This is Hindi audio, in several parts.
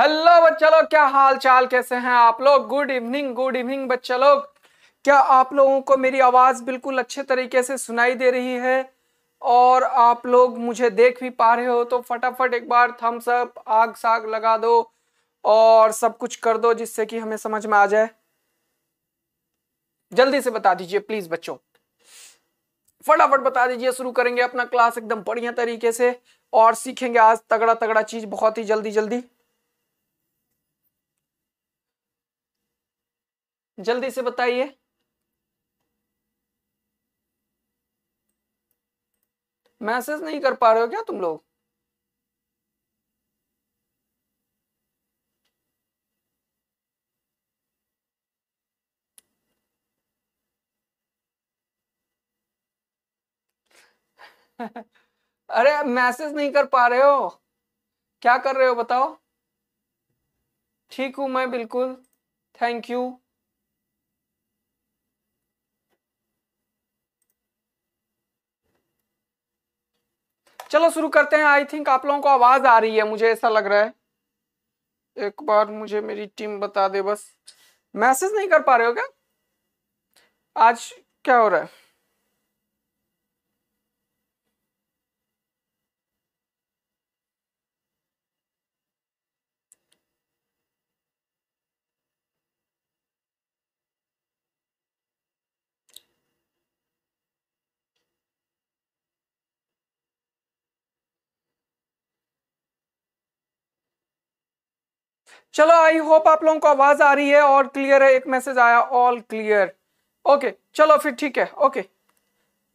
हेलो बच्चा लोग क्या हाल चाल कैसे हैं आप लोग गुड इवनिंग गुड इवनिंग बच्चा लोग क्या आप लोगों को मेरी आवाज़ बिल्कुल अच्छे तरीके से सुनाई दे रही है और आप लोग मुझे देख भी पा रहे हो तो फटाफट एक बार थम्स अप आग साग लगा दो और सब कुछ कर दो जिससे कि हमें समझ में आ जाए जल्दी से बता दीजिए प्लीज़ बच्चों फटाफट बता दीजिए शुरू करेंगे अपना क्लास एकदम बढ़िया तरीके से और सीखेंगे आज तगड़ा तगड़ा चीज़ बहुत ही जल्दी जल्दी जल्दी से बताइए मैसेज नहीं कर पा रहे हो क्या तुम लोग अरे मैसेज नहीं कर पा रहे हो क्या कर रहे हो बताओ ठीक हूं मैं बिल्कुल थैंक यू चलो शुरू करते हैं आई थिंक आप लोगों को आवाज आ रही है मुझे ऐसा लग रहा है एक बार मुझे मेरी टीम बता दे बस मैसेज नहीं कर पा रहे हो क्या आज क्या हो रहा है चलो आई होप आप लोगों को आवाज आ रही है और क्लियर है एक मैसेज आया ऑल क्लियर ओके चलो फिर ठीक है okay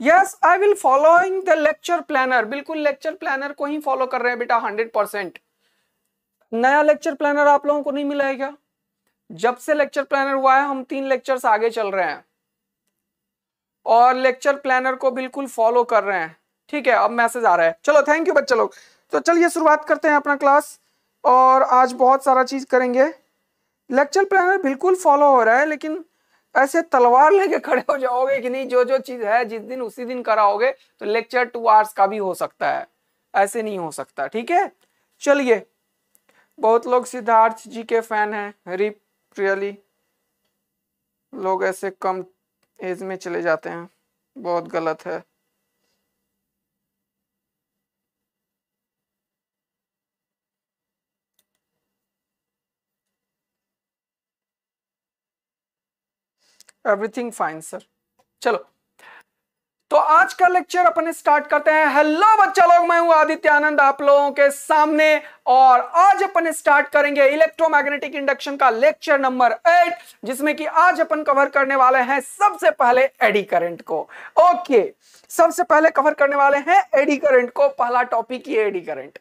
yes I will following the lecture planner बिल्कुल लेक्चर प्लानर को ही फॉलो कर रहे हैं बेटा हंड्रेड परसेंट नया लेक्चर प्लानर आप लोगों को नहीं मिला है क्या जब से लेक्चर प्लानर हुआ है हम तीन लेक्चर आगे चल रहे हैं और लेक्चर प्लानर को बिल्कुल फॉलो कर रहे हैं ठीक है अब मैसेज आ रहा है चलो थैंक यू बच्चे लोग तो चलिए शुरुआत करते हैं अपना क्लास और आज बहुत सारा चीज़ करेंगे लेक्चर प्लानर बिल्कुल फॉलो हो रहा है लेकिन ऐसे तलवार लेके खड़े हो जाओगे कि नहीं जो जो चीज़ है जिस दिन उसी दिन कराओगे तो लेक्चर टू आवर्स का भी हो सकता है ऐसे नहीं हो सकता ठीक है चलिए बहुत लोग सिद्धार्थ जी के फैन हैं रिप रियली लोग ऐसे कम एज में चले जाते हैं बहुत गलत है एवरीथिंग फाइन सर चलो तो आज का लेक्चर अपन स्टार्ट करते हैं हेलो बच्चा लोग मैं हूं आदित्य आनंद आप लोगों के सामने और आज अपन स्टार्ट करेंगे इलेक्ट्रोमैग्नेटिक इंडक्शन का लेक्चर नंबर एट जिसमें कि आज अपन कवर करने वाले हैं सबसे पहले एडी करंट को ओके सबसे पहले कवर करने वाले हैं एडी करंट को पहला टॉपिक ही एडी करंट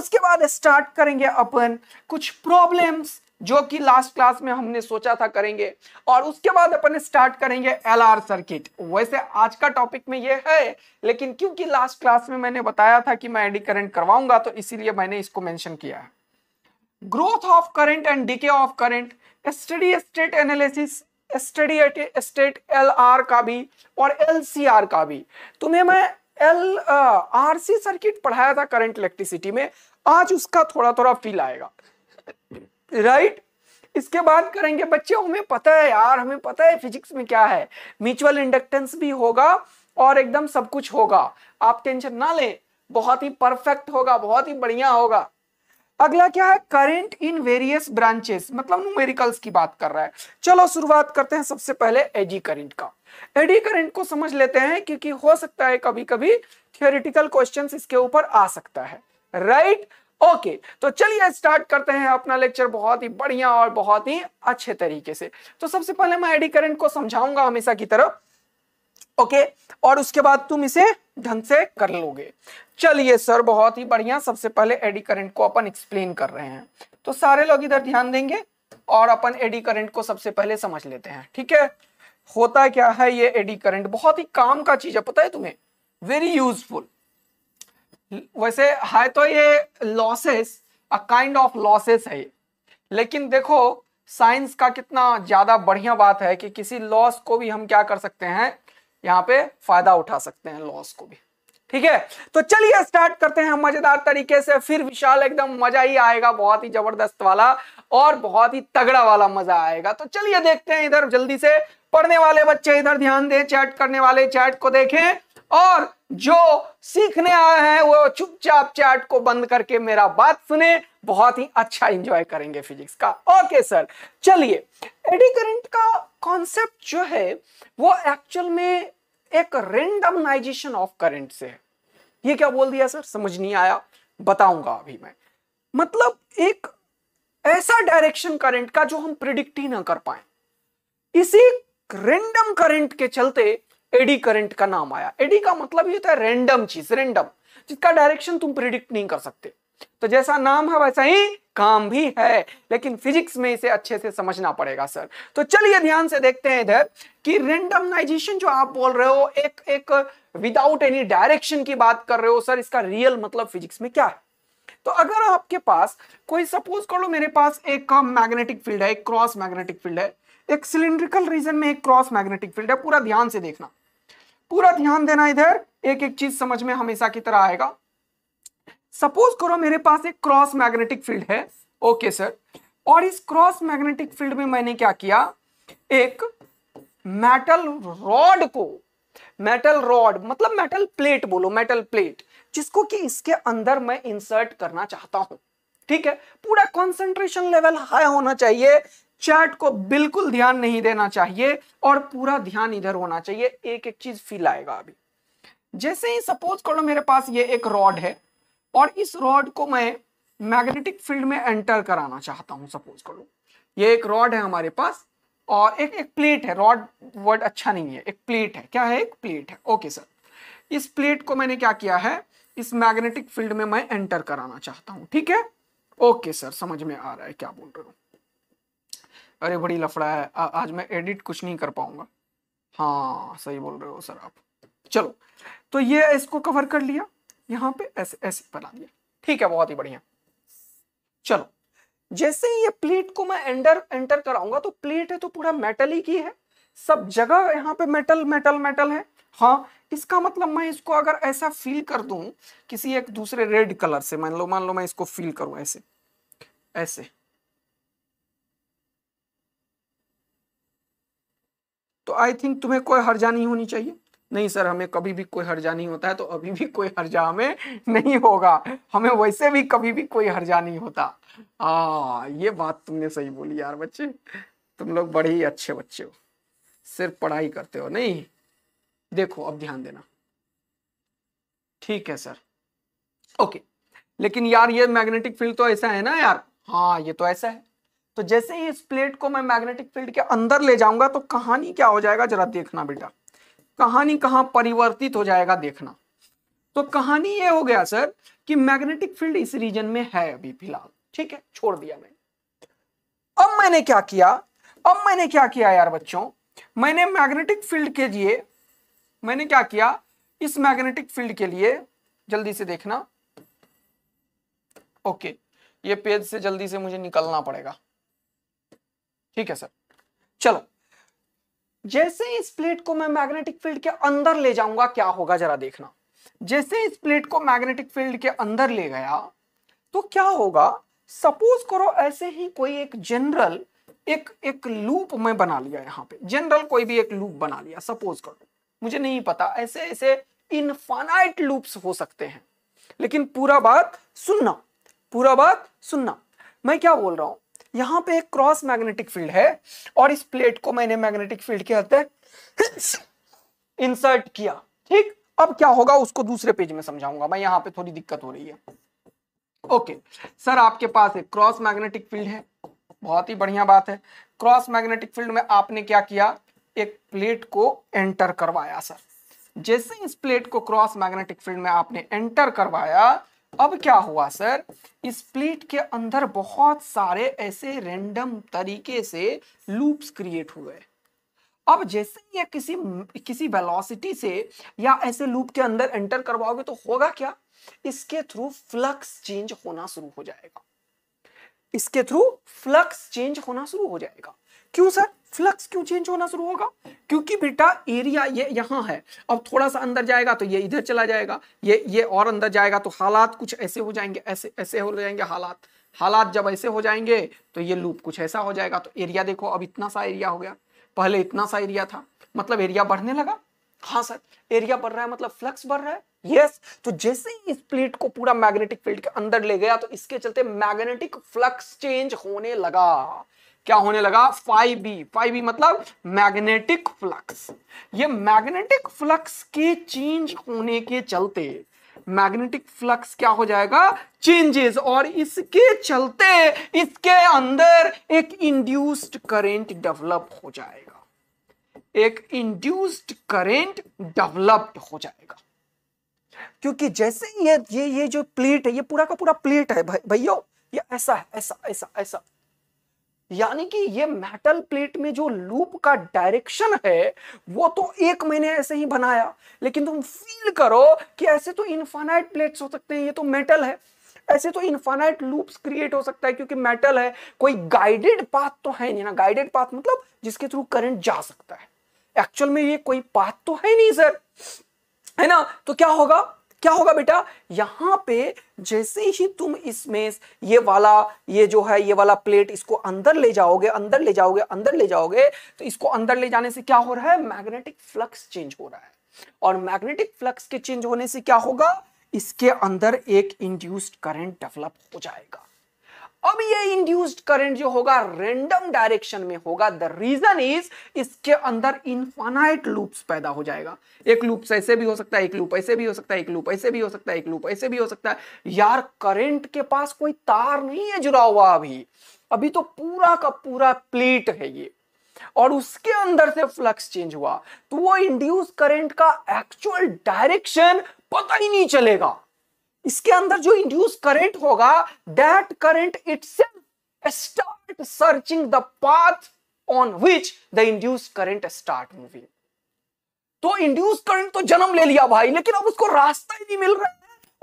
उसके बाद स्टार्ट करेंगे अपन कुछ प्रॉब्लम्स जो कि लास्ट क्लास में हमने सोचा था करेंगे और उसके बाद अपन स्टार्ट करेंगे एल आर सर्किट वैसे आज का टॉपिक में ये है लेकिन क्योंकि लास्ट क्लास में मैंने बताया था कि मैं एडी करंट करवाऊंगा तो इसीलिए मैंने इसको मेंशन किया growth of current and decay of current steady state analysis steady state L R का भी और एल सी आर का भी तुम्हें मैं एल आर सी सर्किट पढ़ाया था करंट इलेक्ट्रिसिटी में आज उसका थोड़ा थोड़ा फील आएगा राइट इसके बाद करेंगे बच्चे हमें पता है यार हमें पता है फिजिक्स में क्या है म्यूचुअल इंडक्टेंस भी होगा और एकदम सब कुछ होगा आप टेंशन ना लें बहुत ही परफेक्ट होगा बहुत ही बढ़िया होगा अगला क्या है करंट इन वेरियस ब्रांचेस मतलब न्यूमेरिकल्स की बात कर रहा है चलो शुरुआत करते हैं सबसे पहले एडी करंट का एडी करंट को समझ लेते हैं क्योंकि हो सकता है कभी कभी थियोरिटिकल क्वेश्चन इसके ऊपर आ सकता है राइट right? ओके okay, तो चलिए स्टार्ट करते हैं अपना लेक्चर बहुत ही बढ़िया और बहुत ही अच्छे तरीके से तो सबसे पहले मैं एडी करंट को समझाऊंगा हमेशा की तरफ ओके okay, और उसके बाद तुम इसे ढंग से कर लोगे चलिए सर बहुत ही बढ़िया सबसे पहले एडी करंट को अपन एक्सप्लेन कर रहे हैं तो सारे लोग इधर ध्यान देंगे और अपन एडी करंट को सबसे पहले समझ लेते हैं ठीक है होता क्या है ये एडी करंट बहुत ही काम का चीज है पता है तुम्हें वेरी यूजफुल वैसे है तो ये losses a kind of losses है लेकिन देखो साइंस का कितना ज्यादा बढ़िया बात है कि किसी लॉस को भी हम क्या कर सकते हैं यहाँ पे फायदा उठा सकते हैं लॉस को भी ठीक है तो चलिए स्टार्ट करते हैं मजेदार तरीके से फिर विशाल एकदम मजा ही आएगा बहुत ही जबरदस्त वाला और बहुत ही तगड़ा वाला मजा आएगा तो चलिए देखते हैं इधर जल्दी से पढ़ने वाले बच्चे इधर ध्यान दें चैट करने वाले चैट को देखें और जो सीखने आए हैं वो चुपचाप चैट को बंद करके मेरा बात सुने बहुत ही अच्छा एंजॉय करेंगे फिजिक्स का ओके सर चलिए एडी करंट का कॉन्सेप्ट जो है वो एक्चुअल में एक रेंडमनाइजेशन ऑफ करंट से है ये क्या बोल दिया सर समझ नहीं आया बताऊंगा अभी मैं मतलब एक ऐसा डायरेक्शन करंट का जो हम प्रिडिक्ट ही ना कर पाए इसी रेंडम करंट के चलते एडी करंट का नाम आया एडी का मतलब ये होता है रेंडम चीज रेंडम जिसका डायरेक्शन तुम प्रिडिक्ट नहीं कर सकते तो जैसा नाम है वैसा ही काम भी है लेकिन फिजिक्स में इसे अच्छे से समझना पड़ेगा सर तो चलिए ध्यान से देखते हैं इधर कि रेंडमनाइजेशन जो आप बोल रहे हो एक एक विदाउट एनी डायरेक्शन की बात कर रहे हो सर इसका रियल मतलब फिजिक्स में क्या है तो अगर आपके पास कोई सपोज कर लो मेरे पास एक मैग्नेटिक फील्ड है एक क्रॉस मैग्नेटिक फील्ड है एक सिलिंड्रिकल रीजन में एक क्रॉस मैग्नेटिक फील्ड है पूरा ध्यान से देखना पूरा ध्यान देना इधर एक एक चीज समझ में हमेशा की तरह आएगा सपोज करो मेरे पास एक क्रॉस मैग्नेटिक फील्ड है ओके सर और इस क्रॉस मैग्नेटिक फील्ड में मैंने क्या किया एक मेटल रॉड को मेटल रॉड मतलब मेटल प्लेट बोलो मेटल प्लेट जिसको कि इसके अंदर मैं इंसर्ट करना चाहता हूं ठीक है पूरा कंसंट्रेशन लेवल हाई होना चाहिए चैट को बिल्कुल ध्यान नहीं देना चाहिए और पूरा ध्यान इधर होना चाहिए एक एक चीज फील आएगा अभी जैसे ही सपोज करो मेरे पास ये एक रॉड है और इस रॉड को मैं मैग्नेटिक फील्ड में एंटर कराना चाहता हूं सपोज करो ये एक रॉड है हमारे पास और एक एक प्लेट है रॉड वर्ड अच्छा नहीं है एक प्लेट है क्या है एक प्लेट है ओके सर इस प्लेट को मैंने क्या किया है इस मैग्नेटिक फील्ड में मैं एंटर कराना चाहता हूं ठीक है ओके सर समझ में आ रहा है क्या बोल रहे हो अरे बड़ी लफड़ा है आ, आज मैं एडिट कुछ नहीं कर पाऊंगा हाँ सही बोल रहे हो सर आप चलो तो ये इसको कवर कर लिया यहाँ पे ऐसे ऐसे बना दिया ठीक है बहुत ही बढ़िया चलो जैसे ही ये प्लेट को मैं एंटर एंटर कराऊंगा तो प्लेट है तो पूरा मेटल ही की है सब जगह यहाँ पे मेटल मेटल मेटल है हाँ इसका मतलब मैं इसको अगर ऐसा फील कर दूं किसी एक दूसरे रेड कलर से मान लो मान लो मैं इसको फील करूं ऐसे ऐसे तो आई थिंक तुम्हें कोई हर्जा नहीं होनी चाहिए नहीं सर हमें कभी भी कोई हर्जा नहीं होता है तो अभी भी कोई हर्जा हमें नहीं होगा हमें वैसे भी कभी भी कोई हर्जा नहीं होता हाँ ये बात तुमने सही बोली यार बच्चे तुम लोग बड़े ही अच्छे बच्चे हो सिर्फ पढ़ाई करते हो नहीं देखो अब ध्यान देना ठीक है सर ओके लेकिन यार ये मैग्नेटिक फील्ड तो ऐसा है ना यार हाँ ये तो ऐसा है तो जैसे ही इस प्लेट को मैं मैग्नेटिक फील्ड के अंदर ले जाऊंगा तो कहानी क्या हो जाएगा जरा देखना बेटा कहानी कहा परिवर्तित हो जाएगा देखना तो कहानी ये हो गया सर कि मैग्नेटिक फील्ड इस रीजन में है अभी फिलहाल ठीक है छोड़ दिया मैंने अब मैंने क्या किया अब मैंने क्या किया यार बच्चों मैंने मैग्नेटिक फील्ड के लिए मैंने क्या किया इस मैग्नेटिक फील्ड के लिए जल्दी से देखना ओके ये पेज से जल्दी से मुझे निकलना पड़ेगा ठीक है सर चलो जैसे इस प्लेट को मैं मैग्नेटिक फील्ड के अंदर ले जाऊंगा क्या होगा जरा देखना जैसे इस प्लेट को मैग्नेटिक फील्ड के अंदर ले गया तो क्या होगा सपोज करो ऐसे ही कोई एक जनरल एक एक लूप में बना लिया यहाँ पे जनरल कोई भी एक लूप बना लिया सपोज करो मुझे नहीं पता ऐसे ऐसे इनफाइनाइट लूप्स हो सकते हैं लेकिन पूरा बात सुनना पूरा बात सुनना मैं क्या बोल रहा हूं यहां पे एक क्रॉस मैग्नेटिक फील्ड है और इस प्लेट को मैंने मैग्नेटिक फील्ड के हाथ इंसर्ट किया ठीक अब क्या होगा उसको दूसरे पेज में समझाऊंगा मैं यहां पे थोड़ी दिक्कत हो रही है ओके सर आपके पास एक क्रॉस मैग्नेटिक फील्ड है बहुत ही बढ़िया बात है क्रॉस मैग्नेटिक फील्ड में आपने क्या किया एक प्लेट को एंटर करवाया सर जैसे इस प्लेट को क्रॉस मैग्नेटिक फील्ड में आपने एंटर करवाया अब क्या हुआ सर स्प्लिट के अंदर बहुत सारे ऐसे रेंडम तरीके से लूप्स क्रिएट हुए अब जैसे ये किसी किसी वेलोसिटी से या ऐसे लूप के अंदर एंटर करवाओगे तो होगा क्या इसके थ्रू फ्लक्स चेंज होना शुरू हो जाएगा इसके थ्रू फ्लक्स चेंज होना शुरू हो जाएगा क्यों सर फ्लक्स क्यों चेंज होना शुरू होगा क्योंकि बेटा एरिया ये यहाँ है अब थोड़ा सा अंदर जाएगा तो ये इधर चला जाएगा ये ये और अंदर जाएगा तो हालात कुछ ऐसे हो जाएंगे ऐसे ऐसे हो जाएंगे हालात हालात जब ऐसे हो जाएंगे तो ये लूप कुछ ऐसा हो जाएगा तो एरिया देखो अब इतना सा एरिया हो गया पहले इतना सा एरिया था मतलब एरिया बढ़ने लगा हाँ सर एरिया बढ़ रहा है मतलब फ्लक्स बढ़ रहा है यस yes, तो जैसे ही इस प्लेट को पूरा मैग्नेटिक फील्ड के अंदर ले गया तो इसके चलते मैग्नेटिक फ्लक्स चेंज होने लगा क्या होने लगा फाइव बी फाइव बी मतलब मैग्नेटिक फ्लक्स ये मैग्नेटिक फ्लक्स के चेंज होने के चलते मैग्नेटिक फ्लक्स क्या हो जाएगा चेंजेस और इसके चलते इसके अंदर एक इंड्यूस्ड करंट डेवलप हो जाएगा एक इंड्यूस्ड करंट डेवलप्ड हो जाएगा क्योंकि जैसे ये ये ये जो प्लेट है ये पूरा का पूरा प्लेट है भैया ये ऐसा है ऐसा ऐसा ऐसा यानी कि ये मेटल प्लेट में जो लूप का डायरेक्शन है वो तो एक मैंने ऐसे ही बनाया लेकिन तुम फील करो कि ऐसे तो इनफाइनाइट प्लेट्स हो सकते हैं ये तो मेटल है ऐसे तो इनफाइनाइट लूप्स क्रिएट हो सकता है क्योंकि मेटल है कोई गाइडेड पाथ तो है नहीं ना गाइडेड पाथ मतलब जिसके थ्रू करंट जा सकता है एक्चुअल में ये कोई पाथ तो है नहीं सर है ना तो क्या होगा क्या होगा बेटा यहां पे जैसे ही तुम इसमें ये वाला ये जो है ये वाला प्लेट इसको अंदर ले जाओगे अंदर ले जाओगे अंदर ले जाओगे तो इसको अंदर ले जाने से क्या हो रहा है मैग्नेटिक फ्लक्स चेंज हो रहा है और मैग्नेटिक फ्लक्स के चेंज होने से क्या होगा इसके अंदर एक इंड्यूस्ड करंट डेवलप हो जाएगा अब ये इंड्यूस्ड करंट जो होगा रेंडम डायरेक्शन में होगा द रीजन इज इसके अंदर इनफाइनाइट लूप्स पैदा हो जाएगा एक लूप ऐसे भी हो सकता है एक लूप ऐसे भी हो सकता है एक लूप ऐसे भी हो सकता है एक लूप ऐसे भी हो सकता है यार करंट के पास कोई तार नहीं है जुड़ा हुआ अभी अभी तो पूरा का पूरा प्लेट है ये और उसके अंदर से फ्लक्स चेंज हुआ तो वो इंड्यूस करेंट का एक्चुअल डायरेक्शन पता ही नहीं चलेगा इसके अंदर जो इंड्यूस करंट होगा that current it start searching the path on which the induce current start moving तो इंड्यूस करंट तो जन्म ले लिया भाई लेकिन अब उसको रास्ता ही नहीं मिल रहा है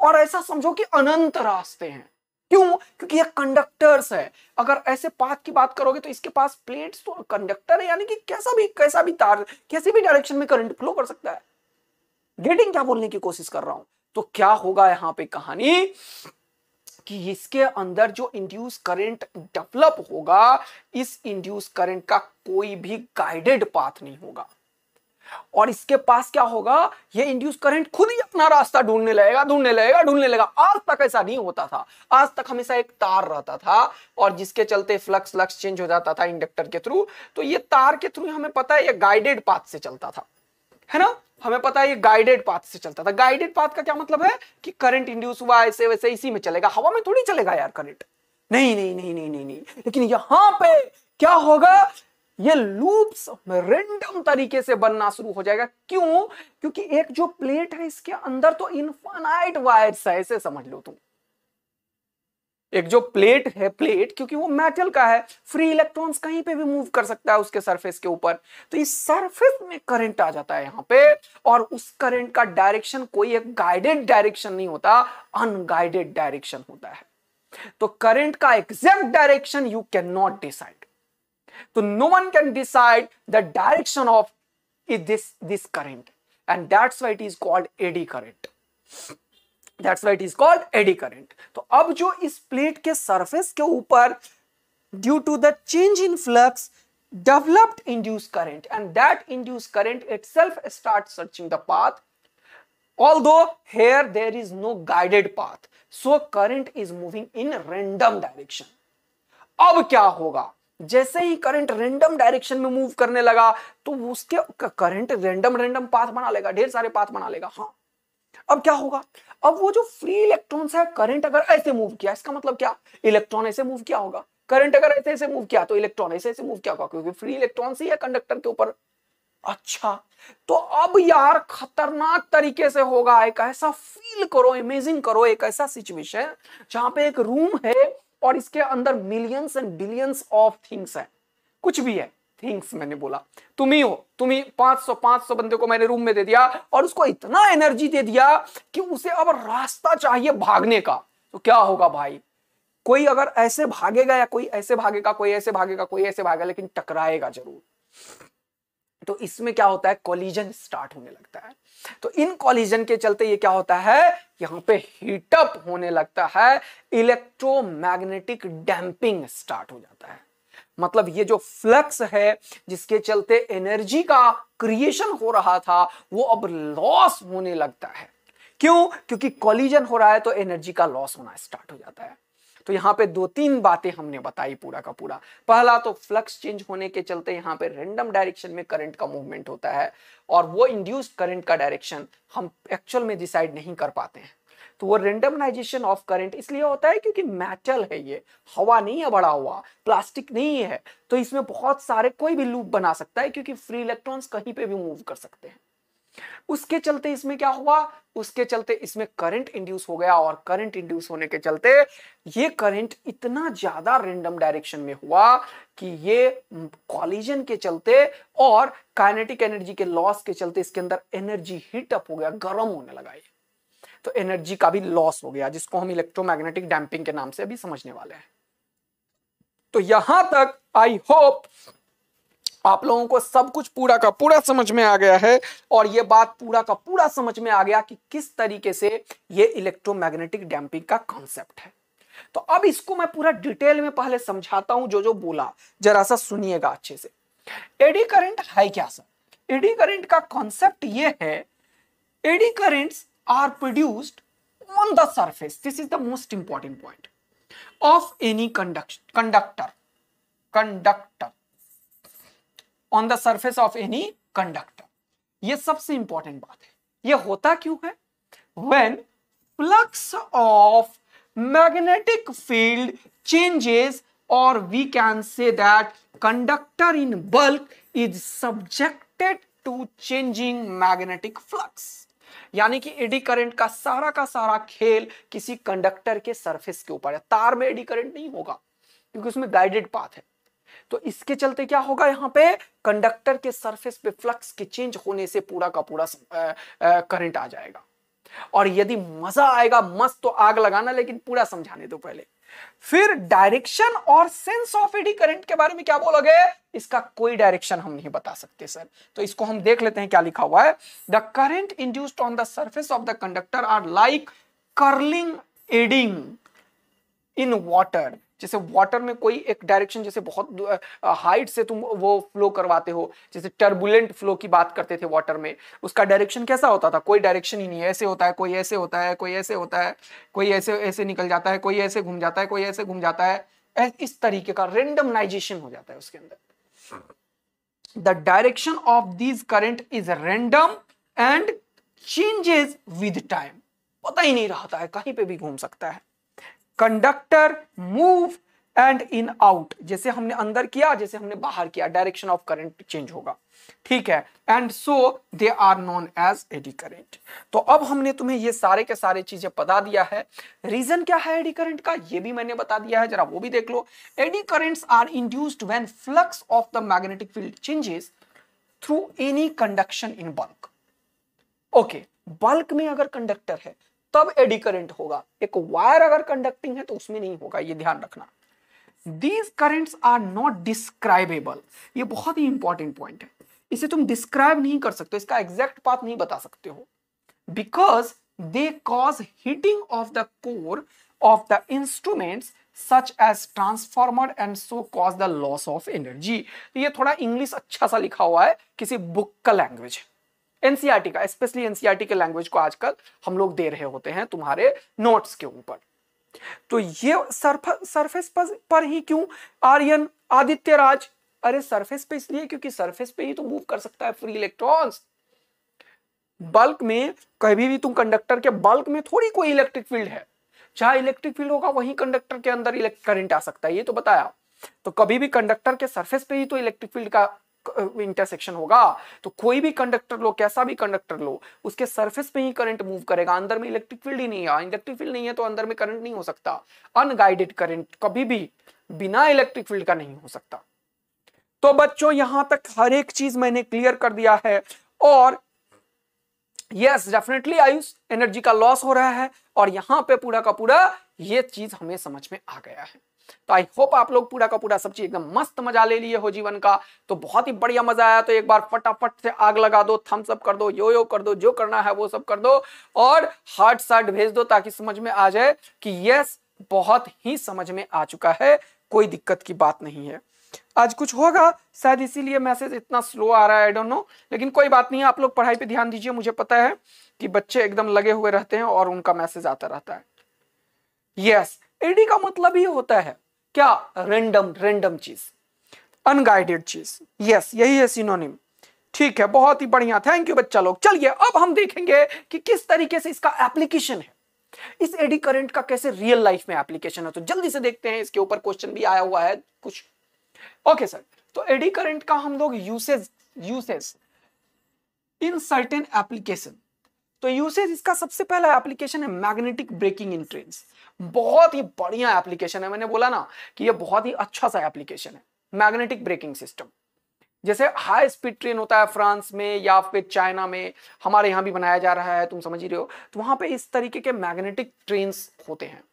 और ऐसा समझो कि अनंत रास्ते हैं क्यों क्योंकि ये कंडक्टर्स है अगर ऐसे पाथ की बात करोगे तो इसके पास प्लेट्स तो कंडक्टर है यानी कि कैसा भी कैसा भी तार कैसे भी डायरेक्शन में करंट फ्लो कर सकता है गेटिंग क्या बोलने की कोशिश कर रहा हूं तो क्या होगा यहाँ पे कहानी कि इसके अंदर जो इंड्यूस करंट डेवलप होगा इस इंड्यूस करंट का कोई भी गाइडेड पाथ नहीं होगा और इसके पास क्या होगा ये इंड्यूस करंट खुद ही अपना रास्ता ढूंढने लगेगा ढूंढने लगेगा ढूंढने लगेगा आज तक ऐसा नहीं होता था आज तक हमेशा एक तार रहता था और जिसके चलते फ्लक्स लक्स चेंज हो जाता था इंडक्टर के थ्रू तो ये तार के थ्रू हमें पता है ये गाइडेड पाथ से चलता था है ना हमें पता है ये गाइडेड पाथ से चलता था गाइडेड पाथ का क्या मतलब है कि करंट इंड्यूस हुआ ऐसे वैसे इसी में चलेगा हवा में थोड़ी चलेगा यार करंट नहीं नहीं नहीं नहीं नहीं नहीं लेकिन यहां पे क्या होगा ये लूप्स रेंडम तरीके से बनना शुरू हो जाएगा क्यों क्योंकि एक जो प्लेट है इसके अंदर तो इनफाइनाइट वायर्स है ऐसे समझ लो तुम एक जो प्लेट है प्लेट क्योंकि वो मेटल का है फ्री इलेक्ट्रॉन्स कहीं पे भी मूव कर सकता है उसके सरफेस के ऊपर तो इस सरफेस में करंट आ जाता है यहां पे और उस करंट का डायरेक्शन कोई एक गाइडेड डायरेक्शन नहीं होता अनगाइडेड डायरेक्शन होता है तो करंट का exact direction you cannot decide तो no one can decide the direction of this this current and that's why it is called eddy current that's right is called eddy current तो अब जो इस प्लेट के सर्फेस के ऊपर due to the change in flux developed induce current and that induce current itself start searching the path although here there is no guided path so current is moving in random direction अब क्या होगा जैसे ही करंट रेंडम डायरेक्शन में मूव करने लगा तो उसके करंट रेंडम रेंडम पाथ बना लेगा ढेर सारे पाथ बना लेगा हाँ अब क्या होगा अब वो जो फ्री इलेक्ट्रॉन्स है करंट अगर ऐसे मूव किया इसका मतलब क्या इलेक्ट्रॉन ऐसे मूव किया होगा करंट अगर ऐसे ऐसे मूव किया तो इलेक्ट्रॉन ऐसे ऐसे मूव किया होगा क्योंकि फ्री इलेक्ट्रॉन ही है कंडक्टर के ऊपर अच्छा तो अब यार खतरनाक तरीके से होगा एक ऐसा फील करो इमेजिंग करो एक ऐसा सिचुएशन जहां पे एक रूम है और इसके अंदर millions and billions of things है कुछ भी है थिंग्स मैंने बोला तुम ही हो तुम ही 500 500 बंदे को मैंने रूम में दे दिया और उसको इतना एनर्जी दे दिया कि उसे अब रास्ता चाहिए भागने का तो क्या होगा भाई कोई अगर ऐसे भागेगा या कोई ऐसे भागेगा कोई ऐसे भागेगा कोई ऐसे भागेगा लेकिन टकराएगा जरूर तो इसमें क्या होता है कॉलिजन स्टार्ट होने लगता है तो इन कॉलिजन के चलते ये क्या होता है यहां पे हीटअप होने लगता है इलेक्ट्रोमैग्नेटिक डैम्पिंग स्टार्ट हो जाता है मतलब ये जो फ्लक्स है जिसके चलते एनर्जी का क्रिएशन हो रहा था वो अब लॉस होने लगता है क्यों क्योंकि कॉलिजन हो रहा है तो एनर्जी का लॉस होना स्टार्ट हो जाता है तो यहाँ पे दो तीन बातें हमने बताई पूरा का पूरा पहला तो फ्लक्स चेंज होने के चलते यहाँ पे रेंडम डायरेक्शन में करंट का मूवमेंट होता है और वो इंड्यूस्ड करंट का डायरेक्शन हम एक्चुअल में डिसाइड नहीं कर पाते हैं तो वो रेंडमनाइजेशन ऑफ करंट इसलिए होता है क्योंकि मेटल है ये हवा नहीं है बड़ा हुआ प्लास्टिक नहीं है तो इसमें बहुत सारे कोई भी लूप बना सकता है क्योंकि फ्री इलेक्ट्रॉन्स कहीं पे भी मूव कर सकते हैं उसके चलते इसमें क्या हुआ उसके चलते इसमें करंट इंड्यूस हो गया और करंट इंड्यूस होने के चलते ये करंट इतना ज्यादा रेंडम डायरेक्शन में हुआ कि ये कॉलिजन के चलते और काइनेटिक एनर्जी के लॉस के चलते इसके अंदर एनर्जी हीट अप हो गया गर्म होने लगा ये तो एनर्जी का भी लॉस हो गया जिसको हम इलेक्ट्रोमैग्नेटिक डैम्पिंग के नाम से अभी समझने वाले हैं तो यहां तक आई होप आप लोगों को सब कुछ पूरा का पूरा समझ में आ गया है और ये बात पूरा का पूरा समझ में आ गया कि किस तरीके से ये इलेक्ट्रोमैग्नेटिक डैम्पिंग का कॉन्सेप्ट है तो अब इसको मैं पूरा डिटेल में पहले समझाता हूं जो जो बोला जरा सा सुनिएगा अच्छे से एडी करंट है क्या सर एडी करंट का कॉन्सेप्ट यह है eddy currents are produced on the surface. This is the most important point of any conduct conductor. Conductor. On the surface of any conductor. ye sabse important baat hai ye hota kyu hai when flux of magnetic field changes or we can say that conductor in bulk is subjected to changing magnetic flux यानी कि एडी e करंट का सारा का सारा खेल किसी कंडक्टर के सरफेस के ऊपर है तार में एडी e करंट नहीं होगा क्योंकि उसमें गाइडेड पाथ है तो इसके चलते क्या होगा यहाँ पे कंडक्टर के सरफेस पे फ्लक्स के चेंज होने से पूरा का पूरा करंट आ जाएगा और यदि मजा आएगा मस्त तो आग लगाना लेकिन पूरा समझाने दो पहले फिर डायरेक्शन और सेंस ऑफ एडी करंट के बारे में क्या बोलोगे इसका कोई डायरेक्शन हम नहीं बता सकते सर तो इसको हम देख लेते हैं क्या लिखा हुआ है the current induced on the surface of the conductor are like curling eddying in water जैसे वाटर में कोई एक डायरेक्शन जैसे बहुत हाइट से तुम वो फ्लो करवाते हो जैसे टर्बुलेंट फ्लो की बात करते थे वाटर में उसका डायरेक्शन कैसा होता था कोई डायरेक्शन ही नहीं है ऐसे होता है कोई ऐसे होता है कोई ऐसे होता है कोई ऐसे ऐसे निकल जाता है कोई ऐसे घूम जाता है कोई ऐसे घूम जाता है इस तरीके का रेंडमनाइजेशन हो जाता है उसके अंदर the direction of these current is random and changes with time पता ही नहीं रहता है कहीं पे भी घूम सकता है conductor move and in out जैसे हमने अंदर किया जैसे हमने बाहर किया डायरेक्शन ऑफ करंट चेंज होगा ठीक है and so they are known as eddy current तो अब हमने तुम्हें ये सारे के सारे चीजें बता दिया है रीजन क्या है एडी करंट का ये भी मैंने बता दिया है जरा वो भी देख लो eddy currents are induced when flux of the magnetic field changes through any conduction in bulk okay bulk में अगर कंडक्टर है तब एडी करंट होगा एक वायर अगर कंडक्टिंग है तो उसमें नहीं होगा ये ध्यान रखना these currents are not describable ये बहुत ही इंपॉर्टेंट पॉइंट है इसे तुम डिस्क्राइब नहीं कर सकते इसका एग्जैक्ट पाथ नहीं बता सकते हो because they cause heating of the core of the instrument such as transformer and so cause the loss of energy ये थोड़ा इंग्लिश अच्छा सा लिखा हुआ है किसी बुक का लैंग्वेज है एनसीआरटी e का स्पेशली एनसीआरटी e के लैंग्वेज को आजकल हम लोग दे रहे होते हैं तुम्हारे नोट्स के ऊपर तो ये सर्फ सरफेस पर ही क्यों आर्यन आदित्य राज अरे सरफेस पे इसलिए क्योंकि सरफेस पे ही तो मूव कर सकता है फ्री इलेक्ट्रॉन्स बल्क में कभी भी तुम कंडक्टर के बल्क में थोड़ी कोई इलेक्ट्रिक फील्ड है जहां इलेक्ट्रिक फील्ड होगा वहीं कंडक्टर के अंदर करंट आ सकता है ये तो बताया तो कभी भी कंडक्टर के सरफेस पे ही तो इलेक्ट्रिक फील्ड का इंटरसेक्शन होगा तो कोई भी कंडक्टर लो कैसा भी कंडक्टर लो उसके सरफेस पे ही करंट मूव करेगा अंदर में इलेक्ट्रिक फील्ड ही नहीं है इलेक्ट्रिक फील्ड नहीं है तो अंदर में करंट नहीं हो सकता अनगाइडेड करंट कभी भी बिना इलेक्ट्रिक फील्ड का नहीं हो सकता तो बच्चों यहां तक हर एक चीज मैंने क्लियर कर दिया है और यस डेफिनेटली आयुष एनर्जी का लॉस हो रहा है और यहां पे पूरा का पूरा ये चीज हमें समझ में आ गया है तो आई होप आप लोग पूरा का पूरा सब चीज एकदम मस्त मजा ले लिए हो जीवन का तो बहुत ही बढ़िया मजा आया तो एक बार फटाफट से आग लगा दो थम्स अप कर दो यो यो कर दो जो करना है वो सब कर दो और हार्ट सार्ट भेज दो ताकि समझ में आ जाए कि यस बहुत ही समझ में आ चुका है कोई दिक्कत की बात नहीं है आज कुछ होगा शायद इसीलिए मैसेज इतना स्लो आ रहा है आई डोंट नो लेकिन कोई बात नहीं है आप लोग पढ़ाई पे ध्यान दीजिए मुझे पता है कि बच्चे एकदम लगे हुए रहते हैं और उनका मैसेज आता रहता है यस yes, एडी का मतलब ही होता है क्या रेंडम रेंडम चीज अनगाइडेड चीज यस यही है सिनोनिम ठीक है बहुत ही बढ़िया थैंक यू बच्चा लोग चलिए अब हम देखेंगे कि किस तरीके से इसका एप्लीकेशन है इस एडी करंट का कैसे रियल लाइफ में एप्लीकेशन है तो जल्दी से देखते हैं इसके ऊपर क्वेश्चन भी आया हुआ है कुछ ओके सर तो एडी करंट का हम लोग usage usage in certain application तो यूसेज इसका सबसे पहला एप्लीकेशन है मैग्नेटिक ब्रेकिंग इन ट्रेन बहुत ही बढ़िया एप्लीकेशन है मैंने बोला ना कि ये बहुत ही अच्छा सा एप्लीकेशन है मैग्नेटिक ब्रेकिंग सिस्टम जैसे हाई स्पीड ट्रेन होता है फ्रांस में या फिर चाइना में हमारे यहाँ भी बनाया जा रहा है तुम समझ ही रहे हो तो वहाँ पे इस तरीके के मैग्नेटिक ट्रेन होते हैं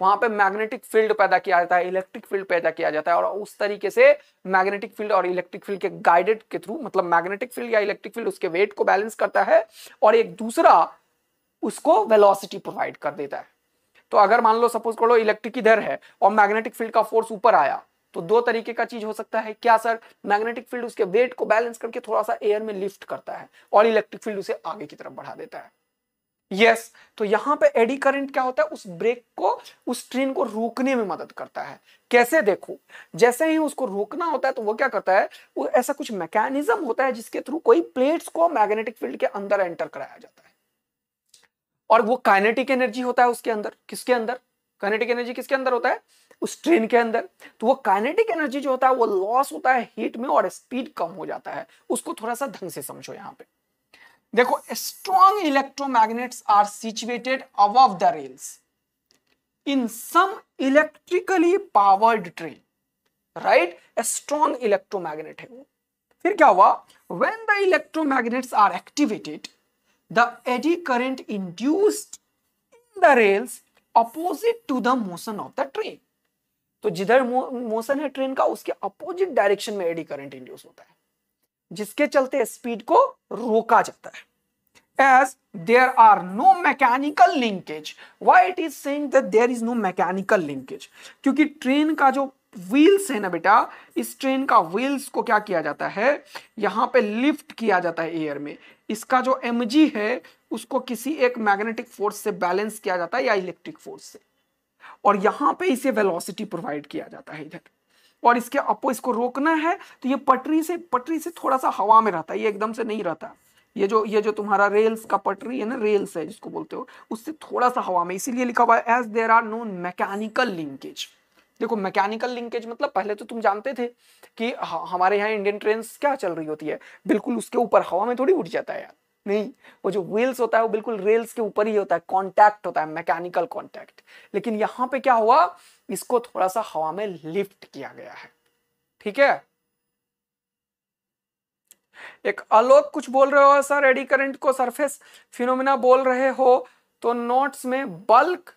वहां पे मैग्नेटिक फील्ड पैदा किया जाता है इलेक्ट्रिक फील्ड पैदा किया जाता है और उस तरीके से मैग्नेटिक फील्ड और इलेक्ट्रिक फील्ड के गाइडेड के थ्रू मतलब मैग्नेटिक फील्ड या इलेक्ट्रिक फील्ड उसके वेट को बैलेंस करता है और एक दूसरा उसको वेलोसिटी प्रोवाइड कर देता है तो अगर मान लो सपोज करो इलेक्ट्रिक इधर है और मैग्नेटिक फील्ड का फोर्स ऊपर आया तो दो तरीके का चीज हो सकता है क्या सर मैग्नेटिक फील्ड उसके वेट को बैलेंस करके थोड़ा सा एयर में लिफ्ट करता है और इलेक्ट्रिक फील्ड उसे आगे की तरफ बढ़ा देता है यस yes, तो यहां पे एडी करंट क्या होता है उस ब्रेक को उस ट्रेन को रोकने में मदद करता है कैसे देखो जैसे ही उसको रोकना होता है तो वो क्या करता है वो ऐसा कुछ मैकेनिज्म होता है जिसके थ्रू कोई प्लेट्स को मैग्नेटिक फील्ड के अंदर एंटर कराया जाता है और वो काइनेटिक एनर्जी होता है उसके अंदर किसके अंदर काइनेटिक एनर्जी किसके अंदर होता है उस ट्रेन के अंदर तो वो काइनेटिक एनर्जी जो होता है वो लॉस होता है हीट में और स्पीड कम हो जाता है उसको थोड़ा सा ढंग से समझो यहाँ पे देखो strong electromagnets are situated above the rails in some electrically powered train right strong electromagnet है वो फिर क्या हुआ when the electromagnets are activated the eddy current induced in the rails opposite to the motion of the train तो जिधर मोशन है ट्रेन का उसके अपोजिट डायरेक्शन में एडी करेंट इंड्यूस होता है जिसके चलते स्पीड को रोका जाता है as there are no mechanical linkage why it is saying that there is no mechanical क्योंकि ट्रेन का जो व्हील्स है ना बेटा इस ट्रेन का व्हील्स को क्या किया जाता है यहां पे लिफ्ट किया जाता है एयर में इसका जो एम है उसको किसी एक मैग्नेटिक फोर्स से बैलेंस किया जाता है या इलेक्ट्रिक फोर्स से और यहां पे इसे वेलोसिटी प्रोवाइड किया जाता है इधर और इसके अपो इसको रोकना है तो ये पटरी से पटरी से थोड़ा सा हवा में रहता है ये एकदम से नहीं रहता ये जो ये जो तुम्हारा रेल्स का पटरी है ना रेल्स है जिसको बोलते हो उससे थोड़ा सा हवा में इसीलिए लिखा हुआ है as there are no mechanical linkage देखो मैकेनिकल लिंकेज मतलब पहले तो तुम जानते थे कि हमारे यहाँ इंडियन ट्रेन क्या चल रही होती है बिल्कुल उसके ऊपर हवा में थोड़ी उठ जाता है यार नहीं वो जो व्हील्स होता है वो बिल्कुल रेल्स के ऊपर ही होता है कॉन्टैक्ट होता है मैकेनिकल कॉन्टैक्ट लेकिन यहाँ पे क्या हुआ इसको थोड़ा सा हवा में लिफ्ट किया गया है ठीक है एक अलोक कुछ बोल रहे हो सर एडी करंट को सरफेस फिनोमिना बोल रहे हो तो नोट्स में बल्क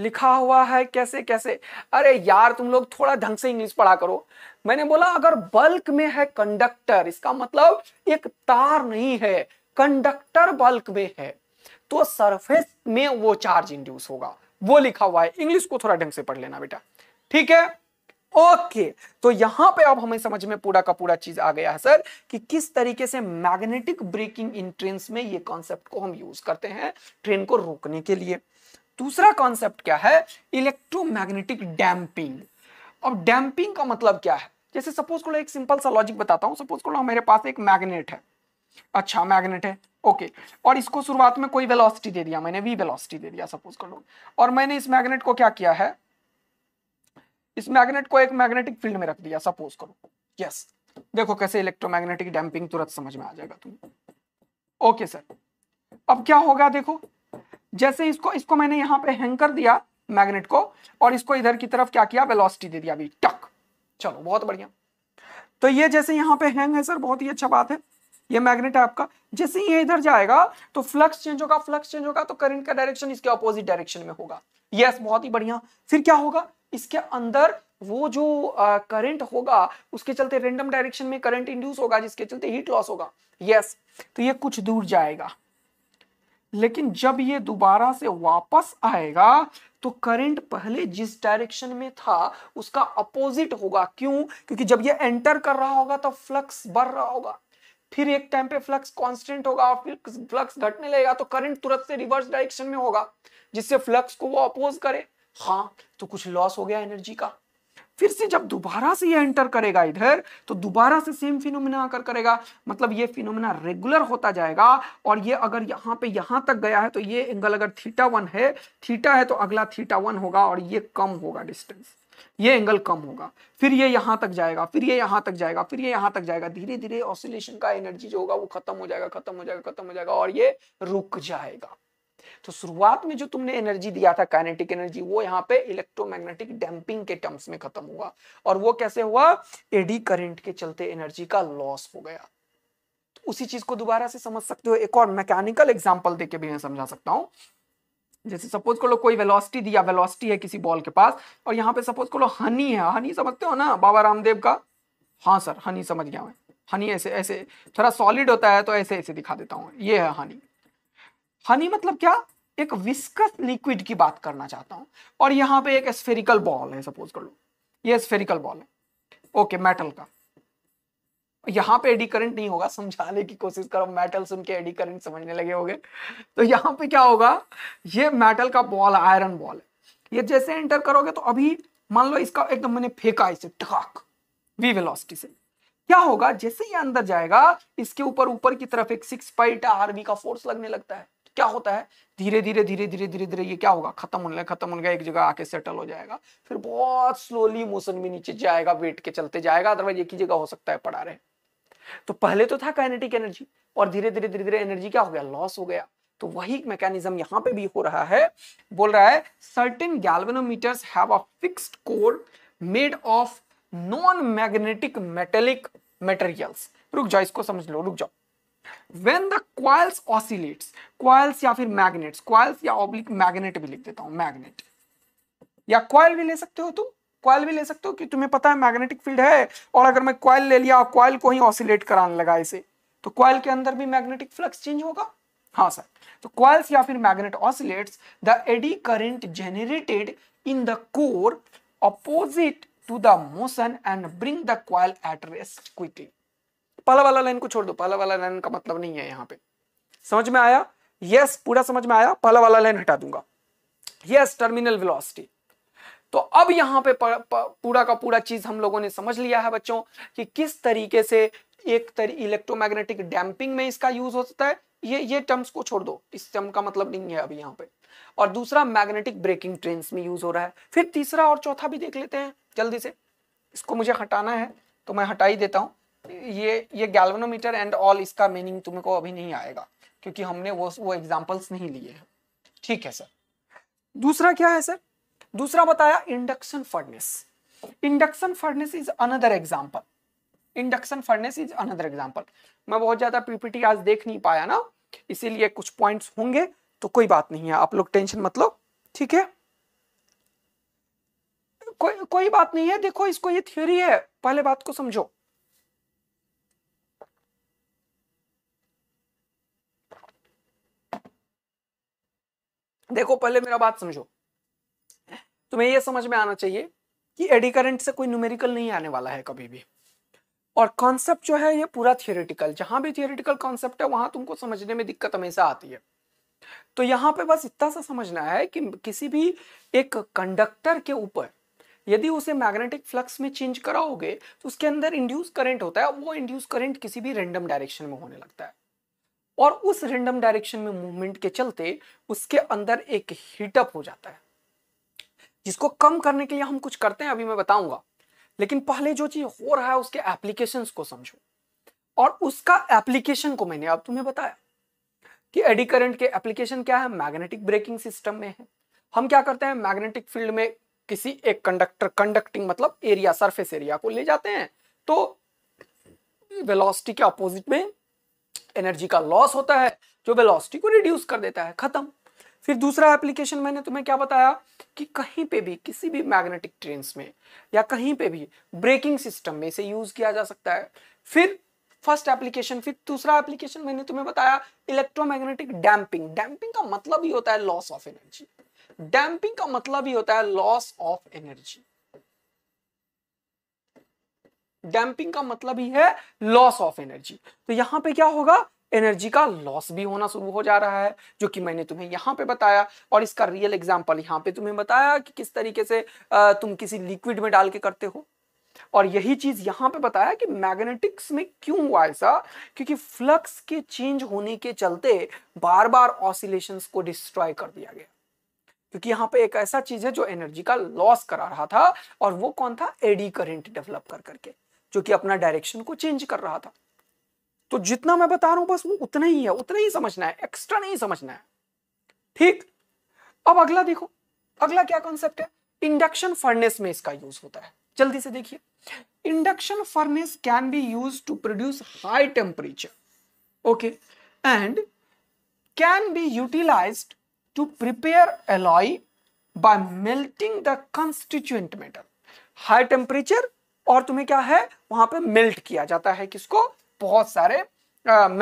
लिखा हुआ है कैसे कैसे अरे यार तुम लोग थोड़ा ढंग से इंग्लिश पढ़ा करो मैंने बोला अगर बल्क में है कंडक्टर इसका मतलब एक तार नहीं है कंडक्टर बल्क में है तो सरफेस में वो चार्ज इंड्यूस होगा वो लिखा हुआ है इंग्लिश को थोड़ा ढंग से पढ़ लेना बेटा ठीक है ओके okay. तो यहां पे अब हमें समझ में पूरा का पूरा चीज आ गया है सर कि किस तरीके से मैग्नेटिक ब्रेकिंग इन ट्रेन में ये कॉन्सेप्ट को हम यूज करते हैं ट्रेन को रोकने के लिए दूसरा कॉन्सेप्ट क्या है इलेक्ट्रोमैग्नेटिक डैम्पिंग अब डैम्पिंग का मतलब क्या है जैसे सपोज को एक सिंपल सा लॉजिक बताता हूं सपोज को मेरे पास एक मैग्नेट है अच्छा मैग्नेट है ओके okay. और इसको शुरुआत में कोई वेलोसिटी दे दिया मैंने वी वेलोसिटी दे दिया सपोज कर लो और मैंने इस मैग्नेट को क्या किया है इस मैग्नेट को एक मैग्नेटिक फील्ड में रख दिया सपोज करो यस yes. देखो कैसे इलेक्ट्रोमैग्नेटिक डैम्पिंग तुरंत समझ में आ जाएगा तुम ओके सर अब क्या होगा देखो जैसे इसको इसको मैंने यहां पे हैंग कर दिया मैग्नेट को और इसको इधर की तरफ क्या किया वेलोसिटी दे दिया अभी टक चलो बहुत बढ़िया तो ये जैसे यहां पे हैंग है सर बहुत ही अच्छा बात है ये मैग्नेट है आपका जैसे ही ये इधर जाएगा तो फ्लक्स चेंज होगा फ्लक्स चेंज होगा तो करंट का डायरेक्शन इसके ऑपोजिट डायरेक्शन में होगा यस yes, बहुत ही बढ़िया फिर क्या होगा इसके अंदर वो जो करंट होगा उसके चलते रेंडम डायरेक्शन में करंट इंड्यूस होगा जिसके चलते हीट लॉस होगा यस yes, तो ये कुछ दूर जाएगा लेकिन जब ये दोबारा से वापस आएगा तो करंट पहले जिस डायरेक्शन में था उसका अपोजिट होगा क्यों क्योंकि जब ये एंटर कर रहा होगा तो फ्लक्स बढ़ रहा होगा फिर एक टाइम पे फ्लक्स कांस्टेंट होगा और फिर फ्लक्स घटने लगेगा तो करंट तुरंत से रिवर्स डायरेक्शन में होगा जिससे फ्लक्स को वो अपोज करे हाँ तो कुछ लॉस हो गया एनर्जी का फिर से जब दोबारा से ये एंटर करेगा इधर तो दोबारा से सेम फिनोमिना आकर करेगा मतलब ये फिनोमिना रेगुलर होता जाएगा और ये अगर यहाँ पे यहां तक गया है तो ये एंगल अगर थीटा वन है थीटा है तो अगला थीटा वन होगा और ये कम होगा डिस्टेंस ये एंगल कम होगा फिर ये यहाँ तक जाएगा फिर ये यहाँ तक जाएगा फिर ये यहाँ तक जाएगा धीरे धीरे ऑसिलेशन का एनर्जी जो होगा वो खत्म हो जाएगा खत्म हो जाएगा खत्म हो जाएगा और ये रुक जाएगा तो शुरुआत में जो तुमने एनर्जी दिया था काइनेटिक एनर्जी वो यहाँ पे इलेक्ट्रोमैग्नेटिक डैम्पिंग के टर्म्स में खत्म हुआ और वो कैसे हुआ एडी करंट के चलते एनर्जी का लॉस हो गया तो उसी चीज को दोबारा से समझ सकते हो एक और मैकेनिकल एग्जांपल देके भी मैं समझा सकता हूं जैसे सपोज कर लो कोई वेलोसिटी दिया वेलोसिटी है किसी बॉल के पास और यहाँ पे सपोज कर लो हनी है हनी समझते हो ना बाबा रामदेव का हाँ सर हनी समझ गया मैं हनी ऐसे ऐसे थोड़ा सॉलिड होता है तो ऐसे ऐसे दिखा देता हूँ ये है हनी हनी मतलब क्या एक विस्कस लिक्विड की बात करना चाहता हूँ और यहाँ पे एक स्फेरिकल बॉल है सपोज कर लो ये स्फेरिकल बॉल है ओके मेटल का यहाँ पे एडी करंट नहीं होगा समझाने की कोशिश करो मेटल सुन के एडी करंट समझने लगे होगे तो यहाँ पे क्या होगा ये मेटल का बॉल आयरन बॉल है ये जैसे एंटर करोगे तो अभी मान लो इसका एकदम मैंने फेंका इसे टकाक वी वेलोसिटी से क्या होगा जैसे ये अंदर जाएगा इसके ऊपर ऊपर की तरफ एक सिक्स पाइट आरवी का फोर्स लगने लगता है तो क्या होता है धीरे धीरे धीरे धीरे धीरे धीरे ये क्या होगा खत्म होने लगा खत्म होने लगा एक जगह आके सेटल हो जाएगा फिर बहुत स्लोली मोशन में नीचे जाएगा वेट के चलते जाएगा अदरवाइज एक ही जगह हो सकता है पड़ा रहे तो पहले तो था काइनेटिक एनर्जी और धीरे धीरे धीरे धीरे एनर्जी क्या हो गया लॉस हो गया तो वही मैकेनिज्म यहां पे भी हो रहा है बोल रहा है certain galvanometers have a fixed core made of non magnetic metallic materials रुक जाओ इसको समझ लो रुक जाओ when the coils oscillates coils या फिर magnets coils या oblique magnet भी लिख देता हूं magnet या coil भी ले सकते हो तुम क्वाइल भी ले सकते हो कि तुम्हें पता है मैग्नेटिक फील्ड है और अगर मैं क्वाइल ले लिया क्वाइल को ही ऑसिलेट कराने लगा इसे तो क्वाइल के अंदर भी मैग्नेटिक फ्लक्स चेंज होगा हाँ सर तो क्वाइल्स या फिर magnet oscillates the eddy current generated in the core opposite to the motion and bring the coil at rest quickly पहला वाला लाइन को छोड़ दो पहला वाला लाइन का मतलब नहीं है यहाँ पे समझ में आया यस yes, पूरा समझ में आया पहला वाला लाइन हटा दूंगा यस टर्मिनल वेलोसिटी तो अब यहाँ पे पूरा का पूरा चीज हम लोगों ने समझ लिया है बच्चों कि किस तरीके से एक तरी इलेक्ट्रोमैग्नेटिक डैम्पिंग में इसका यूज हो सकता है ये ये टर्म्स को छोड़ दो इस टर्म का मतलब नहीं है अभी यहाँ पे और दूसरा मैग्नेटिक ब्रेकिंग ट्रेन में यूज हो रहा है फिर तीसरा और चौथा भी देख लेते हैं जल्दी से इसको मुझे हटाना है तो मैं हटा ही देता हूँ ये ये गैल्वनोमीटर एंड ऑल इसका मीनिंग तुमको अभी नहीं आएगा क्योंकि हमने वो वो एग्जाम्पल्स नहीं लिए हैं ठीक है सर दूसरा क्या है सर दूसरा बताया induction furnace induction furnace is another example induction furnace is another example मैं बहुत ज्यादा पीपीटी आज देख नहीं पाया ना इसीलिए कुछ पॉइंट्स होंगे तो कोई बात नहीं है आप लोग टेंशन मत लो ठीक है कोई कोई बात नहीं है देखो इसको ये थ्योरी है पहले बात को समझो देखो पहले मेरा बात समझो तुम्हें यह समझ में आना चाहिए कि एडी करंट से कोई न्यूमेरिकल नहीं आने वाला है कभी भी और कॉन्सेप्ट जो है ये पूरा थियोरिटिकल जहां भी थियोरिटिकल कॉन्सेप्ट है वहां तुमको समझने में दिक्कत हमेशा आती है तो यहाँ पे बस इतना सा समझना है कि किसी भी एक कंडक्टर के ऊपर यदि उसे मैग्नेटिक फ्लक्स में चेंज कराओगे तो उसके अंदर इंड्यूस करंट होता है वो इंड्यूस करंट किसी भी रेंडम डायरेक्शन में होने लगता है और उस रेंडम डायरेक्शन में मूवमेंट के चलते उसके अंदर एक हीटअप हो जाता है जिसको कम करने के लिए हम कुछ करते हैं अभी मैं बताऊंगा लेकिन पहले जो चीज हो रहा है उसके एप्लीकेशन को समझो और उसका एप्लीकेशन को मैंने अब तुम्हें बताया कि एडी करंट के एप्लीकेशन क्या है मैग्नेटिक ब्रेकिंग सिस्टम में है हम क्या करते हैं मैग्नेटिक फील्ड में किसी एक कंडक्टर कंडक्टिंग मतलब एरिया सरफेस एरिया को ले जाते हैं तो वेलोसिटी के अपोजिट में एनर्जी का लॉस होता है जो वेलोसिटी को रिड्यूस कर देता है खत्म फिर दूसरा एप्लीकेशन मैंने तुम्हें क्या बताया कि कहीं पे भी किसी भी मैग्नेटिक ट्रेन में या कहीं पे भी ब्रेकिंग सिस्टम में इसे यूज किया जा सकता है फिर फर्स्ट एप्लीकेशन फिर दूसरा एप्लीकेशन मैंने तुम्हें बताया इलेक्ट्रोमैग्नेटिक डैम्पिंग डैम्पिंग का मतलब ही होता है लॉस ऑफ एनर्जी डैम्पिंग का मतलब ही होता है लॉस ऑफ एनर्जी डैम्पिंग का मतलब ही है लॉस ऑफ एनर्जी तो यहां पे क्या होगा एनर्जी का लॉस भी होना शुरू हो जा रहा है जो कि मैंने तुम्हें यहाँ पे बताया और इसका रियल एग्जाम्पल यहाँ पे तुम्हें बताया कि किस तरीके से तुम किसी लिक्विड में डाल के करते हो और यही चीज यहाँ पे बताया कि मैग्नेटिक्स में क्यों हुआ ऐसा क्योंकि फ्लक्स के चेंज होने के चलते बार बार ऑसिलेशन को डिस्ट्रॉय कर दिया गया क्योंकि यहाँ पे एक ऐसा चीज है जो एनर्जी का लॉस करा रहा था और वो कौन था एडी करंट डेवलप कर करके जो कि अपना डायरेक्शन को चेंज कर रहा था तो जितना मैं बता रहा हूं बस वो उतना ही है उतना ही समझना है एक्स्ट्रा नहीं समझना है ठीक अब अगला देखो अगला क्या कॉन्सेप्ट है इंडक्शन फर्नेस में इसका यूज होता है जल्दी से देखिए induction furnace can be use to produce high temperature okay and can be utilise to prepare alloy by melting the constituent metal high temperature और तुम्हें क्या है वहां पे मेल्ट किया जाता है किसको बहुत सारे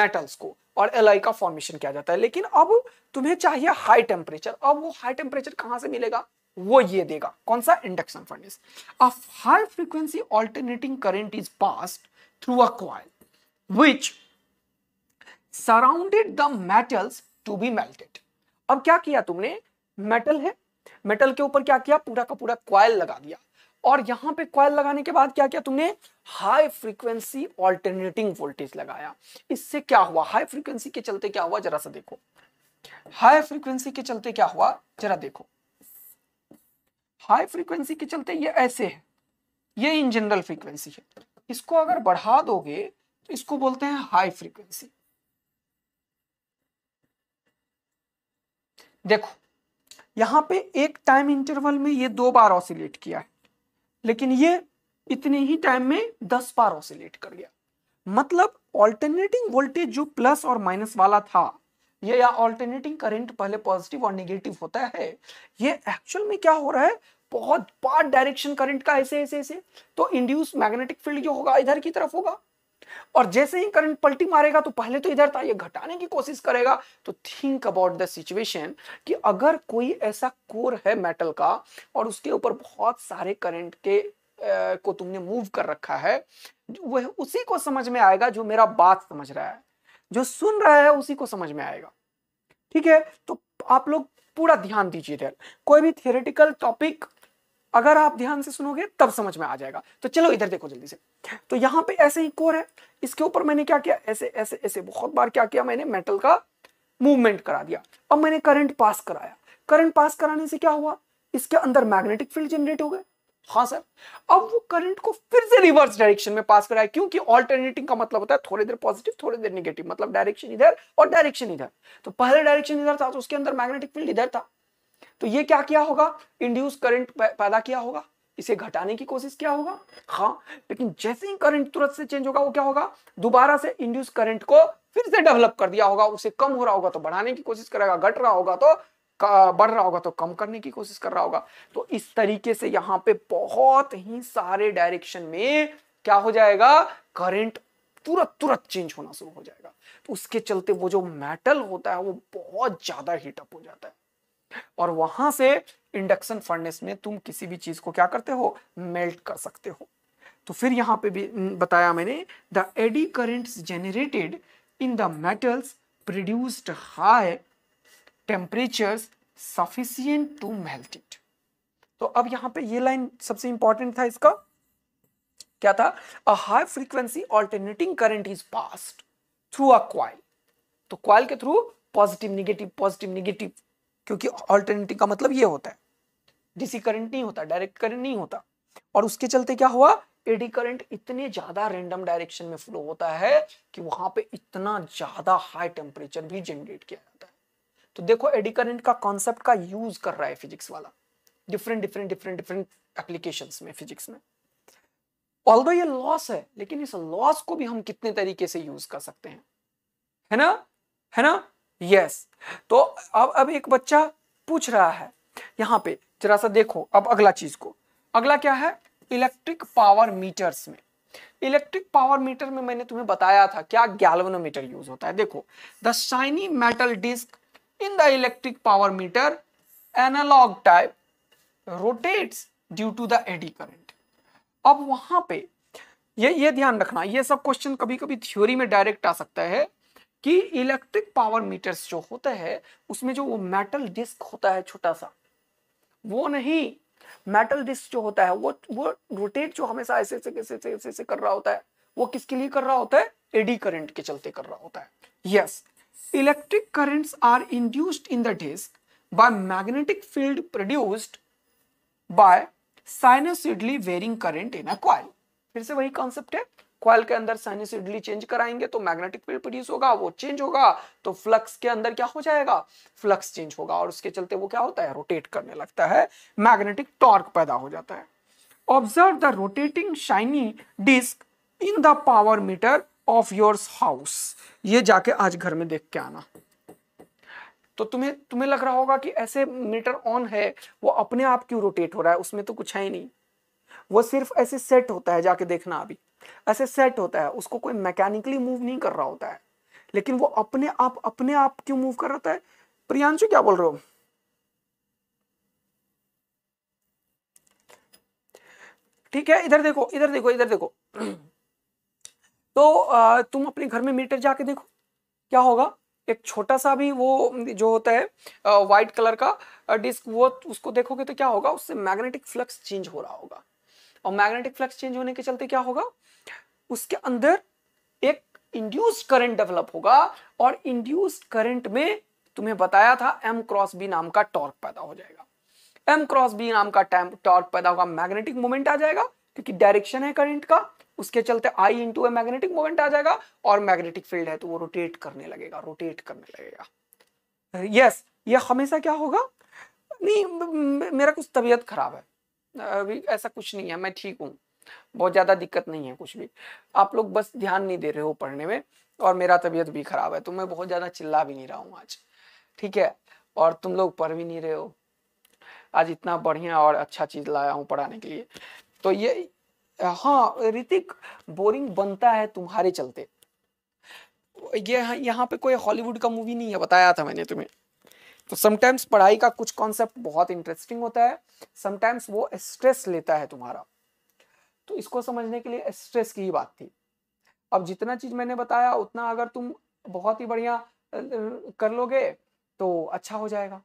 मेटल्स को और एलआई का फॉर्मेशन किया जाता है लेकिन अब तुम्हें चाहिए हाई टेम्परेचर अब वो हाई टेम्परेचर कहाँ से मिलेगा वो ये देगा कौन सा induction furnace a high frequency alternating current is pass through a coil which surrounded the metals to be melted अब क्या किया तुमने मेटल है मेटल के ऊपर क्या किया पूरा का पूरा क्वाइल लगा दिया और यहां पे कॉयल लगाने के बाद क्या किया तुमने हाई फ्रीक्वेंसी ऑल्टरनेटिंग वोल्टेज लगाया इससे क्या हुआ हाई फ्रीक्वेंसी के चलते क्या हुआ जरा सा देखो हाई फ्रीक्वेंसी के चलते क्या हुआ जरा देखो हाई फ्रीक्वेंसी के चलते ये ऐसे है ये इन जनरल फ्रीक्वेंसी है इसको अगर बढ़ा दोगे तो इसको बोलते हैं हाई फ्रीक्वेंसी देखो यहां पे एक टाइम इंटरवल में ये दो बार ऑसिलेट किया है लेकिन ये इतने ही टाइम में दस बार ऑसिलेट कर गया मतलब ऑल्टरनेटिंग वोल्टेज जो प्लस और माइनस वाला था ये या ऑल्टरनेटिंग करंट पहले पॉजिटिव और नेगेटिव होता है ये एक्चुअल में क्या हो रहा है बहुत बार डायरेक्शन करंट का ऐसे ऐसे ऐसे तो इंड्यूस मैग्नेटिक फील्ड जो होगा इधर की तरफ होगा और जैसे ही करंट पलटी मारेगा तो पहले तो इधर था ये घटाने की कोशिश करेगा तो थिंक अबाउट द सिचुएशन कि अगर कोई ऐसा कोर है मेटल का और उसके ऊपर बहुत सारे करंट के आ, को तुमने मूव कर रखा है वह उसी को समझ में आएगा जो मेरा बात समझ रहा है जो सुन रहा है उसी को समझ में आएगा ठीक है तो आप लोग पूरा ध्यान दीजिए इधर कोई भी थियोरेटिकल टॉपिक अगर आप ध्यान से सुनोगे तब समझ में आ जाएगा तो चलो इधर देखो जल्दी से तो यहां पे ऐसे ही कोर है इसके ऊपर मैंने क्या किया ऐसे ऐसे ऐसे बहुत बार क्या किया मैंने मेटल का मूवमेंट करा दिया अब मैंने करंट पास कराया करंट पास कराने से क्या हुआ इसके अंदर मैग्नेटिक फील्ड जनरेट हो गए हाँ सर अब वो करंट को फिर से रिवर्स डायरेक्शन में पास कराया क्योंकि ऑल्टरनेटिंग का मतलब होता है थोड़ी देर पॉजिटिव थोड़ी देर निगेटिव मतलब डायरेक्शन इधर और डायरेक्शन इधर तो पहले डायरेक्शन इधर था तो उसके अंदर मैग्नेटिक फील्ड इधर था तो ये क्या किया होगा इंड्यूस करंट पैदा किया होगा इसे घटाने की कोशिश क्या होगा हाँ लेकिन जैसे ही करंट तुरंत से चेंज होगा वो क्या होगा दोबारा से इंड्यूस करंट को फिर से डेवलप कर दिया होगा उसे कम हो रहा होगा तो बढ़ाने की कोशिश करेगा घट रहा होगा तो बढ़ रहा होगा तो कम करने की कोशिश कर रहा होगा तो इस तरीके से यहाँ पे बहुत ही सारे डायरेक्शन में क्या हो जाएगा करंट तुरंत तुरंत चेंज होना शुरू हो जाएगा तो उसके चलते वो जो मेटल होता है वो बहुत ज्यादा हीटअप हो जाता है और वहां से इंडक्शन फर्नेस में तुम किसी भी चीज को क्या करते हो मेल्ट कर सकते हो तो फिर यहाँ पे भी हम्म, बताया मैंने the eddy currents generated in the metals produced high temperatures sufficient to melt it तो अब यहाँ पे ये लाइन सबसे इंपॉर्टेंट था इसका क्या था a high frequency alternating current is pass through a coil तो क्वाइल के through positive negative positive negative क्योंकि ऑल्टरनेटिंग का मतलब ये होता है डीसी करंट नहीं होता डायरेक्ट करंट नहीं होता और उसके चलते क्या हुआ एडी करंट इतने ज्यादा रेंडम डायरेक्शन में फ्लो होता है कि वहां पे इतना ज्यादा हाई टेम्परेचर भी जनरेट किया जाता है तो देखो एडी करंट का कॉन्सेप्ट का यूज कर रहा है फिजिक्स वाला different different different different application में फिजिक्स में ऑल्दो ये लॉस है लेकिन इस लॉस को भी हम कितने तरीके से यूज कर सकते हैं है ना है ना यस तो अब अब एक बच्चा पूछ रहा है यहाँ पे जरा सा देखो अब अगला चीज को अगला क्या है इलेक्ट्रिक पावर मीटर्स में इलेक्ट्रिक पावर मीटर में मैंने तुम्हें बताया था क्या गैल्वेनोमीटर यूज होता है देखो the shiny metal disc in the electric power meter analogue type rotates due to the eddy current अब वहां पे ये ये ध्यान रखना ये सब क्वेश्चन कभी कभी थ्योरी में डायरेक्ट आ सकता है कि इलेक्ट्रिक पावर मीटर्स जो होता है उसमें जो वो मेटल डिस्क होता है छोटा सा वो नहीं मेटल डिस्क जो होता है वो वो रोटेट जो हमेशा ऐसे ऐसे ऐसे ऐसे ऐसे ऐसे कर रहा होता है वो किसके लिए कर रहा होता है एडी करंट के चलते कर रहा होता है yes electric currents are induced in the disc by magnetic field produced by sinusoidally varying current in a coil फिर से वही कॉन्सेप्ट है क्वाल के अंदर साइनसिडली चेंज कराएंगे तो मैग्नेटिक फील्ड प्रोड्यूस होगा वो चेंज होगा तो फ्लक्स के अंदर क्या हो जाएगा फ्लक्स चेंज होगा और उसके चलते वो क्या होता है रोटेट करने लगता है मैग्नेटिक टॉर्क पैदा हो जाता है observe the rotating shiny disc in the power meter of your house ये जाके आज घर में देख के आना तो तुम्हें तुम्हें लग रहा होगा कि ऐसे मीटर ऑन है वो अपने आप क्यों रोटेट हो रहा है उसमें तो कुछ है ही नहीं वो सिर्फ ऐसे सेट होता है जाके देखना अभी ऐसे सेट होता है उसको कोई मैकेनिकली मूव नहीं कर रहा होता है लेकिन वो अपने आप अपने आप क्यों मूव कर रहा है प्रियांशु क्या बोल रहे हो ठीक है इधर देखो इधर देखो इधर देखो तो तुम अपने घर में मीटर जाके देखो क्या होगा एक छोटा सा भी वो जो होता है वाइट कलर का डिस्क वो उसको देखोगे तो क्या होगा उससे मैग्नेटिक फ्लक्स चेंज हो रहा होगा और मैग्नेटिक फ्लक्स चेंज होने के चलते क्या होगा उसके अंदर एक इंड्यूस करंट डेवलप होगा और इंड्यूस करंट में तुम्हें बताया था एम क्रॉस बी नाम का टॉर्क पैदा हो जाएगा एम क्रॉस बी नाम का टॉर्क पैदा होगा मैग्नेटिक मोमेंट आ जाएगा क्योंकि डायरेक्शन है करंट का उसके चलते I into A magnetic moment आ जाएगा और मैग्नेटिक फील्ड है तो वो रोटेट करने लगेगा रोटेट करने लगेगा यस ये हमेशा क्या होगा नहीं मेरा कुछ तबीयत खराब है अभी ऐसा कुछ नहीं है मैं ठीक हूँ बहुत ज़्यादा दिक्कत नहीं है कुछ भी आप लोग बस ध्यान नहीं दे रहे हो पढ़ने में और मेरा तबीयत भी खराब है तो मैं बहुत ज़्यादा चिल्ला भी नहीं रहा हूँ आज ठीक है और तुम लोग पढ़ भी नहीं रहे हो आज इतना बढ़िया और अच्छा चीज़ लाया हूँ पढ़ाने के लिए तो ये हाँ ऋतिक बोरिंग बनता है तुम्हारे चलते ये यहाँ पे कोई हॉलीवुड का मूवी नहीं है बताया था मैंने तुम्हें तो समटाइम्स पढ़ाई का कुछ कॉन्सेप्ट बहुत इंटरेस्टिंग होता है समटाइम्स वो स्ट्रेस लेता है तुम्हारा तो इसको समझने के लिए स्ट्रेस की ही बात थी अब जितना चीज मैंने बताया उतना अगर तुम बहुत ही बढ़िया कर लोगे तो अच्छा हो जाएगा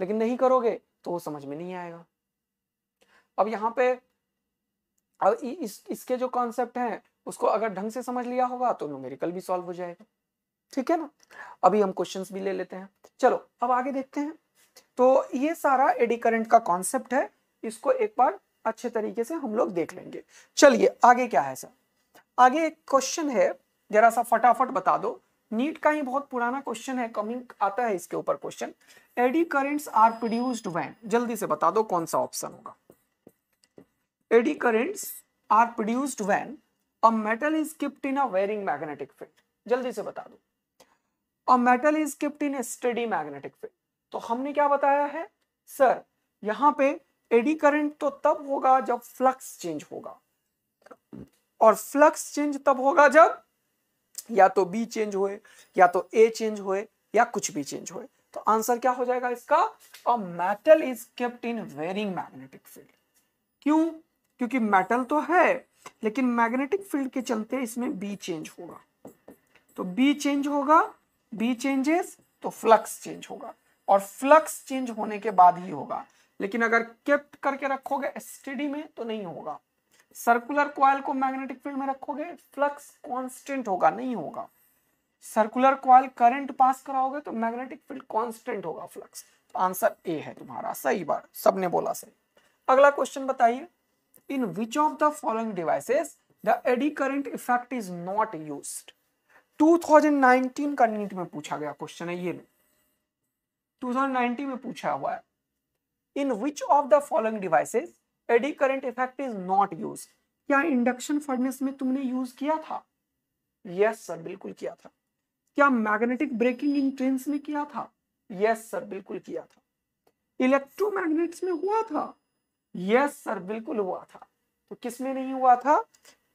लेकिन नहीं करोगे तो वो समझ में नहीं आएगा अब यहाँ पे अब इस इसके जो कॉन्सेप्ट हैं उसको अगर ढंग से समझ लिया होगा तो न्यूमेरिकल भी सॉल्व हो जाएगा ठीक है ना अभी हम क्वेश्चंस भी ले लेते हैं चलो अब आगे देखते हैं तो ये सारा एडी करंट का कॉन्सेप्ट है इसको एक बार अच्छे तरीके से हम लोग देख लेंगे चलिए आगे क्या है सर आगे एक क्वेश्चन है जरा सा फटाफट बता दो नीट का ही बहुत पुराना क्वेश्चन है कमिंग आता है इसके ऊपर question eddy currents are produced when जल्दी से बता दो कौन सा ऑप्शन होगा eddy currents are produced when a metal is kept in a varying magnetic field जल्दी से बता दो a metal is kept in steady magnetic field तो हमने क्या बताया है सर यहां पे एडी करंट तो तब होगा जब फ्लक्स चेंज होगा और फ्लक्स चेंज तब होगा जब या तो बी चेंज होए या तो ए चेंज होए या कुछ भी चेंज होए तो आंसर क्या हो जाएगा इसका a metal is kept in varying magnetic field क्यों क्योंकि मेटल तो है लेकिन मैग्नेटिक फील्ड के चलते इसमें बी चेंज होगा तो बी चेंज होगा बी चेंजेस तो फ्लक्स चेंज होगा और फ्लक्स चेंज होने के बाद ही होगा लेकिन अगर केप्ट करके रखोगे स्टडी में तो नहीं होगा सर्कुलर क्वाइल को मैग्नेटिक फील्ड में रखोगे फ्लक्स कांस्टेंट होगा नहीं होगा सर्कुलर क्वाइल करंट पास कराओगे तो मैग्नेटिक फील्ड कांस्टेंट होगा फ्लक्स आंसर ए है तुम्हारा सही बार सबने बोला सही अगला क्वेश्चन बताइए in which of the following devices the eddy current effect is not use 2019 का नीट में पूछा गया क्वेश्चन है ये 2019 में पूछा हुआ है in which of the following devices eddy current effect is not use क्या इंडक्शन फर्नेस में तुमने यूज किया था यस yes, सर बिल्कुल किया था क्या मैग्नेटिक ब्रेकिंग इन ट्रेन में किया था यस yes, सर बिल्कुल किया था इलेक्ट्रोमैग्नेट्स में हुआ था यस yes, सर बिल्कुल हुआ था तो किस में नहीं हुआ था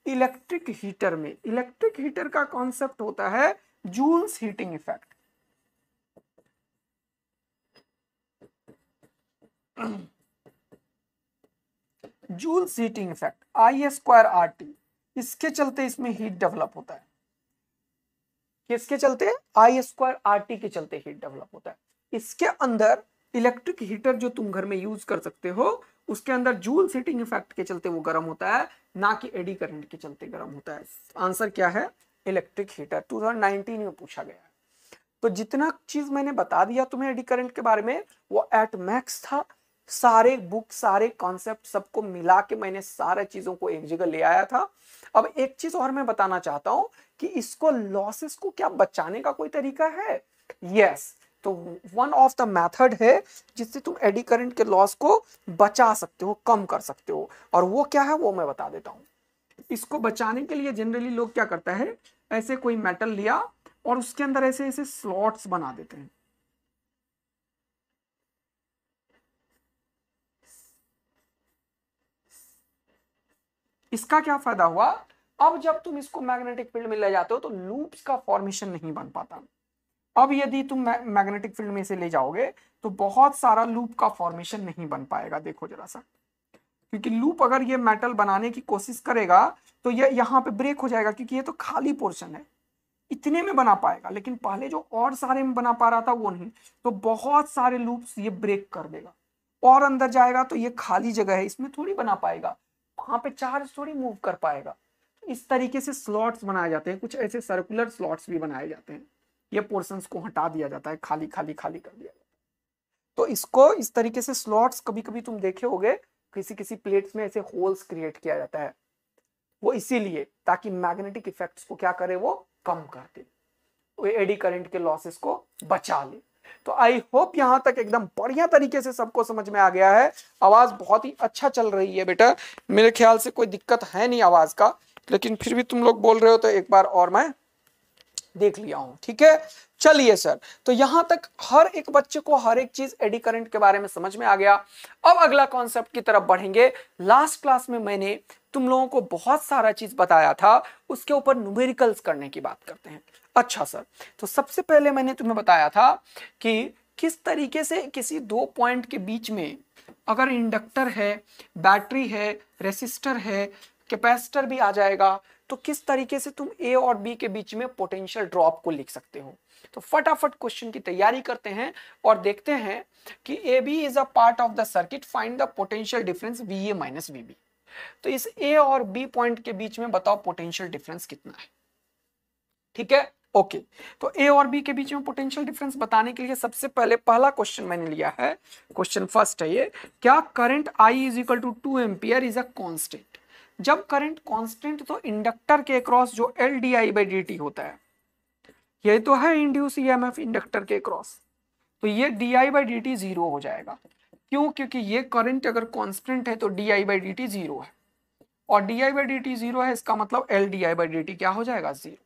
इलेक्ट्रिक हीटर में इलेक्ट्रिक हीटर का कॉन्सेप्ट होता है joules heating effect joule heating effect I square R T इसके चलते इसमें हीट डेवलप होता है किसके चलते आई स्क्वायर आर टी के चलते हीट डेवलप होता है इसके अंदर इलेक्ट्रिक हीटर जो तुम घर में यूज कर सकते हो उसके अंदर जूल सीटिंग इफेक्ट के चलते वो गर्म होता है ना कि एडी करंट के चलते गर्म होता है आंसर क्या है इलेक्ट्रिक हीटर 2019 में पूछा गया है तो जितना चीज मैंने बता दिया तुम्हें एडी करंट के बारे में वो एट मैक्स था सारे बुक सारे कॉन्सेप्ट सबको मिला के मैंने सारे चीजों को एक जगह ले आया था अब एक चीज और मैं बताना चाहता हूं कि इसको लॉसेस को क्या बचाने का कोई तरीका है यस yes, तो वन ऑफ द मेथड है जिससे तुम एडी करंट के लॉस को बचा सकते हो कम कर सकते हो और वो क्या है वो मैं बता देता हूँ इसको बचाने के लिए जनरली लोग क्या करता है ऐसे कोई मेटल लिया और उसके अंदर ऐसे ऐसे स्लॉट्स बना देते हैं इसका क्या फायदा हुआ अब जब तुम इसको मैग्नेटिक फील्ड में ले जाते हो तो लूप्स का फॉर्मेशन नहीं बन पाता अब यदि तुम मैग्नेटिक फील्ड में से ले जाओगे तो बहुत सारा लूप का फॉर्मेशन नहीं बन पाएगा देखो जरा सा क्योंकि लूप अगर ये मेटल बनाने की कोशिश करेगा तो ये यहाँ पे ब्रेक हो जाएगा क्योंकि ये तो खाली पोर्शन है इतने में बना पाएगा लेकिन पहले जो और सारे में बना पा रहा था वो नहीं तो बहुत सारे लूप्स ये ब्रेक कर देगा और अंदर जाएगा तो ये खाली जगह है इसमें थोड़ी बना पाएगा वहां पे चार स्टोरी मूव कर पाएगा तो इस तरीके से स्लॉट्स बनाए जाते हैं कुछ ऐसे सर्कुलर स्लॉट्स भी बनाए जाते हैं ये पोर्शंस को हटा दिया जाता है खाली खाली खाली कर दिया जाता है तो इसको इस तरीके से स्लॉट्स कभी कभी तुम देखे होगे किसी किसी प्लेट्स में ऐसे होल्स क्रिएट किया जाता है वो इसीलिए ताकि मैग्नेटिक इफेक्ट्स को क्या करे वो कम कर दे एडी करेंट के लॉसेस को बचा ले तो आई होप यहां तक एकदम बढ़िया तरीके से सबको समझ में आ गया है आवाज बहुत ही अच्छा चल रही है बेटा मेरे ख्याल से कोई दिक्कत है नहीं आवाज का लेकिन फिर भी तुम लोग बोल रहे हो तो एक बार और मैं देख लिया हूं ठीक है चलिए सर तो यहां तक हर एक बच्चे को हर एक चीज एडी करंट के बारे में समझ में आ गया अब अगला कॉन्सेप्ट की तरफ बढ़ेंगे लास्ट क्लास में मैंने तुम लोगों को बहुत सारा चीज बताया था उसके ऊपर न्यूमेरिकल्स करने की बात करते हैं अच्छा सर तो सबसे पहले मैंने तुम्हें बताया था कि किस तरीके से किसी दो पॉइंट के बीच में अगर इंडक्टर है बैटरी है रेसिस्टर है कैपेसिटर भी आ जाएगा तो किस तरीके से तुम ए और बी के बीच में पोटेंशियल ड्रॉप को लिख सकते हो तो फटाफट क्वेश्चन की तैयारी करते हैं और देखते हैं कि A B is a part of the circuit find the potential difference V A minus V B तो इस ए और बी पॉइंट के बीच में बताओ पोटेंशियल डिफरेंस कितना है ठीक है ओके तो ए और बी के बीच में पोटेंशियल डिफरेंस बताने के लिए सबसे पहले पहला क्वेश्चन मैंने लिया है क्वेश्चन फर्स्ट है ये क्या current I is equal to two ampere is a constant जब करंट कांस्टेंट तो इंडक्टर के अक्रॉस जो L D I by D T होता है ये तो है induce E M F inductor के अक्रॉस तो ये D I by D T zero हो जाएगा क्यों क्योंकि ये करंट अगर कॉन्स्टेंट है तो D I by D T zero है और D I by D T zero है इसका मतलब L D I by D T क्या हो जाएगा जीरो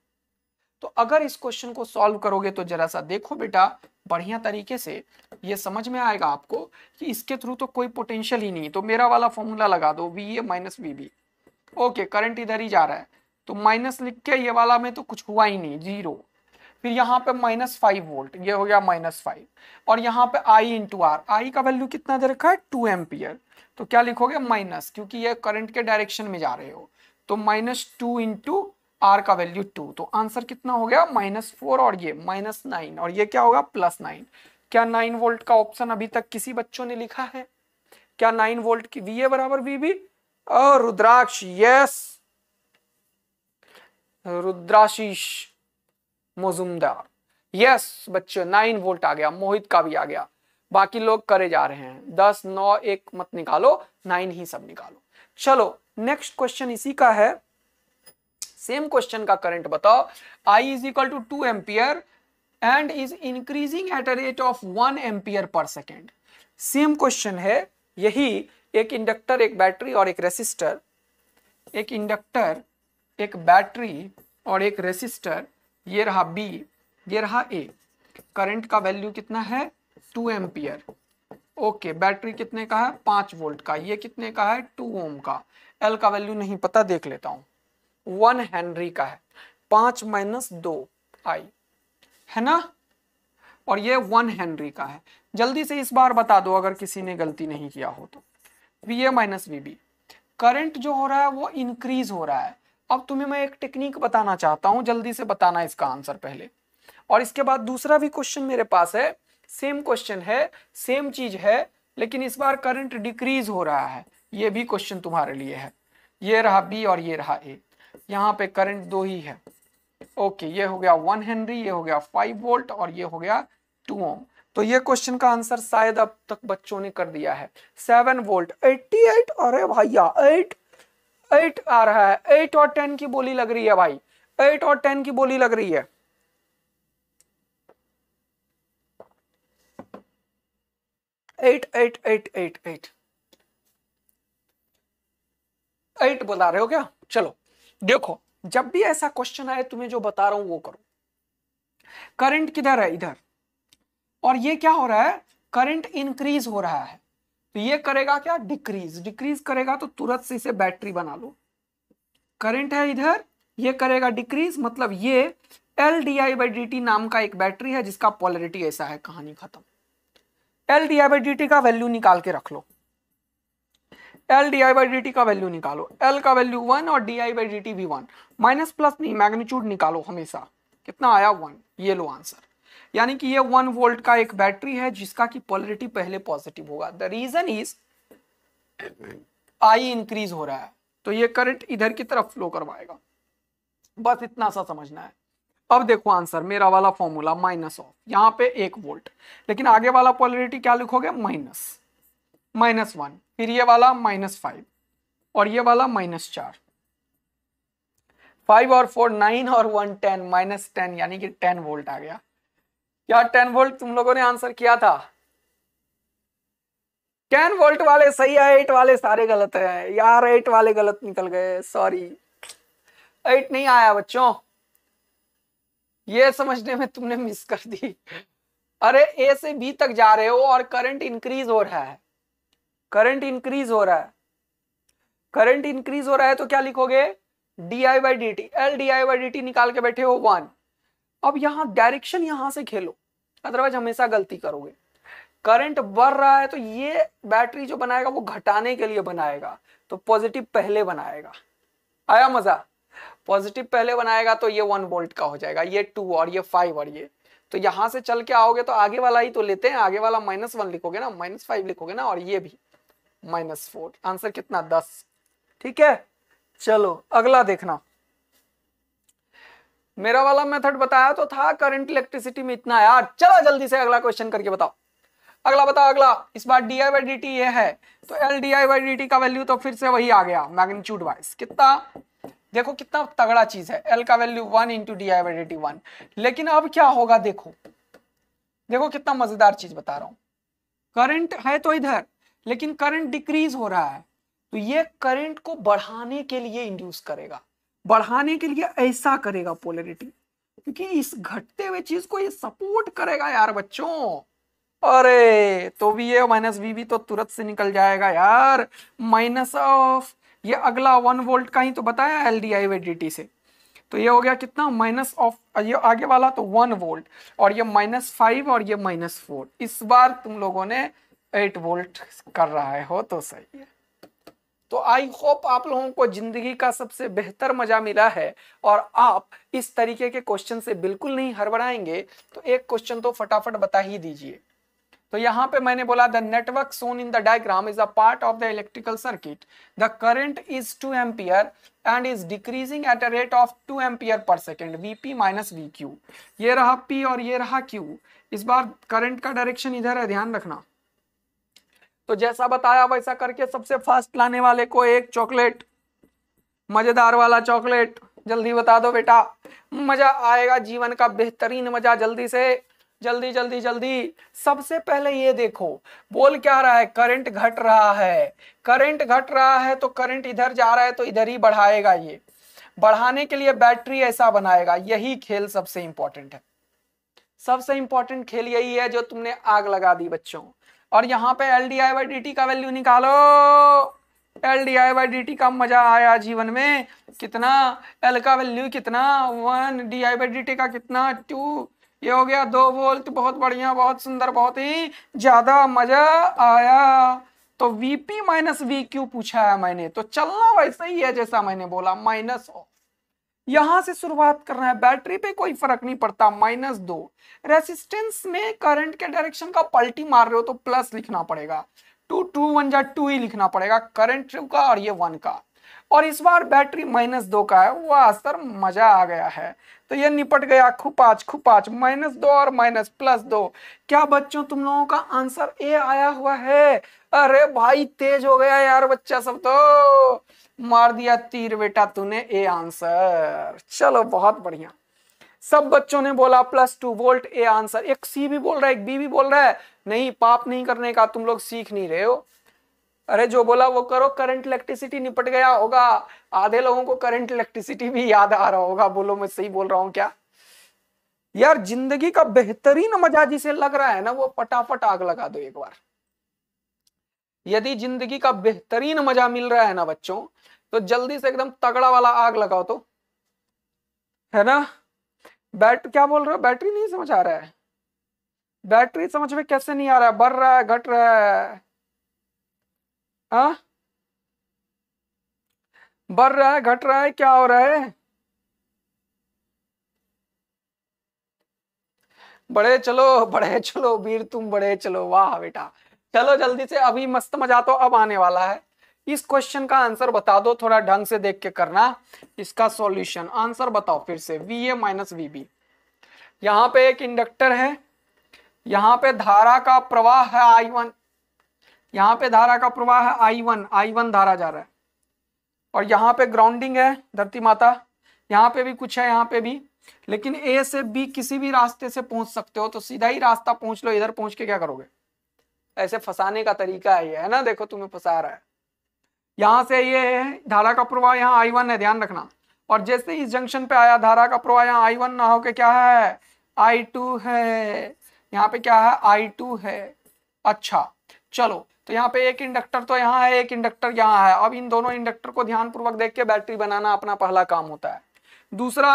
तो अगर इस क्वेश्चन को सॉल्व करोगे तो जरा सा देखो बेटा बढ़िया तरीके से ये समझ में आएगा आपको कि इसके थ्रू तो कोई पोटेंशियल ही नहीं तो मेरा वाला फॉर्मूला लगा दो V A minus V B okay current इधर ही जा रहा है तो माइनस लिख के ये वाला में तो कुछ हुआ ही नहीं जीरो फिर यहाँ पे माइनस फाइव वोल्ट ये हो गया माइनस फाइव और यहाँ पे आई इंटू आर आई का वैल्यू कितना दे रखा है टू एम्पियर तो क्या लिखोगे माइनस क्योंकि ये करंट के डायरेक्शन में जा रहे हो तो माइनस टू इंटू आर का वैल्यू टू तो आंसर कितना हो गया माइनस फोर और ये माइनस नाइन और ये क्या होगा प्लस नाइन क्या नाइन वोल्ट का ऑप्शन अभी तक किसी बच्चों ने लिखा है क्या नाइन वोल्ट की वी ए बराबर V B Rudraksh yes Rudrashish Majumdar yes बच्चे नाइन वोल्ट आ गया मोहित का भी आ गया बाकी लोग करे जा रहे हैं दस नौ एक मत निकालो नाइन ही सब निकालो चलो नेक्स्ट क्वेश्चन इसी का है सेम क्वेश्चन का करंट बताओ I is equal to two ampere and is increasing at a rate of one ampere per second same question है यही एक इंडक्टर एक बैटरी और एक रेसिस्टर एक इंडक्टर एक बैटरी और एक रेसिस्टर ये रहा बी ये रहा ए करंट का वैल्यू कितना है टू एम्पियर ओके बैटरी कितने का है पांच वोल्ट का ये कितने का है टू ओम का एल का वैल्यू नहीं पता देख लेता हूं वन हेनरी का है पांच माइनस दो आई है ना और ये वन हेनरी का है जल्दी से इस बार बता दो अगर किसी ने गलती नहीं किया हो तो V A minus V B current जो हो रहा है वो इंक्रीज हो रहा है अब तुम्हें मैं एक टेक्निक बताना चाहता हूं जल्दी से बताना इसका आंसर पहले और इसके बाद दूसरा भी क्वेश्चन मेरे पास है सेम क्वेश्चन है सेम चीज है लेकिन इस बार करंट डिक्रीज हो रहा है ये भी क्वेश्चन तुम्हारे लिए है ये रहा बी और ये रहा ए यहाँ पे करंट दो ही है ओके ये हो गया वन हेनरी ये हो गया फाइव वोल्ट और ये हो गया टू ओम तो ये क्वेश्चन का आंसर शायद अब तक बच्चों ने कर दिया है सेवन वोल्ट एट्टी एट अरे भैया एट एट आ रहा है एट और टेन की बोली लग रही है भाई एट और टेन की बोली लग रही है eight eight eight eight eight eight बता रहे हो क्या चलो देखो जब भी ऐसा क्वेश्चन आए तुम्हें जो बता रहा हूं वो करो करंट किधर है इधर और ये क्या हो रहा है करंट इंक्रीज हो रहा है तो ये करेगा क्या डिक्रीज डिक्रीज करेगा तो तुरंत से इसे बैटरी बना लो करंट है इधर ये करेगा डिक्रीज मतलब ये L D I by D T नाम का एक बैटरी है जिसका पॉलरिटी ऐसा है कहानी खत्म L D I by D T का वैल्यू निकाल के रख लो L D I by D T का वैल्यू निकालो एल का वैल्यू वन और D I by D T भी वन माइनस प्लस नहीं मैग्नीट्यूड निकालो हमेशा कितना आया वन ये लो आंसर यानी कि ये वन वोल्ट का एक बैटरी है जिसका की पॉलिटी पहले पॉजिटिव होगा the reason is I increase हो रहा है तो ये करंट इधर की तरफ फ्लो करवाएगा बस इतना सा समझना है अब देखो आंसर मेरा वाला फॉर्मूला माइनस ऑफ यहाँ पे एक वोल्ट लेकिन आगे वाला पॉलिटी क्या लिखोगे माइनस माइनस वन फिर ये वाला माइनस फाइव और ये वाला माइनस चार फाइव और फोर नाइन और वन टेन माइनस टेन यानी कि टेन वोल्ट आ गया क्या टेन वोल्ट तुम लोगों ने आंसर किया था टेन वोल्ट वाले सही है एट वाले सारे गलत है यार एट वाले गलत निकल गए सॉरी एट नहीं आया बच्चों ये समझने में तुमने मिस कर दी अरे ए से बी तक जा रहे हो और करंट इंक्रीज हो रहा है करंट इंक्रीज हो रहा है करंट इंक्रीज हो रहा है तो क्या लिखोगे D I by D T L D I by D T निकाल के बैठे हो वन अब यहाँ डायरेक्शन यहां से खेलो अदरवाइज हमेशा गलती करोगे करंट बढ़ रहा है तो ये बैटरी जो बनाएगा वो घटाने के लिए बनाएगा तो पॉजिटिव पहले बनाएगा आया मजा पॉजिटिव पहले बनाएगा तो ये वन वोल्ट का हो जाएगा ये टू और ये फाइव और ये तो यहां से चल के आओगे तो आगे वाला ही तो लेते हैं आगे वाला माइनस वन लिखोगे ना माइनस फाइव लिखोगे ना और ये भी माइनस फोर आंसर कितना दस ठीक है चलो अगला देखना मेरा वाला मेथड बताया तो था करंट इलेक्ट्रिसिटी में इतना यार चलो जल्दी से अगला क्वेश्चन करके बताओ अगला बताओ अगला इस बार डी आई डी टी ये है तो L D I D T का वैल्यू तो फिर से वही आ गया मैग्नीट्यूड वाइज कितना देखो कितना तगड़ा चीज है एल का value one into D I D T one लेकिन अब क्या होगा देखो देखो कितना मजेदार चीज बता रहा हूं करंट है तो इधर लेकिन करंट डिक्रीज हो रहा है तो ये करंट को बढ़ाने के लिए इंड्यूस करेगा बढ़ाने के लिए ऐसा करेगा पोलरिटी क्योंकि इस घटते हुए चीज को ये सपोर्ट करेगा यार बच्चों अरे तो भी ये माइनस वी भी तो तुरंत से निकल जाएगा यार माइनस ऑफ ये अगला वन वोल्ट का ही तो बताया एल डी आई डी से तो ये हो गया कितना माइनस ऑफ ये आगे वाला तो वन वोल्ट और ये माइनस फाइव और ये माइनस फोर इस बार तुम लोगों ने एट वोल्ट कर रहा है हो तो सही है तो आई होप आप लोगों को जिंदगी का सबसे बेहतर मजा मिला है और आप इस तरीके के क्वेश्चन से बिल्कुल नहीं हड़बड़ाएंगे तो एक क्वेश्चन तो फटाफट बता ही दीजिए तो यहाँ पे मैंने बोला the network shown in the diagram is a part of the electrical circuit the current is two ampere and is decreasing at a rate of two ampere per second V P minus V Q ये रहा पी और ये रहा क्यू इस बार करंट का डायरेक्शन इधर है ध्यान रखना तो जैसा बताया वैसा करके सबसे फास्ट लाने वाले को एक चॉकलेट मजेदार वाला चॉकलेट जल्दी बता दो बेटा मजा आएगा जीवन का बेहतरीन मजा जल्दी से जल्दी जल्दी जल्दी सबसे पहले ये देखो बोल क्या रहा है करंट घट रहा है करंट घट रहा है तो करंट इधर जा रहा है तो इधर ही बढ़ाएगा ये बढ़ाने के लिए बैटरी ऐसा बनाएगा यही खेल सबसे इंपॉर्टेंट है सबसे इंपॉर्टेंट खेल यही है जो तुमने आग लगा दी बच्चों और यहाँ पे L D I by D T का वैल्यू निकालो L D I by D T का मजा आया जीवन में कितना एल का वैल्यू कितना one D I by D T का कितना टू ये हो गया दो वोल्ट बहुत बढ़िया बहुत सुंदर बहुत ही ज्यादा मजा आया तो V P minus V Q पूछा है मैंने तो चलना वैसे ही है जैसा मैंने बोला माइनस ऑफ यहां से शुरुआत करना है बैटरी पे कोई फर्क नहीं पड़ता माइनस दो रेसिस्टेंस में करंट के डायरेक्शन का पल्टी मार रहे हो तो प्लस लिखना पड़ेगा टू टू वन जा टू ही लिखना पड़ेगा करंट का और ये वन का और इस बार बैटरी माइनस दो का है वह असर मजा आ गया है तो ये निपट गया खुपाच खुपाच माइनस दो और माइनस प्लस दो क्या बच्चों तुम लोगों का आंसर ए आया हुआ है अरे भाई तेज हो गया यार बच्चा सब तो मार दिया तीर बेटा तूने ए आंसर चलो बहुत बढ़िया सब बच्चों ने बोला plus two volt A answer एक सी भी बोल रहा है एक बी भी बोल रहा है नहीं पाप नहीं करने का तुम लोग सीख नहीं रहे हो अरे जो बोला वो करो करंट इलेक्ट्रिसिटी निपट गया होगा आधे लोगों को करंट इलेक्ट्रिसिटी भी याद आ रहा होगा बोलो मैं सही बोल रहा हूँ क्या यार जिंदगी का बेहतरीन मजा जिसे लग रहा है ना वो फटाफट आग लगा दो एक बार यदि जिंदगी का बेहतरीन मजा मिल रहा है ना बच्चों तो जल्दी से एकदम तगड़ा वाला आग लगाओ तो है ना बैट क्या बोल रहे हो बैटरी नहीं समझ आ रहा है बैटरी समझ में कैसे नहीं आ रहा है बढ़ रहा है घट रहा है आ? हाँ? बढ़ रहा है घट रहा है क्या हो रहा है बड़े चलो बड़े चलो वीर तुम बड़े चलो वाह बेटा चलो जल्दी से अभी मस्त मजा तो अब आने वाला है इस क्वेश्चन का आंसर बता दो थोड़ा ढंग से देख के करना इसका सॉल्यूशन आंसर बताओ फिर से V A minus V B यहाँ पे एक इंडक्टर है यहाँ पे धारा का प्रवाह है आई वन यहाँ पे धारा का प्रवाह है आई वन आई वन धारा जा रहा है और यहाँ पे ग्राउंडिंग है धरती माता यहाँ पे भी कुछ है यहां पे भी लेकिन ए से बी किसी भी रास्ते से पहुंच सकते हो तो सीधा ही रास्ता पहुंच लो इधर पहुंच के क्या करोगे ऐसे फंसाने का तरीका है ये है ना देखो तुम्हें फंसा रहा है यहां से ये है धारा का प्रवाह यहाँ आई वन है ध्यान रखना और जैसे इस जंक्शन पे आया धारा का प्रवाह यहाँ आई वन ना होके क्या है आई टू है यहाँ पे क्या है आई टू है अच्छा चलो तो यहाँ पे एक इंडक्टर तो यहाँ है एक इंडक्टर यहाँ है अब इन दोनों इंडक्टर को ध्यानपूर्वक देख के बैटरी बनाना अपना पहला काम होता है दूसरा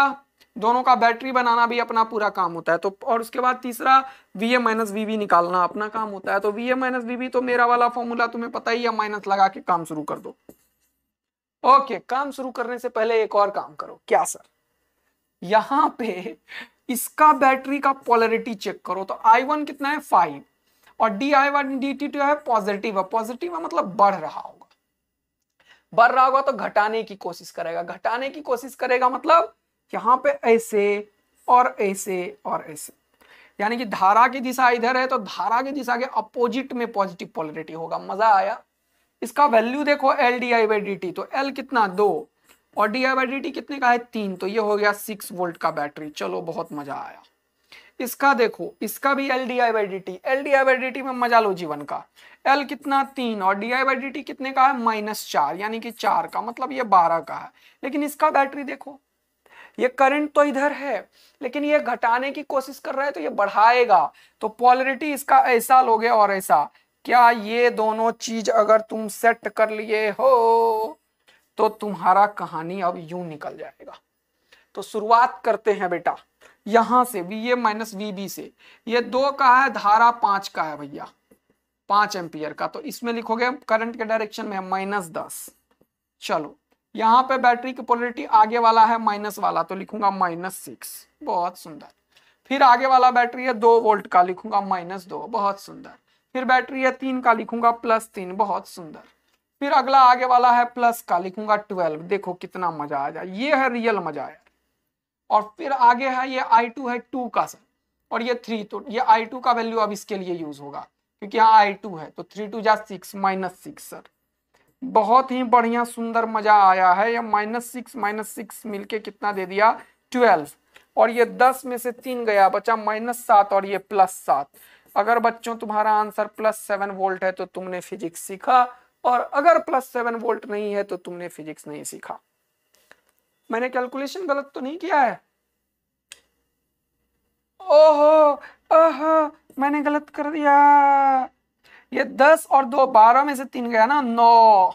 दोनों का बैटरी बनाना भी अपना पूरा काम होता है तो और उसके बाद तीसरा वी ए माइनस वी निकालना अपना काम होता है तो वी ए माइनस वी तो मेरा वाला फॉर्मूला तुम्हें पता ही है माइनस लगा के काम शुरू कर दो ओके काम शुरू करने से पहले एक और काम करो क्या सर यहां पे इसका बैटरी का पोलरिटी चेक करो तो आई वन कितना है फाइव और D I one D T two है पॉजिटिव है पॉजिटिव है मतलब बढ़ रहा होगा बढ़ रहा होगा तो घटाने की कोशिश करेगा घटाने की कोशिश करेगा मतलब यहाँ पे ऐसे और ऐसे और ऐसे यानी कि धारा की दिशा इधर है तो धारा की दिशा के अपोजिट में पॉजिटिव पॉलिटी होगा मजा आया इसका वैल्यू देखो L D I by D T तो एल कितना दो और D I by D T कितने का है तीन तो ये हो गया सिक्स वोल्ट का बैटरी चलो बहुत मजा आया इसका देखो इसका भी L D I by D T L D I by D T में मजा लो जीवन का एल कितना तीन और D I by D T कितने का है माइनस चार यानी कि चार का मतलब ये बारह का है लेकिन इसका बैटरी देखो ये करंट तो इधर है लेकिन ये घटाने की कोशिश कर रहा है तो ये बढ़ाएगा तो पॉलरिटी इसका ऐसा लोगे और ऐसा क्या ये दोनों चीज अगर तुम सेट कर लिए हो तो तुम्हारा कहानी अब यू निकल जाएगा तो शुरुआत करते हैं बेटा यहां से V A minus V B से ये दो का है धारा पांच का है भैया पांच एम्पियर का तो इसमें लिखोगे करंट के डायरेक्शन में माइनस दस चलो यहाँ पे बैटरी की पोलरिटी आगे वाला है माइनस वाला तो लिखूंगा माइनस सिक्स बहुत सुंदर फिर आगे वाला बैटरी है दो वोल्ट का लिखूंगा माइनस दो बहुत सुंदर फिर बैटरी है तीन का लिखूंगा प्लस तीन बहुत सुंदर फिर अगला आगे वाला है प्लस का लिखूंगा ट्वेल्व देखो कितना मजा आ जाए ये है रियल मजा यार और फिर आगे है ये आई टू है टू का सर और ये थ्री तो ये आई टू का वैल्यू अब इसके लिए यूज होगा क्योंकि यहाँ आई टू है तो थ्री टू जा सिक्स माइनस सिक्स सर बहुत ही बढ़िया सुंदर मजा आया है ये माइनस सिक्स माइनस सिक्स मिलके कितना दे दिया ट्वेल्व और ये दस में से तीन गया बचा माइनस सात और ये प्लस सात अगर बच्चों तुम्हारा आंसर प्लस सेवन वोल्ट है तो तुमने फिजिक्स सीखा और अगर प्लस सेवन वोल्ट नहीं है तो तुमने फिजिक्स नहीं सीखा मैंने कैलकुलेशन गलत तो नहीं किया है ओहो ओहो मैंने गलत कर दिया ये दस और दो बारह में से तीन गया ना नौ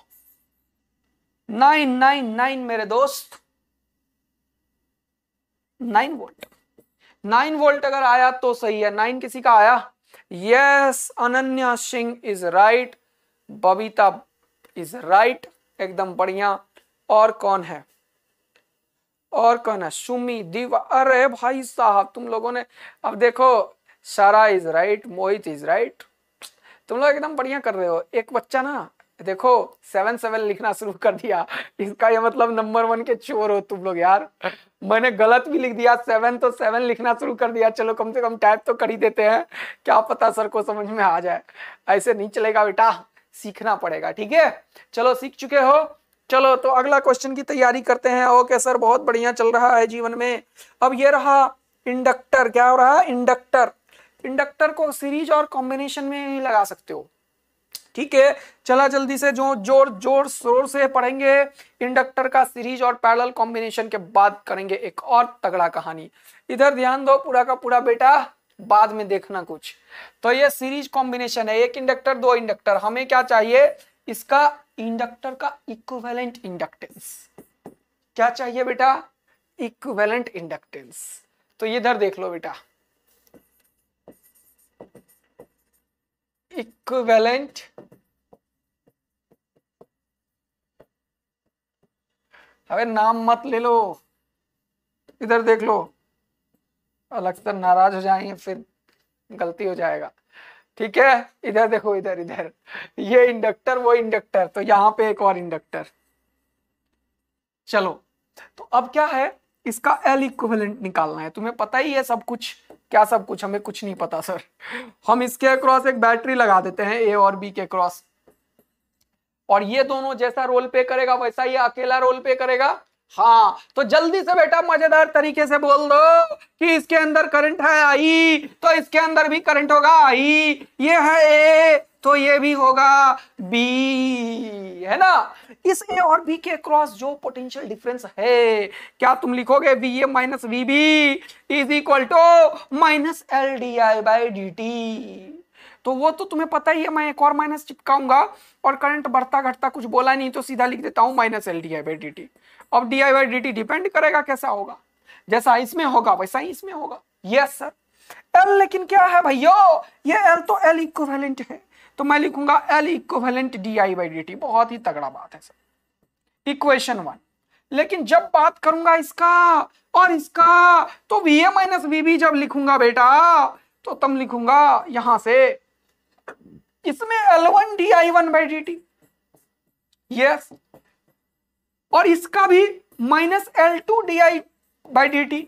नाइन नाइन नाइन मेरे दोस्त नाइन वोल्ट नाइन वोल्ट अगर आया तो सही है नाइन किसी का आया yes Ananya Singh is right Babita is right एकदम बढ़िया और कौन है और कौन है सुमी दीवा अरे भाई साहब तुम लोगों ने अब देखो सारा is right Mohit is right तुम लोग एकदम बढ़िया कर रहे हो एक बच्चा ना देखो सेवन सेवन लिखना शुरू कर दिया इसका ये मतलब नंबर वन के चोर हो तुम लोग यार मैंने गलत भी लिख दिया सेवन तो सेवन लिखना शुरू कर दिया चलो कम से कम टाइप तो कर ही देते हैं क्या पता सर को समझ में आ जाए ऐसे नहीं चलेगा बेटा सीखना पड़ेगा ठीक है चलो सीख चुके हो चलो तो अगला क्वेश्चन की तैयारी करते हैं ओके सर बहुत बढ़िया चल रहा है जीवन में अब ये रहा इंडक्टर क्या हो रहा है इंडक्टर इंडक्टर को सीरीज और कॉम्बिनेशन में लगा सकते हो ठीक है चला जल्दी से जो जोर जोर शोर से पढ़ेंगे इंडक्टर का सीरीज और पैरल कॉम्बिनेशन के बाद करेंगे एक और तगड़ा कहानी इधर ध्यान दो पूरा का पूरा बेटा बाद में देखना कुछ तो ये सीरीज कॉम्बिनेशन है एक इंडक्टर दो इंडक्टर हमें क्या चाहिए इसका इंडक्टर का इक्वेलेंट इंडक्टेंस क्या चाहिए बेटा इक्वेलेंट इंडक्टेंस तो इधर देख लो बेटा इक्विवेलेंट अबे नाम मत ले लो इधर देख लो अलग नाराज हो जाएंगे फिर गलती हो जाएगा ठीक है इधर देखो इधर इधर ये इंडक्टर वो इंडक्टर तो यहां पे एक और इंडक्टर चलो तो अब क्या है इसका एल इक्विवेलेंट निकालना है तुम्हें पता ही है सब कुछ क्या सब कुछ हमें कुछ नहीं पता सर हम इसके अक्रॉस एक बैटरी लगा देते हैं ए और बी के अक्रॉस और ये दोनों जैसा रोल पे करेगा वैसा ही अकेला रोल पे करेगा हाँ तो जल्दी से बेटा मजेदार तरीके से बोल दो कि इसके अंदर करंट है आई तो इसके अंदर भी करंट होगा आई ये है ए तो ये भी होगा बी है ना इस ए और बी के क्रॉस जो पोटेंशियल डिफरेंस है क्या तुम लिखोगे B A minus B B is equal to minus L D I by D T तो वो तो तुम्हें पता ही है मैं एक और माइनस चिपकाऊंगा और करंट बढ़ता घटता कुछ बोला नहीं तो सीधा लिख देता हूं minus L D I by D T अब D I by D T depend करेगा कैसा होगा जैसा इसमें होगा वैसा ही इसमें होगा यस सर एल लेकिन क्या है भैया ये एल तो एल इक्विवेलेंट है तो मैं लिखूंगा L equivalent D I by D T बहुत ही तगड़ा बात है सर इक्वेशन वन लेकिन जब बात करूंगा इसका और इसका तो V A minus V B जब लिखूंगा बेटा तो तब लिखूंगा यहां से इसमें L one D I one by D T yes और इसका भी minus L two D I by D T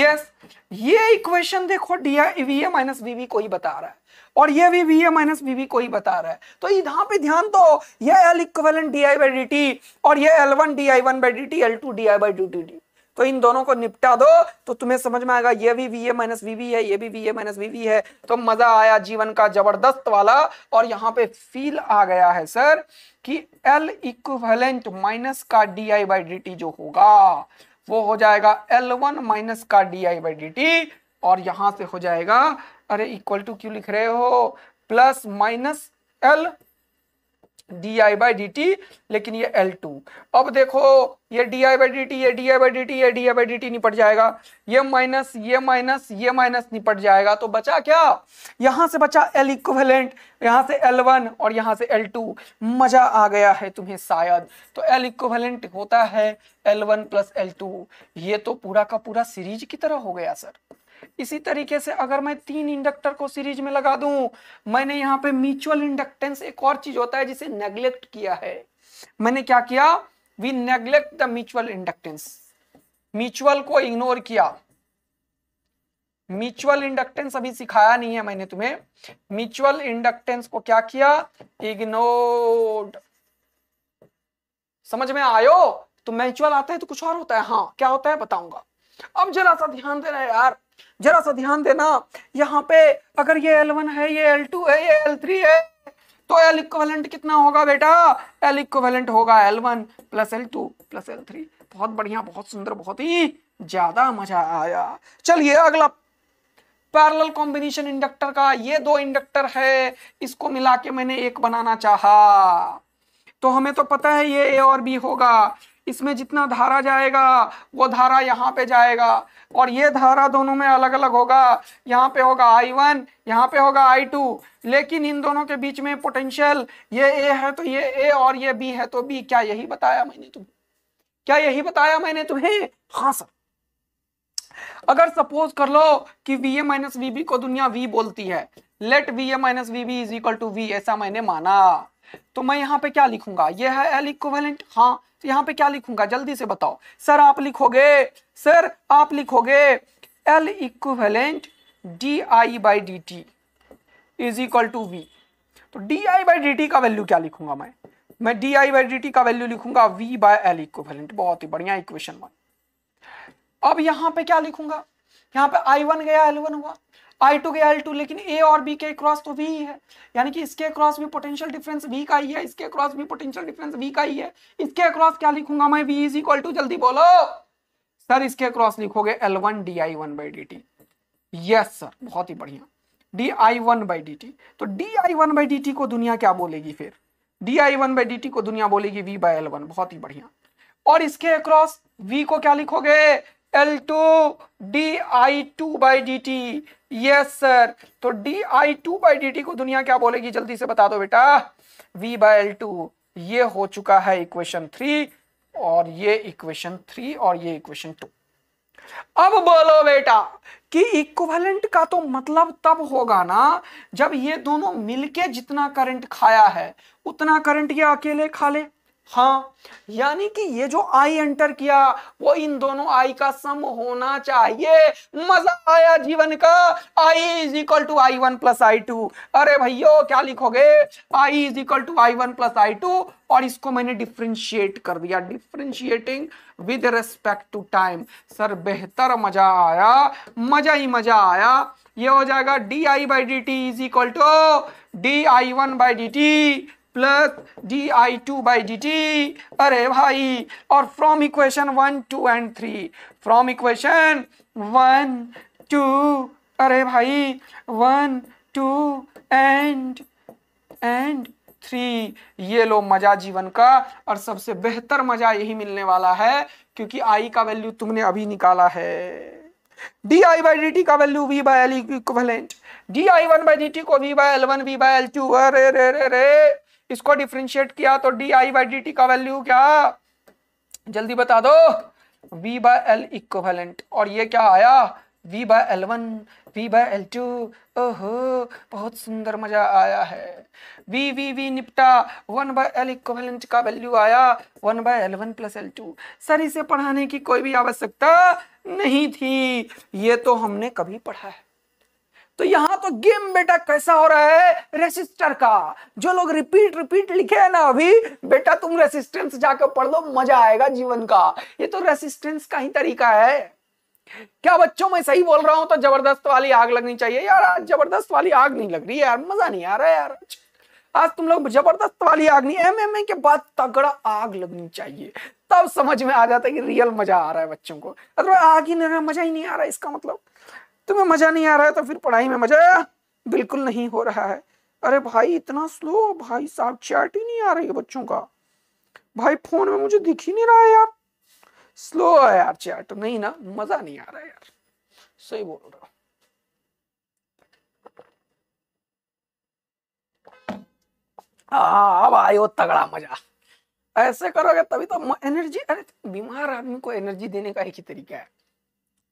yes ये इक्वेशन देखो D I V A minus V B कोई बता रहा है और ये भी V A minus V V को ही बता रहा है तो यहाँ पे ध्यान दो ये L equivalent D I by D T और ये L one D I one by D T L two D I by D T तो इन दोनों को निपटा दो तो तुम्हें समझ में आएगा ये भी V A minus V V है ये भी V A minus V V है तो मजा आया जीवन का जबरदस्त वाला और यहाँ पे फील आ गया है सर कि एल इक्वलेंट माइनस का D I by D T जो होगा वो हो जाएगा एल वन माइनस का D I by D T और यहां से हो जाएगा अरे इक्वल टू क्यों लिख रहे हो plus minus L D I by D T लेकिन ये एल टू अब देखो ये D I by D T ये D I by D T ये D I by D T निपट जाएगा ये माइनस ये माइनस ये माइनस निपट जाएगा तो बचा क्या यहां से बचा एल इक्वेलेंट यहां से एल वन और यहां से एल टू मजा आ गया है तुम्हें शायद तो एल इक्वेलेंट होता है L one plus L two ये तो पूरा का पूरा सीरीज की तरह हो गया सर इसी तरीके से अगर मैं तीन इंडक्टर को सीरीज में लगा दूं मैंने यहाँ पे म्यूचुअल इंडक्टेंस एक और चीज होता है जिसे नेग्लेक्ट किया है मैंने क्या किया we neglect the mutual inductance mutual को इग्नोर किया म्यूचुअल इंडक्टेंस अभी सिखाया नहीं है मैंने तुम्हें म्यूचुअल इंडक्टेंस को क्या किया इग्नोर्ड समझ में आयो तो म्यूचुअल आता है तो कुछ और होता है हाँ क्या होता है बताऊंगा अब जरा सा ध्यान देना यार जरा सा ध्यान देना यहाँ पे अगर ये L1 है ये L2 है ये L3 है तो L इक्वलेंट कितना होगा बेटा L इक्वलेंट होगा L1 plus L two plus L three बहुत बढ़िया बहुत सुंदर बहुत ही ज्यादा मजा आया चलिए अगला पैरेलल कॉम्बिनेशन इंडक्टर का ये दो इंडक्टर है इसको मिला के मैंने एक बनाना चाहा तो हमें तो पता है ये ए और बी होगा इसमें जितना धारा जाएगा वो धारा यहाँ पे जाएगा और ये धारा दोनों में अलग अलग होगा यहाँ पे होगा आई वन यहाँ पे होगा आई टू लेकिन इन दोनों के बीच में पोटेंशियल ये ए है तो ये ए और ये बी है तो बी क्या यही बताया मैंने तुम्हें क्या यही बताया मैंने तुम्हें हाँ सर अगर सपोज कर लो कि V A minus V B को दुनिया वी बोलती है let V A minus V B is equal to V ऐसा मैंने माना तो मैं यहाँ पे क्या लिखूंगा ये है एल इक्वेलेंट हाँ तो यहाँ पे क्या लिखूंगा जल्दी से बताओ सर आप लिखोगे सर आप लिखोगे L equivalent D I by D T is equal to V तो D I by D T का वैल्यू क्या लिखूंगा मैं मैं D I by D T का वैल्यू लिखूंगा वी बाय एल इक्वेलेंट बहुत ही बढ़िया इक्वेशन वन अब यहाँ पे क्या लिखूंगा यहाँ पे आई वन गया एल वन हुआ आई टू गया एल टू लेकिन ए और बी के क्रॉस तो वी है यानी कि इसके क्रॉस भी पोटेंशियल डिफरेंस वी का ही है इसके क्रॉस भी पोटेंशियल डिफरेंस वी का ही है इसके क्रॉस क्या लिखूंगा मैं वी इज इक्वल टू जल्दी बोलो सर इसके क्रॉस लिखोगे L one D I one by D T yes sir बहुत ही बढ़िया D I one by D T तो D I one by D T को दुनिया क्या बोलेगी फिर D I one by D T को दुनिया बोलेगी वी बाई एल वन बहुत ही बढ़िया और इसके अक्रॉस वी को क्या लिखोगे L two D I two by D T yes sir तो D I two by D T को दुनिया क्या बोलेगी जल्दी से बता दो बेटा v बाई एल टू ये हो चुका है इक्वेशन थ्री और ये इक्वेशन थ्री और ये इक्वेशन टू अब बोलो बेटा कि इक्विवेलेंट का तो मतलब तब होगा ना जब ये दोनों मिलके जितना करंट खाया है उतना करंट ये अकेले खा ले हाँ यानी कि ये जो आई एंटर किया वो इन दोनों आई का सम होना चाहिए मजा आया जीवन का I is equal to I one plus I two अरे भैयो क्या लिखोगे I is equal to I one plus I two और इसको मैंने डिफ्रेंशिएट कर दिया differentiating with respect to time sir बेहतर मजा आया मजा ही मजा आया ये हो जाएगा D I by D T is equal to D I one by D T plus D I two by D T अरे भाई और from equation one two and three from equation one two अरे भाई one two and and three ये लो मजा जीवन का और सबसे बेहतर मजा यही मिलने वाला है क्योंकि आई का वैल्यू तुमने अभी निकाला है D I by D T का value V by L equivalent D I one by D T को V by L one V by L two अरे रे रे रे इसको डिफ्रेंशिएट किया तो D I by D T का वैल्यू क्या जल्दी बता दो v बाय एल इक्वलेंट और ये क्या आया v by L one V by L two ओहो बहुत सुंदर मजा आया है v v v निपटा वन बाय एल इक्वलेंट का वैल्यू आया one by L one plus L two sir इसे पढ़ाने की कोई भी आवश्यकता नहीं थी ये तो हमने कभी पढ़ा है तो यहां तो गेम बेटा कैसा हो रहा है रेसिस्टर का जो लोग रिपीट रिपीट लिखे हैं ना अभी बेटा तुम रेसिस्टेंस जाकर पढ़ लो मजा आएगा जीवन का ये तो रेसिस्टेंस का ही तरीका है क्या बच्चों मैं सही बोल रहा हूं तो जबरदस्त वाली आग लगनी चाहिए यार आज जबरदस्त वाली आग नहीं लग रही यार मजा नहीं आ रहा यार आज तुम लोग जबरदस्त वाली आग नहीं एम एम ए के बाद तगड़ा आग लगनी चाहिए तब समझ में आ जाता है कि रियल मजा आ रहा है बच्चों को अगर आग ही नहीं रहा मजा ही नहीं आ रहा इसका मतलब तुम्हें मजा नहीं आ रहा है तो फिर पढ़ाई में मजा बिल्कुल नहीं हो रहा है अरे भाई इतना स्लो भाई साहब चैट ही नहीं आ रही है बच्चों का भाई फोन में मुझे दिख ही नहीं रहा है यार स्लो है यार चैट नहीं ना मजा नहीं आ रहा है यार सही बोल रहा हाँ अब आयो तगड़ा मजा ऐसे करोगे तभी तो एनर्जी अरे बीमार आदमी को एनर्जी देने का एक ही तरीका है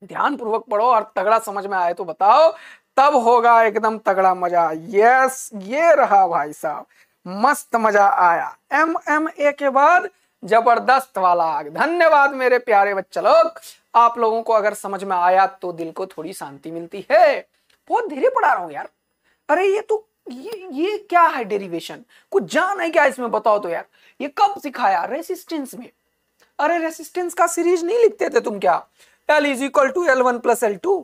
ध्यान पूर्वक पढ़ो और तगड़ा समझ में आए तो बताओ तब होगा एकदम तगड़ा मजा यस ये रहा भाई साहब मस्त मजा आया एम एम ए के बाद जबरदस्त वाला आग धन्यवाद मेरे प्यारे बच्चे लोग आप लोगों को अगर समझ में आया तो दिल को थोड़ी शांति मिलती है बहुत धीरे पढ़ा रहा हूँ यार अरे ये तो ये ये क्या है डेरिवेशन कुछ जान है क्या इसमें बताओ तो यार ये कब सिखाया रेसिस्टेंस में अरे रेसिस्टेंस का सीरीज नहीं लिखते थे तुम क्या L is equal to L one plus L two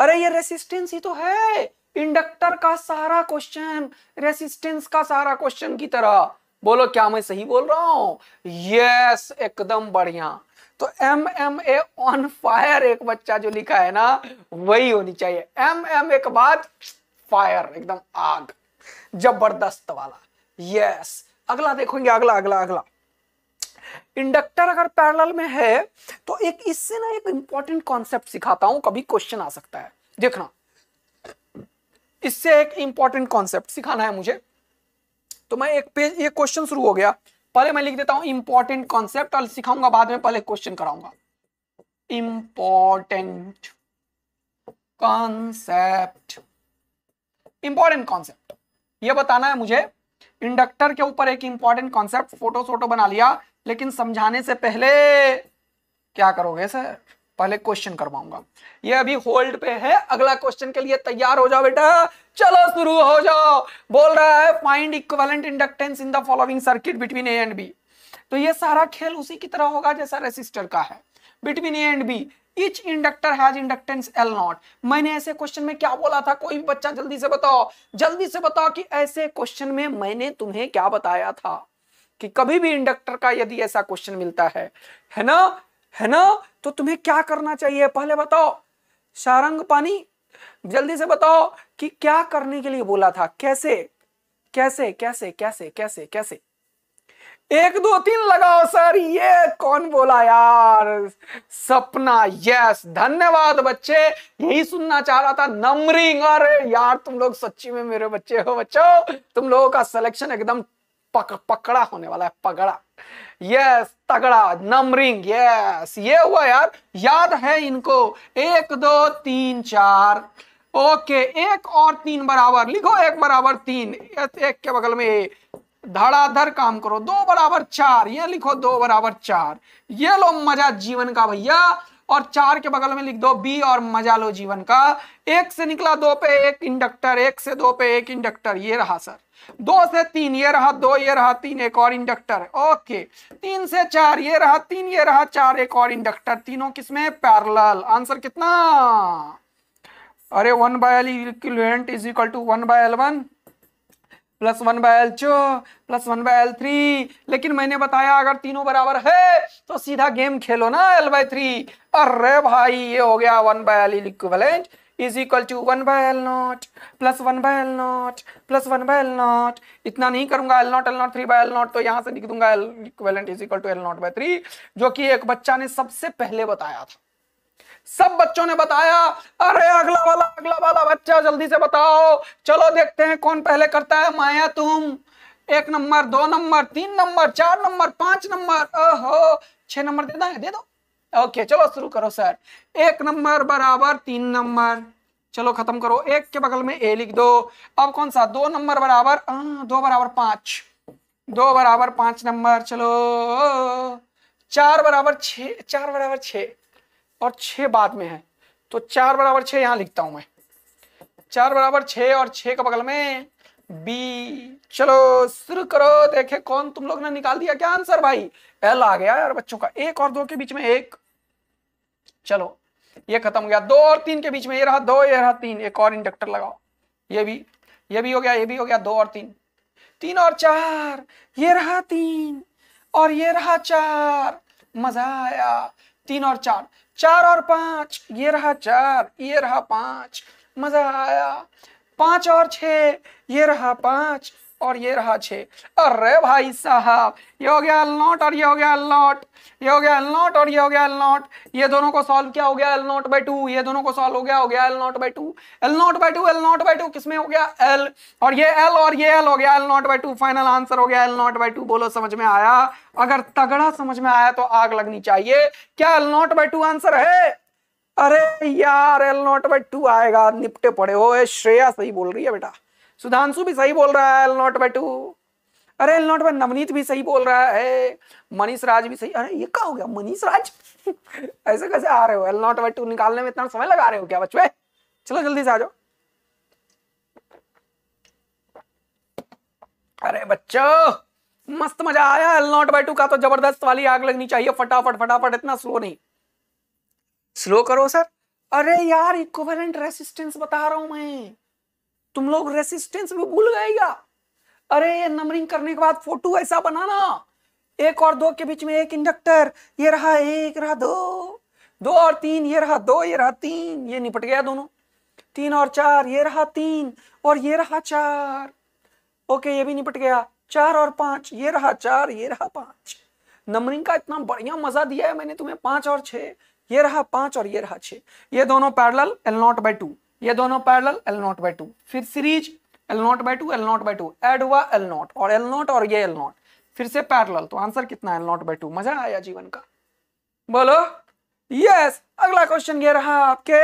अरे ये रेसिस्टेंस ही तो है इंडक्टर का सारा क्वेश्चन रेसिस्टेंस का सारा क्वेश्चन की तरह बोलो क्या मैं सही बोल रहा हूं यस एकदम बढ़िया तो M M A on fire एक बच्चा जो लिखा है ना वही होनी चाहिए एम एम एक बात फायर एकदम आग जबरदस्त वाला यस अगला देखोगे अगला अगला अगला इंडक्टर अगर पैरल में है तो एक इससे ना एक इंपॉर्टेंट कॉन्सेप्ट सिखाता हूं कभी क्वेश्चन आ सकता है देखना इससे एक इंपॉर्टेंट कॉन्सेप्ट सिखाना है मुझे तो मैं एक पेज ये क्वेश्चन शुरू हो गया पहले मैं लिख देता हूं इंपॉर्टेंट कॉन्सेप्ट और सिखाऊंगा बाद में पहले क्वेश्चन कराऊंगा इंपॉर्टेंट कॉन्सेप्ट इंपॉर्टेंट कॉन्सेप्ट यह बताना है मुझे इंडक्टर के ऊपर एक इंपॉर्टेंट कॉन्सेप्ट फोटो सोटो बना लिया लेकिन समझाने से पहले क्या करोगे सर पहले क्वेश्चन करवाऊंगा ये अभी होल्ड पे है अगला क्वेश्चन के लिए तैयार हो जाओ बेटा चलो शुरू हो जाओ बोल रहा है find equivalent inductance in the following circuit between A and B तो ये सारा खेल उसी की तरह होगा जैसा रेसिस्टर का है between A and B each inductor has inductance L nought मैंने ऐसे क्वेश्चन में क्या बोला था कोई भी बच्चा जल्दी से बताओ जल्दी से बताओ कि ऐसे क्वेश्चन में मैंने तुम्हें क्या बताया था कि कभी भी इंडक्टर का यदि ऐसा क्वेश्चन मिलता है है ना है ना तो तुम्हें क्या करना चाहिए पहले बताओ सारंग पानी जल्दी से बताओ कि क्या करने के लिए बोला था कैसे कैसे कैसे कैसे कैसे कैसे एक दो तीन लगाओ सर ये कौन बोला यार सपना यस धन्यवाद बच्चे यही सुनना चाह रहा था नंबरिंग अरे यार तुम लोग सच्ची में मेरे बच्चे हो बच्चों तुम लोगों का सिलेक्शन एकदम पक, पकड़ा होने वाला है पगड़ा यस तगड़ा नमरिंग यस ये हुआ यार याद है इनको एक दो तीन चार ओके एक और तीन बराबर लिखो एक बराबर तीन एक के बगल में धड़ाधड़ काम करो दो बराबर चार ये लिखो दो बराबर चार ये लो मजा जीवन का भैया और चार के बगल में लिख दो बी और मजा लो जीवन का एक से निकला दो पे एक इंडक्टर एक से दो पे एक इंडक्टर ये रहा सर दो से तीन ये रहा दो ये रहा तीन एक और इंडक्टर ओके तीन से चार ये रहा तीन ये रहा चार एक और इंडक्टर तीनों किसमें पैरल आंसर कितना अरे one by equivalent is equal to one by L one plus one by L two plus one by L three लेकिन मैंने बताया अगर तीनों बराबर है तो सीधा गेम खेलो ना एल बाय थ्री अरे भाई ये हो गया one by L equivalent is equal to one by L nought plus one by L nought plus one by L nought इतना नहीं करूंगा L nought L nought three by L nought तो यहां से लिख दूंगा L equivalent is equal to L nought by three जो कि एक बच्चा ने सबसे पहले बताया था सब बच्चों ने बताया अरे अगला वाला अगला वाला बच्चा जल्दी से बताओ चलो देखते हैं कौन पहले करता है माया तुम एक नंबर दो नंबर तीन नंबर चार नंबर पांच नंबर ओहो छह नंबर देना है दे दो ओके चलो शुरू करो सर एक नंबर बराबर तीन नंबर चलो खत्म करो एक के बगल में ए लिख दो अब कौन सा दो नंबर बराबर दो बराबर पांच दो बराबर पांच नंबर चलो चार बराबर छ चार बराबर छ और छ बाद में है तो चार बराबर छ यहां लिखता हूं मैं चार बराबर छ और छ के बगल में बी चलो शुरू करो देखे कौन तुम लोग ने निकाल दिया क्या आंसर भाई एल आ गया यार बच्चों का एक और दो के बीच में एक चलो ये खत्म हो गया दो और तीन के बीच में ये रहा दो ये रहा तीन एक और इंडक्टर लगाओ ये भी ये भी हो गया ये भी हो गया दो और तीन तीन और चार ये रहा तीन और ये रहा चार मजा आया तीन और चार चार और पांच ये रहा चार ये रहा पांच मजा आया पांच और छ ये रहा पांच और ये रहा छे अरे भाई साहब ये हो गया एल नॉट और ये हो गया एल नॉट ये हो गया एल नॉट और ये हो गया एल नॉट ये दोनों को सॉल्व क्या हो गया एल नॉट बाई टू ये दोनों को सॉल्व हो गया हो गया L nought by two L nought by two L nought by two किसमें हो गया एल और ये एल और ये एल हो गया L nought by two final answer हो गया एल नॉट बाई टू बोलो समझ में आया अगर तगड़ा समझ में आया तो आग लगनी चाहिए क्या L nought by two answer है अरे यार एल नॉट बाई टू आएगा निपटे पड़े हो श्रेया सही बोल रही है बेटा सुधांशु भी सही बोल रहा है एल नॉट बाय टू अरे एल नॉट बाय नवनीत भी सही बोल रहा है मनीष राज भी सही अरे ये क्या हो गया मनीष राज ऐसे कैसे आ रहे हो एल नॉट बाय टू निकालने में इतना समय लगा रहे हो क्या बच्चे चलो जल्दी से आ जाओ अरे बच्चों मस्त मजा आया एल नॉट बाई टू का तो जबरदस्त वाली आग लगनी चाहिए फटाफट फटाफट इतना स्लो नहीं स्लो करो सर अरे यार इक्विवेलेंट रेसिस्टेंस बता रहा हूं मैं तुम लोग रेसिस्टेंस भी भूल गए क्या अरे ये नंबरिंग करने के बाद फोटो ऐसा बनाना एक और दो के बीच में एक इंडक्टर ये रहा एक रहा दो दो और तीन ये रहा दो ये रहा तीन ये निपट गया दोनों तीन और चार ये रहा तीन और ये रहा चार ओके ये भी निपट गया चार और पांच ये रहा चार ये रहा पांच नंबरिंग का इतना बढ़िया मजा दिया है मैंने तुम्हें पांच और छह ये रहा पांच और ये रहा छह ये दोनों parallel L nought by two ये दोनों parallel L nought by two फिर series L nought by two L nought by two add हुआ एल नॉट और एल नॉट और ये एल नॉट फिर से पैरल तो आंसर कितना एल नॉट बाई टू मजा आया जीवन का बोलो यस अगला क्वेश्चन ये रहा आपके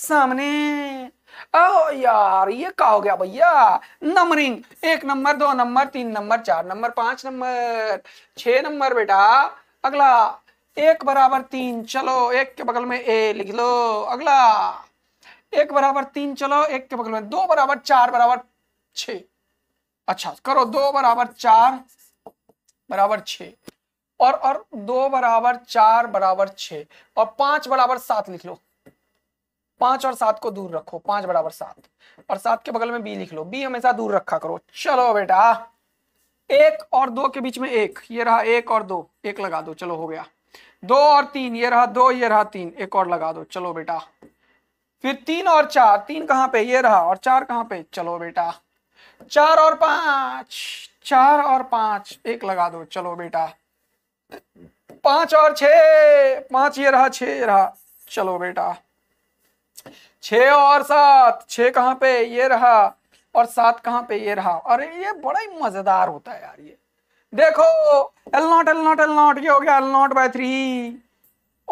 सामने ओ यार ये क्या हो गया भैया नंबरिंग एक नंबर दो नंबर तीन नंबर चार नंबर पांच नंबर छ नंबर बेटा अगला एक बराबर तीन चलो एक के बगल में ए लिख लो अगला एक बराबर तीन चलो एक के बगल में दो बराबर चार बराबर छ अच्छा करो दो बराबर चार बराबर छ और और दो बराबर चार बराबर छ और पांच बराबर सात लिख लो पांच और सात को दूर रखो पांच बराबर सात और सात के बगल में बी लिख लो बी हमेशा दूर रखा करो चलो बेटा एक और दो के बीच में एक ये रहा एक और दो एक लगा दो चलो हो गया दो और तीन ये रहा दो ये रहा तीन एक और लगा दो चलो बेटा फिर तीन और चार तीन कहाँ पे ये रहा और चार कहां पे चलो बेटा चार और पांच चार और पांच एक लगा दो चलो बेटा पांच और छ पांच ये रहा छ रहा चलो बेटा छ और सात छ कहां पे ये रहा और सात कहां पे ये रहा अरे ये बड़ा ही मजेदार होता है यार ये देखो L nought L nought L nought ये हो गया एल नॉट बाय थ्री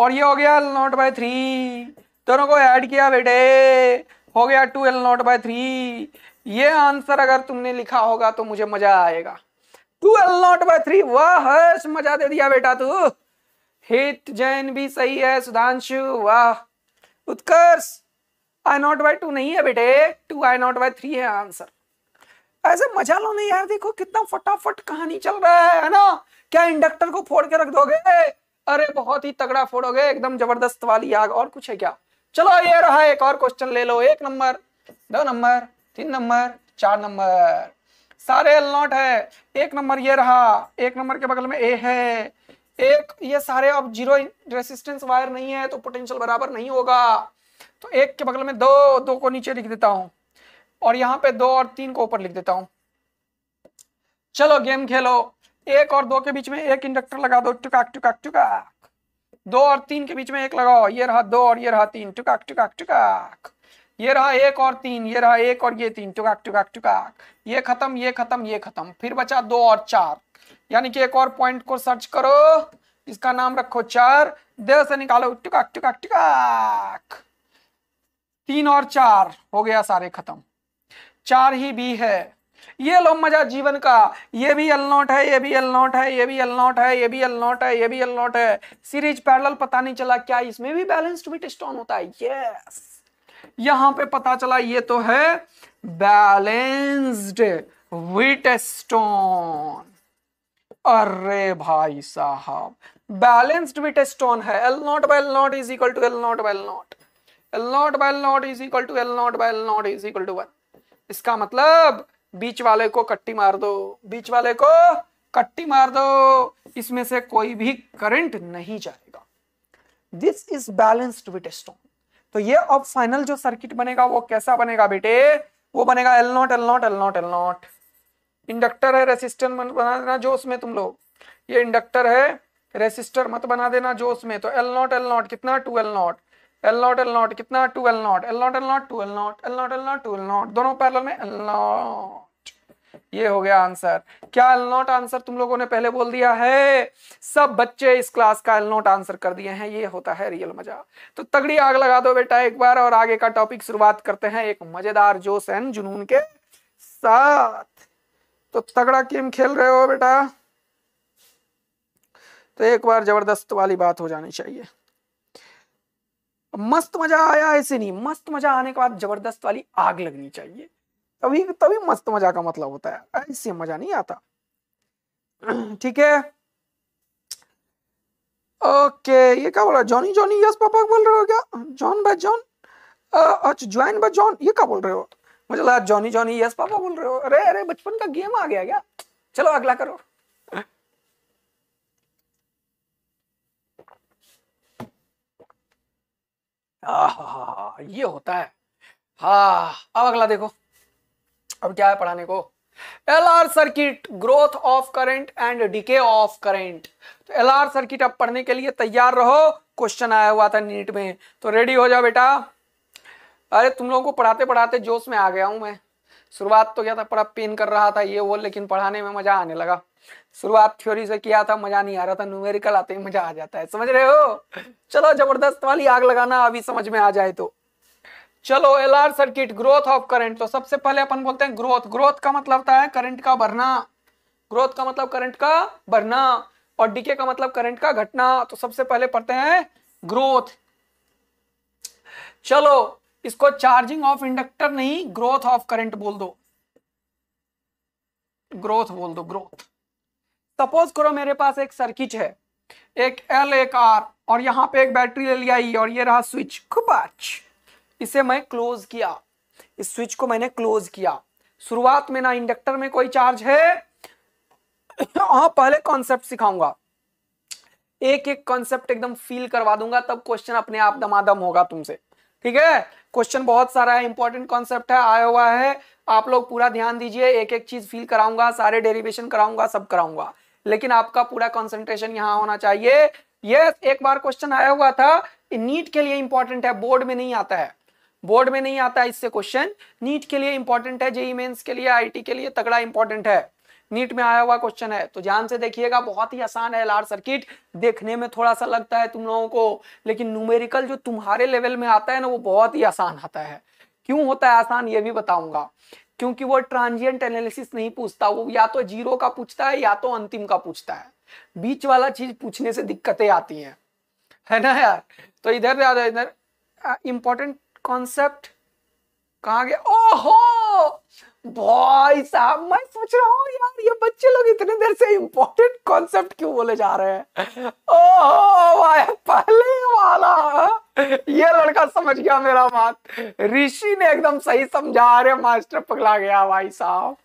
और ये हो गया एल नॉट बाय थ्री दोनों को ऐड किया बेटे हो गया two L nought by three ये आंसर अगर तुमने लिखा होगा तो मुझे मजा आएगा two L nought by three वाह हर्ष मजा दे दिया बेटा तू हिट जैन भी सही है सुधांशु वाह Utkarsh I nought by two नहीं है बेटे two I nought by three है आंसर ऐसे मजा लो नहीं यार देखो कितना फटाफट कहानी चल रहा है है ना क्या इंडक्टर को फोड़ के रख दोगे अरे बहुत ही तगड़ा फोड़ोगे एकदम जबरदस्त वाली आग और कुछ है क्या चलो ये रहा एक और क्वेश्चन ले लो एक नंबर दो नंबर तीन नंबर चार नंबर सारे एल नॉट है एक नंबर ये रहा एक नंबर के बगल में ए है एक ये सारे अब जीरो रेसिस्टेंस वायर नहीं है तो पोटेंशियल बराबर नहीं होगा तो एक के बगल में दो दो को नीचे लिख देता हूं और यहाँ पे दो और तीन को ऊपर लिख देता हूं चलो गेम खेलो एक और दो के बीच में एक इंडक्टर लगा दो टुकाक टुकाक टुका दो और तीन के बीच में एक लगाओ ये रहा दो और ये रहा तीन टुकाक टुकाक टुकाक ये रहा एक और तीन ये रहा एक और ये तीन टुकाक टुकाक टुकाक ये खत्म ये खत्म ये खत्म फिर बचा दो और चार यानी कि एक और पॉइंट को सर्च करो इसका नाम रखो चार दे से निकालो टुकाक टुकाक टुकाक तीन और चार हो गया सारे खत्म चार ही बी है ये लो मजा जीवन का ये भी एल नॉट है ये भी एल नॉट है ये भी एल नॉट है ये भी एल नॉट है ये भी एल नॉट है सीरीज पैरल पता नहीं चला क्या इसमें भी बैलेंस्ड भी टेस्ट ऑन होता है यस यहां पे पता चला ये तो है बैलेंस्ड विट स्टोन अरे भाई साहब बैलेंस्ड विट स्टोन है L nought by L nought is equal to L nought by L nought L nought by L nought is equal to L nought by L nought is equal to one इसका मतलब बीच वाले को कट्टी मार दो बीच वाले को कट्टी मार दो इसमें से कोई भी करंट नहीं जाएगा this is balanced Wheatstone तो ये अब फाइनल जो सर्किट बनेगा वो कैसा बनेगा बेटे वो बनेगा L nought L nought L nought L nought inductor है रेसिस्टर मत बना देना जो उसमें तुम लोग ये इंडक्टर है रेसिस्टर मत बना देना जो उसमें तो एल नॉट एल नॉट कितना two L nought L nought L nought कितना two L nought L nought L nought two L nought L nought L nought two L nought दोनों पैरल में एल नॉट ये हो गया आंसर क्या एल नॉट आंसर तुम लोगों ने पहले बोल दिया है सब बच्चे इस क्लास का एल नॉट आंसर कर दिए हैं ये होता है रियल मजा तो तगड़ी आग लगा दो बेटा एक बार और आगे का टॉपिक शुरुआत करते हैं एक मजेदार जोश है जुनून के साथ तो तगड़ा गेम खेल रहे हो बेटा तो एक बार जबरदस्त वाली बात हो जानी चाहिए मस्त मजा आया ऐसे नहीं मस्त मजा आने के बाद जबरदस्त वाली आग लगनी चाहिए तभी तभी मस्त मजा का मतलब होता है ऐसे मजा नहीं आता ठीक है ओके ये क्या बोल रहा है जॉनी जॉनी यस पापा बोल रहे हो क्या जॉन बाय जॉन अच्छा ज्वाइन बाय जॉन ये क्या बोल रहे हो मुझे लगा जॉनी जॉनी यस पापा बोल रहे हो अरे अरे बचपन का गेम आ गया क्या चलो अगला करो हाँ ये होता है हाँ अब अगला देखो अब क्या है पढ़ाने को L R circuit growth of current and decay of current तो एल आर सर्किट अब पढ़ने के लिए तैयार रहो क्वेश्चन आया हुआ था नीट में तो रेडी हो जाओ बेटा अरे तुम लोगों को पढ़ाते पढ़ाते जोश में आ गया हूं मैं शुरुआत तो क्या था बड़ा पेन कर रहा था ये वो लेकिन पढ़ाने में मजा आने लगा शुरुआत थ्योरी से किया था मजा नहीं आ रहा था न्यूमेरिकल आते ही मजा आ जाता है समझ रहे हो चलो जबरदस्त वाली आग लगाना अभी समझ में आ जाए तो चलो L R circuit growth of current तो सबसे पहले अपन बोलते हैं ग्रोथ ग्रोथ का मतलब था है करंट का भरना ग्रोथ का मतलब करंट का भरना और डीके का मतलब करंट का घटना तो सबसे पहले पढ़ते हैं ग्रोथ चलो इसको चार्जिंग ऑफ इंडक्टर नहीं ग्रोथ ऑफ करंट बोल दो ग्रोथ बोल दो ग्रोथ सपोज करो मेरे पास एक सर्किट है एक एल एक आर और यहां पे एक बैटरी ले लिया ही e, और ये रहा स्विच खुपाच इसे मैं क्लोज किया इस स्विच को मैंने क्लोज किया शुरुआत में ना इंडक्टर में कोई चार्ज है हाँ पहले कॉन्सेप्ट सिखाऊंगा एक एक कॉन्सेप्ट एकदम फील करवा दूंगा तब क्वेश्चन अपने आप दमादम होगा तुमसे ठीक है क्वेश्चन बहुत सारा है इंपॉर्टेंट कॉन्सेप्ट है आया हुआ है आप लोग पूरा ध्यान दीजिए एक एक चीज फील कराऊंगा सारे डेरिवेशन कराऊंगा सब कराऊंगा लेकिन आपका पूरा कॉन्सेंट्रेशन यहाँ होना चाहिए ये yes, एक बार क्वेश्चन आया हुआ था नीट के लिए इंपॉर्टेंट है बोर्ड में नहीं आता है बोर्ड में नहीं आता है इससे क्वेश्चन नीट के लिए इंपॉर्टेंट है जेई मेन्स e के लिए आईटी के लिए तगड़ा इंपॉर्टेंट है नीट में आया हुआ क्वेश्चन है तो ध्यान से देखिएगा बहुत ही आसान है एलआर सर्किट देखने में थोड़ा सा लगता है तुम लोगों को लेकिन न्यूमेरिकल जो तुम्हारे लेवल में आता है ना वो बहुत ही आसान आता है क्यों होता है आसान ये भी बताऊंगा क्योंकि वो ट्रांजियंट एनालिसिस नहीं पूछता वो या तो जीरो का पूछता है या तो अंतिम का पूछता है बीच वाला चीज पूछने से दिक्कतें आती हैं है ना यार तो इधर इधर इंपॉर्टेंट कॉन्सेप्ट कहा गया ओहो भाई साहब मैं सोच रहा हूँ यार ये बच्चे लोग इतने देर से इम्पोर्टेंट कॉन्सेप्ट क्यों बोले जा रहे हैं ओ पहले वाला हाँ? ये लड़का समझ गया मेरा बात ऋषि ने एकदम सही समझा रहे मास्टर पकड़ा गया भाई साहब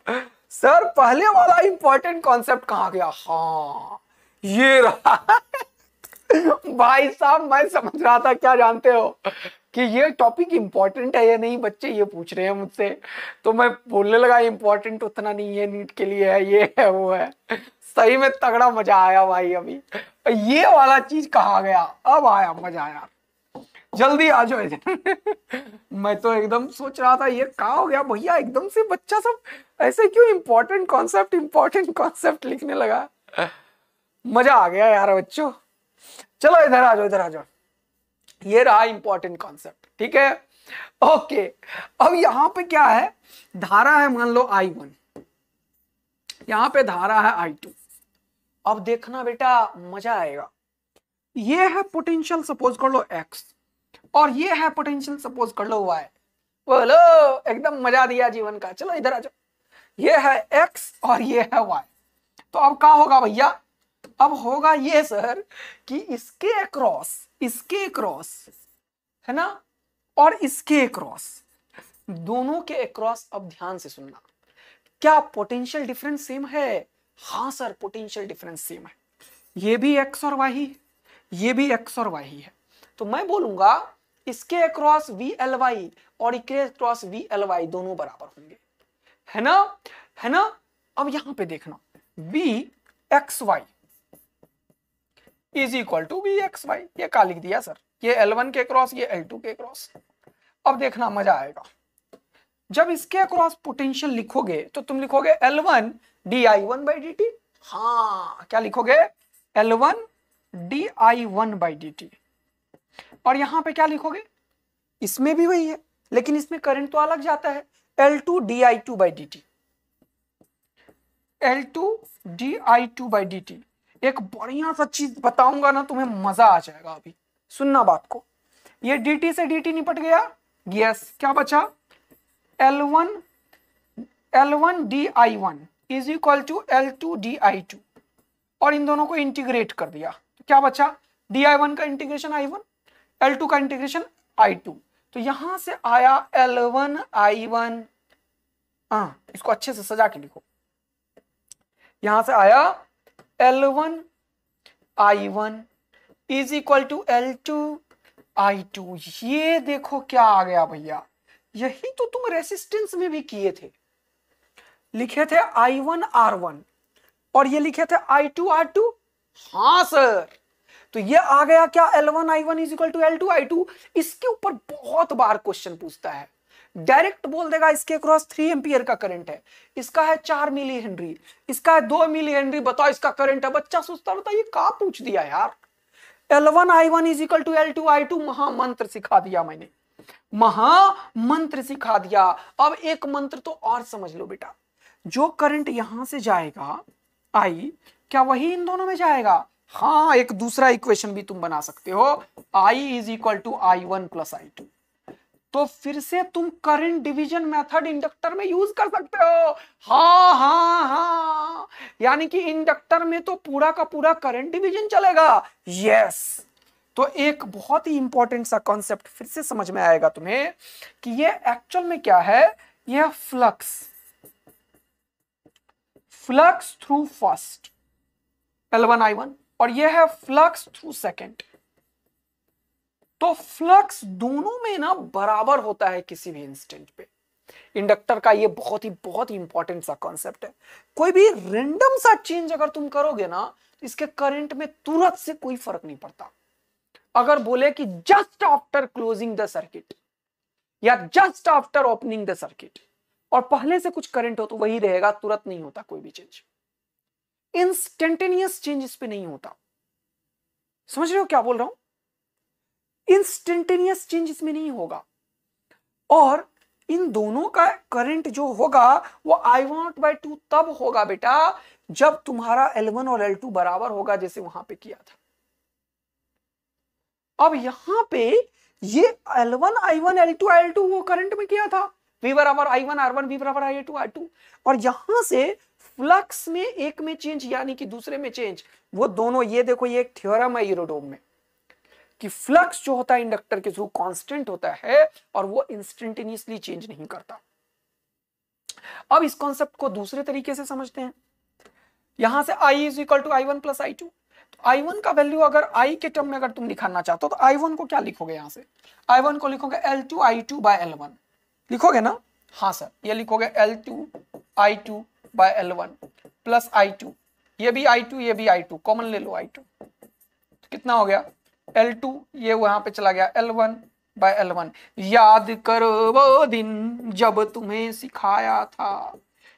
सर पहले वाला इंपॉर्टेंट कॉन्सेप्ट कहा गया हाँ ये रहा भाई साहब मैं समझ रहा था क्या जानते हो कि ये टॉपिक इंपॉर्टेंट है या नहीं बच्चे ये पूछ रहे हैं मुझसे तो मैं बोलने लगा इम्पोर्टेंट उतना नहीं है नीट के लिए है ये है वो है सही में तगड़ा मजा आया भाई अभी ये वाला चीज कहा गया अब आया मजा आया जल्दी आ जाओ मैं तो एकदम सोच रहा था ये कहा हो गया भैया एकदम से बच्चा सब ऐसे क्यों इम्पोर्टेंट कॉन्सेप्ट इम्पोर्टेंट कॉन्सेप्ट लिखने लगा मजा आ गया यार बच्चों चलो इधर आ जाओ इधर आ जाओ ये रहा इंपॉर्टेंट कॉन्सेप्ट ठीक है ओके अब यहां पे क्या है धारा है मान लो आई वन यहां पे धारा है आई टू अब देखना बेटा मजा आएगा ये है पोटेंशियल सपोज कर लो एक्स और ये है पोटेंशियल सपोज कर लो वाई बोलो एकदम मजा दिया जीवन का चलो इधर आ जाओ ये है एक्स और ये है वाई तो अब क्या होगा भैया अब होगा ये सर कि इसके अक्रॉस इसके क्रॉस है ना और इसके क्रॉस दोनों के अक्रॉस अब ध्यान से सुनना क्या पोटेंशियल डिफरेंस सेम है हाँ सर पोटेंशियल डिफरेंस सेम है ये भी एक्स और वाई है ये भी एक्स और वाई है तो मैं बोलूंगा इसके अक्रॉस वी एल वाई और इसके अक्रॉस वी एल वाई दोनों बराबर होंगे है ना है ना अब यहां पे देखना B X Y is equal to B X Y ये का लिख दिया सर ये एल वन के क्रॉस ये एल टू के क्रॉस अब देखना मजा आएगा जब इसके क्रॉस पोटेंशियल लिखोगे तो तुम लिखोगे L one D I one by D T हाँ क्या लिखोगे L one D I one by D T और यहां पे क्या लिखोगे इसमें भी वही है लेकिन इसमें करंट तो अलग जाता है L two D I two by D T L two D I two by D T एक बढ़िया सा चीज बताऊंगा ना तुम्हें मजा आ जाएगा अभी सुनना बात को ये डीटी से डीटी निपट गया यस क्या बचा L one L one D I one is equal to L two D I two और इन दोनों को इंटीग्रेट कर दिया तो क्या बचा डी आई वन का integration I one L two का इंटीग्रेशन आई टू तो यहां से आया एल वन आई वन इसको अच्छे से सजा के लिखो यहां से आया L one I one is equal to L two I two ये देखो क्या आ गया भैया यही तो तुम रेसिस्टेंस में भी किए थे लिखे थे आई वन आर वन और ये लिखे थे आई टू आर टू हाँ सर तो ये आ गया क्या L one I one is equal to L two I two इसके ऊपर बहुत बार क्वेश्चन पूछता है डायरेक्ट बोल देगा इसके क्रॉस थ्री एम्पियर का करंट है इसका है चार मिली हेनरी इसका है दो मिली हेनरी बताओ इसका करंट है बच्चा सोचता रहता ये कहा पूछ दिया यार L one I one is equal to L two I two महामंत्र सिखा दिया मैंने महामंत्र सिखा दिया अब एक मंत्र तो और समझ लो बेटा जो करंट यहां से जाएगा आई क्या वही इन दोनों में जाएगा हाँ एक दूसरा इक्वेशन भी तुम बना सकते हो I is equal to I one plus I two तो फिर से तुम करंट डिवीजन मेथड इंडक्टर में यूज कर सकते हो हा हा हा यानी कि इंडक्टर में तो पूरा का पूरा करंट डिवीजन चलेगा यस तो एक बहुत ही इंपॉर्टेंट सा कॉन्सेप्ट फिर से समझ में आएगा तुम्हें कि ये एक्चुअल में क्या है यह flux flux through first L one I one और यह है फ्लक्स थ्रू सेकेंड तो फ्लक्स दोनों में ना बराबर होता है किसी भी इंस्टेंट पे इंडक्टर का ये बहुत ही बहुत ही इंपॉर्टेंट सा कॉन्सेप्ट है कोई भी रेंडम सा चेंज अगर तुम करोगे ना तो इसके करंट में तुरंत से कोई फर्क नहीं पड़ता अगर बोले कि just after closing the circuit या just after opening the circuit और पहले से कुछ करंट हो तो वही रहेगा तुरंत नहीं होता कोई भी चेंज इंस्टेंटेनियस चेंज इस पर नहीं होता समझ रहे हो क्या बोल रहा हूं इंस्टेंटेनियस चेंज इसमें नहीं होगा और इन दोनों का करंट जो होगा वो आई वॉन्ट बाई टू तब होगा बेटा जब तुम्हारा L1 और L2 बराबर होगा जैसे वहां पे किया था अब यहां पे ये L1 I1 L2 L2 वो करंट में किया था V बराबर I1 R1 V बराबर I2 R2 और यहां से फ्लक्स में एक में चेंज यानी कि दूसरे में चेंज वो दोनों ये देखो ये एक थ्योरम है यूरोडोम में कि फ्लक्स जो होता है इंडक्टर के थ्रू कांस्टेंट होता है और वो इंस्टेंटेनियसली चेंज नहीं करता अब इस कॉन्सेप्ट को दूसरे तरीके से समझते हैं यहां से I is equal to I one plus I two I one का वैल्यू अगर आई के टर्म में अगर तुम दिखाना चाहते हो तो आई वन को क्या लिखोगे यहां से आई वन को लिखोगे L two I two by L one लिखोगे ना हाँ सर ये लिखोगे L two I two by L one plus I two ये भी आई टू ये भी आई टू कॉमन ले लो आई टू तो कितना हो गया एल टू ये वहां पे चला गया L one by L one याद करो वो दिन जब तुम्हें सिखाया था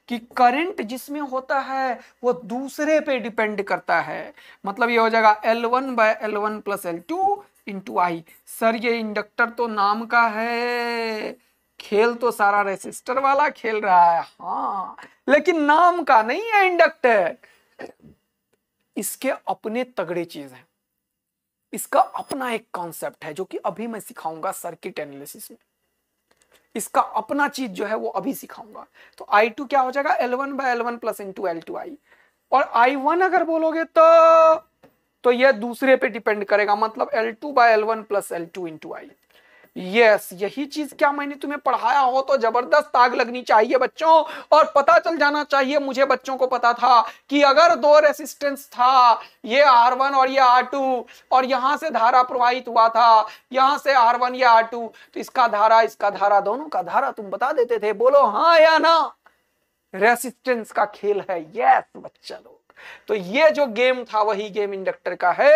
कि करंट जिसमें होता है वो दूसरे पे डिपेंड करता है मतलब ये हो जाएगा L one by L one plus L two I sir ये इंडक्टर तो नाम का है खेल तो सारा रेसिस्टर वाला खेल रहा है हाँ लेकिन नाम का नहीं है इंडक्टर इसके अपने तगड़े चीज है इसका अपना एक कॉन्सेप्ट है जो कि अभी मैं सिखाऊंगा सर्किट एनालिसिस में इसका अपना चीज जो है वो अभी सिखाऊंगा तो आई टू क्या हो जाएगा L one by L one plus into L two I और आई वन अगर बोलोगे तो तो यह दूसरे पे डिपेंड करेगा मतलब L two by L one plus L two into I yes यही चीज क्या मैंने तुम्हें पढ़ाया हो तो जबरदस्त आग लगनी चाहिए बच्चों और पता चल जाना चाहिए मुझे बच्चों को पता था कि अगर दो रेसिस्टेंस था ये आर वन और ये आर टू और यहां से धारा प्रवाहित हुआ था यहां से आर वन या आर टू तो इसका धारा इसका धारा दोनों का धारा तुम बता देते थे बोलो हाँ या ना रेसिस्टेंस का खेल है यस बच्चा लोग तो ये जो गेम था वही गेम इंडक्टर का है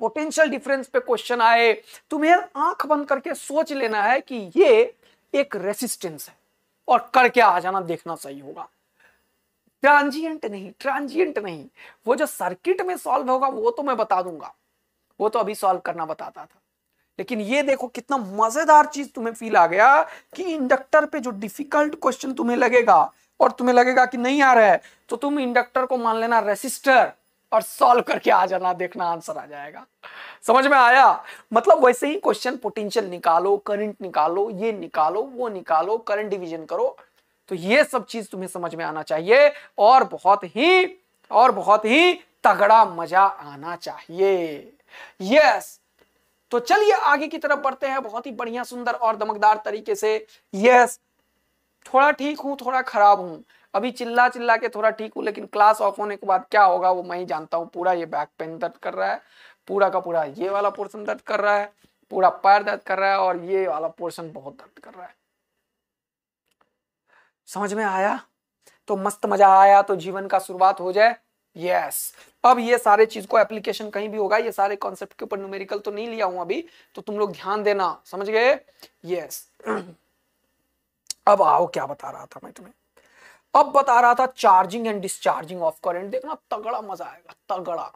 पोटेंशियल डिफरेंस पे क्वेश्चन आए तुम्हें आंख बंद करके सोच लेना है कि ये एक रेसिस्टेंस है और करके आ जाना देखना सही होगा ट्रांजिएंट नहीं ट्रांजिएंट नहीं वो जो सर्किट में सॉल्व होगा वो तो मैं बता दूंगा वो तो अभी सॉल्व करना बताता था लेकिन ये देखो कितना मजेदार चीज तुम्हें फील आ गया कि इंडक्टर पे जो डिफिकल्ट क्वेश्चन तुम्हें लगेगा और तुम्हें लगेगा कि नहीं आ रहा है तो तुम इंडक्टर को मान लेना रेसिस्टर और सॉल्व करके आ जाना देखना आंसर आ जाएगा समझ में आया मतलब वैसे ही क्वेश्चन पोटेंशियल निकालो करंट निकालो ये निकालो वो निकालो करंट डिवीजन करो तो ये सब चीज तुम्हें समझ में आना चाहिए और बहुत ही और बहुत ही तगड़ा मजा आना चाहिए यस तो चलिए आगे की तरफ बढ़ते हैं बहुत ही बढ़िया सुंदर और दमकदार तरीके से यस थोड़ा ठीक हूं थोड़ा खराब हूं अभी चिल्ला चिल्ला के थोड़ा ठीक हूँ लेकिन क्लास ऑफ होने के बाद क्या होगा वो मैं ही जानता हूँ पूरा ये बैक पेन दर्द कर रहा है पूरा का पूरा ये वाला पोर्सन दर्द कर रहा है पूरा पैर दर्द कर रहा है और ये वाला पोर्सन बहुत दर्द कर रहा है समझ में आया तो मस्त मजा आया तो जीवन का शुरुआत हो जाए यस अब ये सारे चीज को एप्लीकेशन कहीं भी होगा ये सारे कॉन्सेप्ट के ऊपर न्यूमेरिकल तो नहीं लिया हूं अभी तो तुम लोग ध्यान देना समझ गए यस अब आओ क्या बता रहा था मैं तुम्हें अब बता रहा था charging and discharging of current देखना तगड़ा मजा आएगा तगड़ा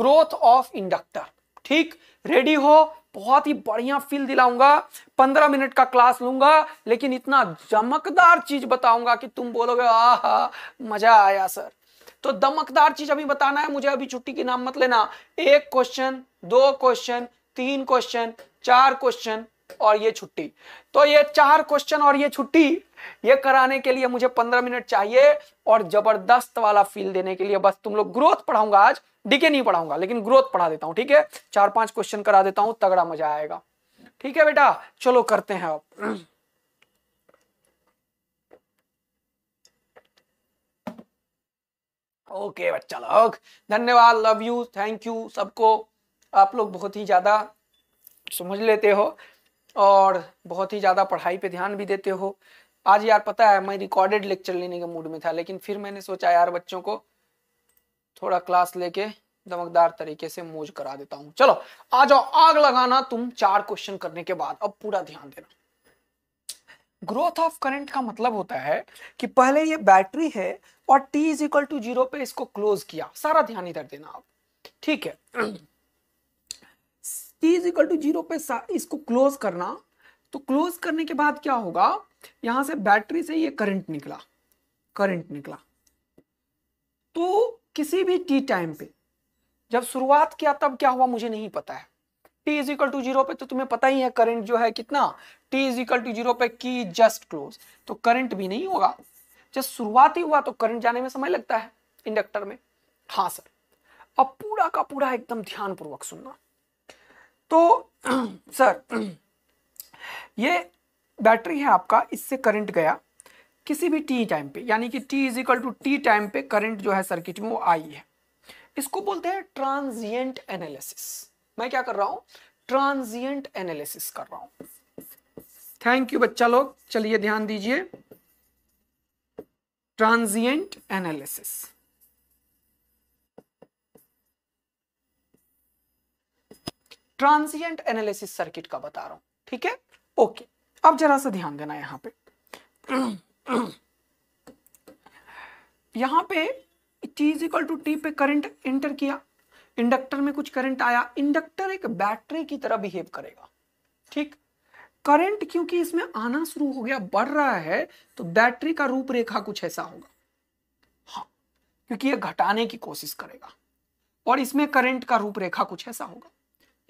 ग्रोथ ऑफ इंडक्टर ठीक रेडी हो बहुत ही बढ़िया फील दिलाऊंगा पंद्रह मिनट का क्लास लूंगा लेकिन इतना चमकदार चीज बताऊंगा कि तुम बोलोगे आह मजा आया सर तो दमकदार चीज अभी बताना है मुझे अभी छुट्टी के नाम मत लेना एक क्वेश्चन दो क्वेश्चन तीन क्वेश्चन चार क्वेश्चन और ये छुट्टी तो ये चार क्वेश्चन और ये छुट्टी ये कराने के लिए मुझे पंद्रह मिनट चाहिए और जबरदस्त वाला फील देने के लिए बस तुम लोग ग्रोथ पढ़ाऊंगा आज डीके नहीं पढ़ाऊंगा लेकिन ग्रोथ पढ़ा देता हूँ ठीक है चार पांच क्वेश्चन करा देता हूँ तगड़ा मजा आएगा ठीक है बेटा चलो करते हैं अब ओके बच्चा लोग धन्यवाद लव यू थैंक यू सबको आप लोग बहुत ही ज़्यादा समझ लेते हो और बहुत ही ज़्यादा पढ़ाई पे ध्यान भी देते हो आज यार पता है मैं रिकॉर्डेड लेक्चर लेने के मूड में था लेकिन फिर मैंने सोचा यार बच्चों को थोड़ा क्लास लेके दमकदार तरीके से मोज करा देता हूं चलो आ जाओ आग लगाना तुम चार क्वेश्चन करने के बाद अब पूरा ध्यान देना ग्रोथ ऑफ करंट का मतलब होता है कि पहले ये बैटरी है और t is equal to zero पे इसको क्लोज किया सारा ध्यान इधर देना आप ठीक है t is equal to zero पे इसको क्लोज करना तो क्लोज करने के बाद क्या होगा यहां से बैटरी से ये करंट निकला करंट निकला तो किसी भी टी टाइम पे जब शुरुआत किया तब क्या हुआ मुझे नहीं पता है T is equal to zero पे तो तुम्हें पता ही है करंट जो है कितना T is equal to zero पे की जस्ट क्लोज तो करंट भी नहीं होगा जब शुरुआत ही हुआ तो करंट जाने में समय लगता है इंडक्टर में हाँ सर अब पूरा का पूरा एकदम ध्यानपूर्वक सुनना तो सर ये बैटरी है आपका इससे करंट गया किसी भी टी टाइम पे यानी कि T is equal to T time पे करंट जो है सर्किट में वो आई है इसको बोलते हैं ट्रांजिएंट एनालिसिस मैं क्या कर रहा हूं ट्रांजिएंट एनालिसिस कर रहा हूं थैंक यू बच्चा लोग चलिए ध्यान दीजिए transient analysis transient analysis circuit का बता रहा हूं ठीक है ओके अब जरा सा ध्यान देना यहाँ पे यहाँ पे T is equal to T पे करंट इंटर किया इंडक्टर में कुछ करंट आया इंडक्टर एक बैटरी की तरह बिहेव करेगा ठीक करंट क्योंकि इसमें आना शुरू हो गया बढ़ रहा है तो बैटरी का रूपरेखा कुछ ऐसा होगा हाँ क्योंकि ये घटाने की कोशिश करेगा और इसमें करंट का रूपरेखा कुछ ऐसा होगा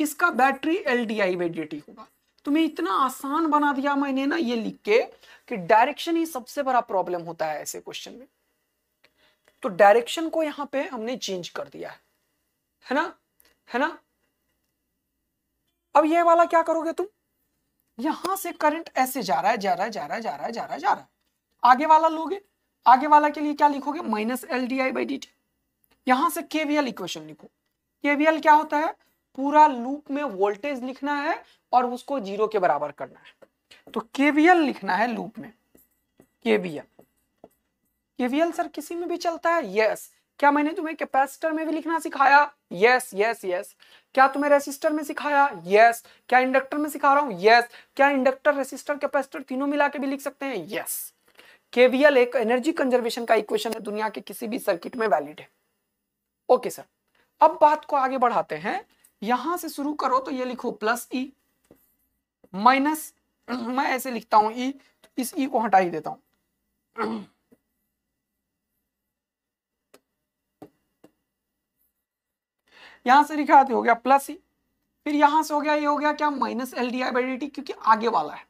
इसका बैटरी एल डी आई होगा तुम्हें इतना आसान बना दिया मैंने ना ये लिख के कि डायरेक्शन ही सबसे बड़ा प्रॉब्लम होता है ऐसे क्वेश्चन में तो डायरेक्शन को यहां पे हमने चेंज कर दिया है है ना है ना अब ये वाला क्या करोगे तुम यहां से करंट ऐसे जा रहा है जा रहा है जा रहा है जा रहा है जा रहा है जा रहा है आगे वाला लोगे आगे वाला के लिए क्या लिखोगे minus L D I by D T यहां से केवीएल इक्वेशन लिखो केवीएल क्या होता है पूरा लूप में वोल्टेज लिखना है और उसको जीरो के बराबर करना है तो केवीएल लिखना है लूप में केवीएल केवीएल सर किसी में भी चलता है यस क्या मैंने तुम्हें कैपेसिटर में भी लिखना सिखाया यस यस यस क्या तुम्हें रेसिस्टर में सिखाया यस yes. क्या इंडक्टर में सिखा रहा हूं यस yes. क्या इंडक्टर रेसिस्टर कैपेसिटर तीनों मिला के भी लिख सकते हैं यस केवीएल एक एनर्जी कंजर्वेशन का इक्वेशन है दुनिया के किसी भी सर्किट में वैलिड है ओके okay, सर अब बात को आगे बढ़ाते हैं यहां से शुरू करो तो ये लिखो प्लस ई माइनस मैं ऐसे लिखता हूं ई e, तो इस ई e को हटा ही देता हूं यहां से लिखा हो गया प्लस ई e, फिर यहां से हो गया ये हो गया क्या minus L D I by D क्योंकि आगे वाला है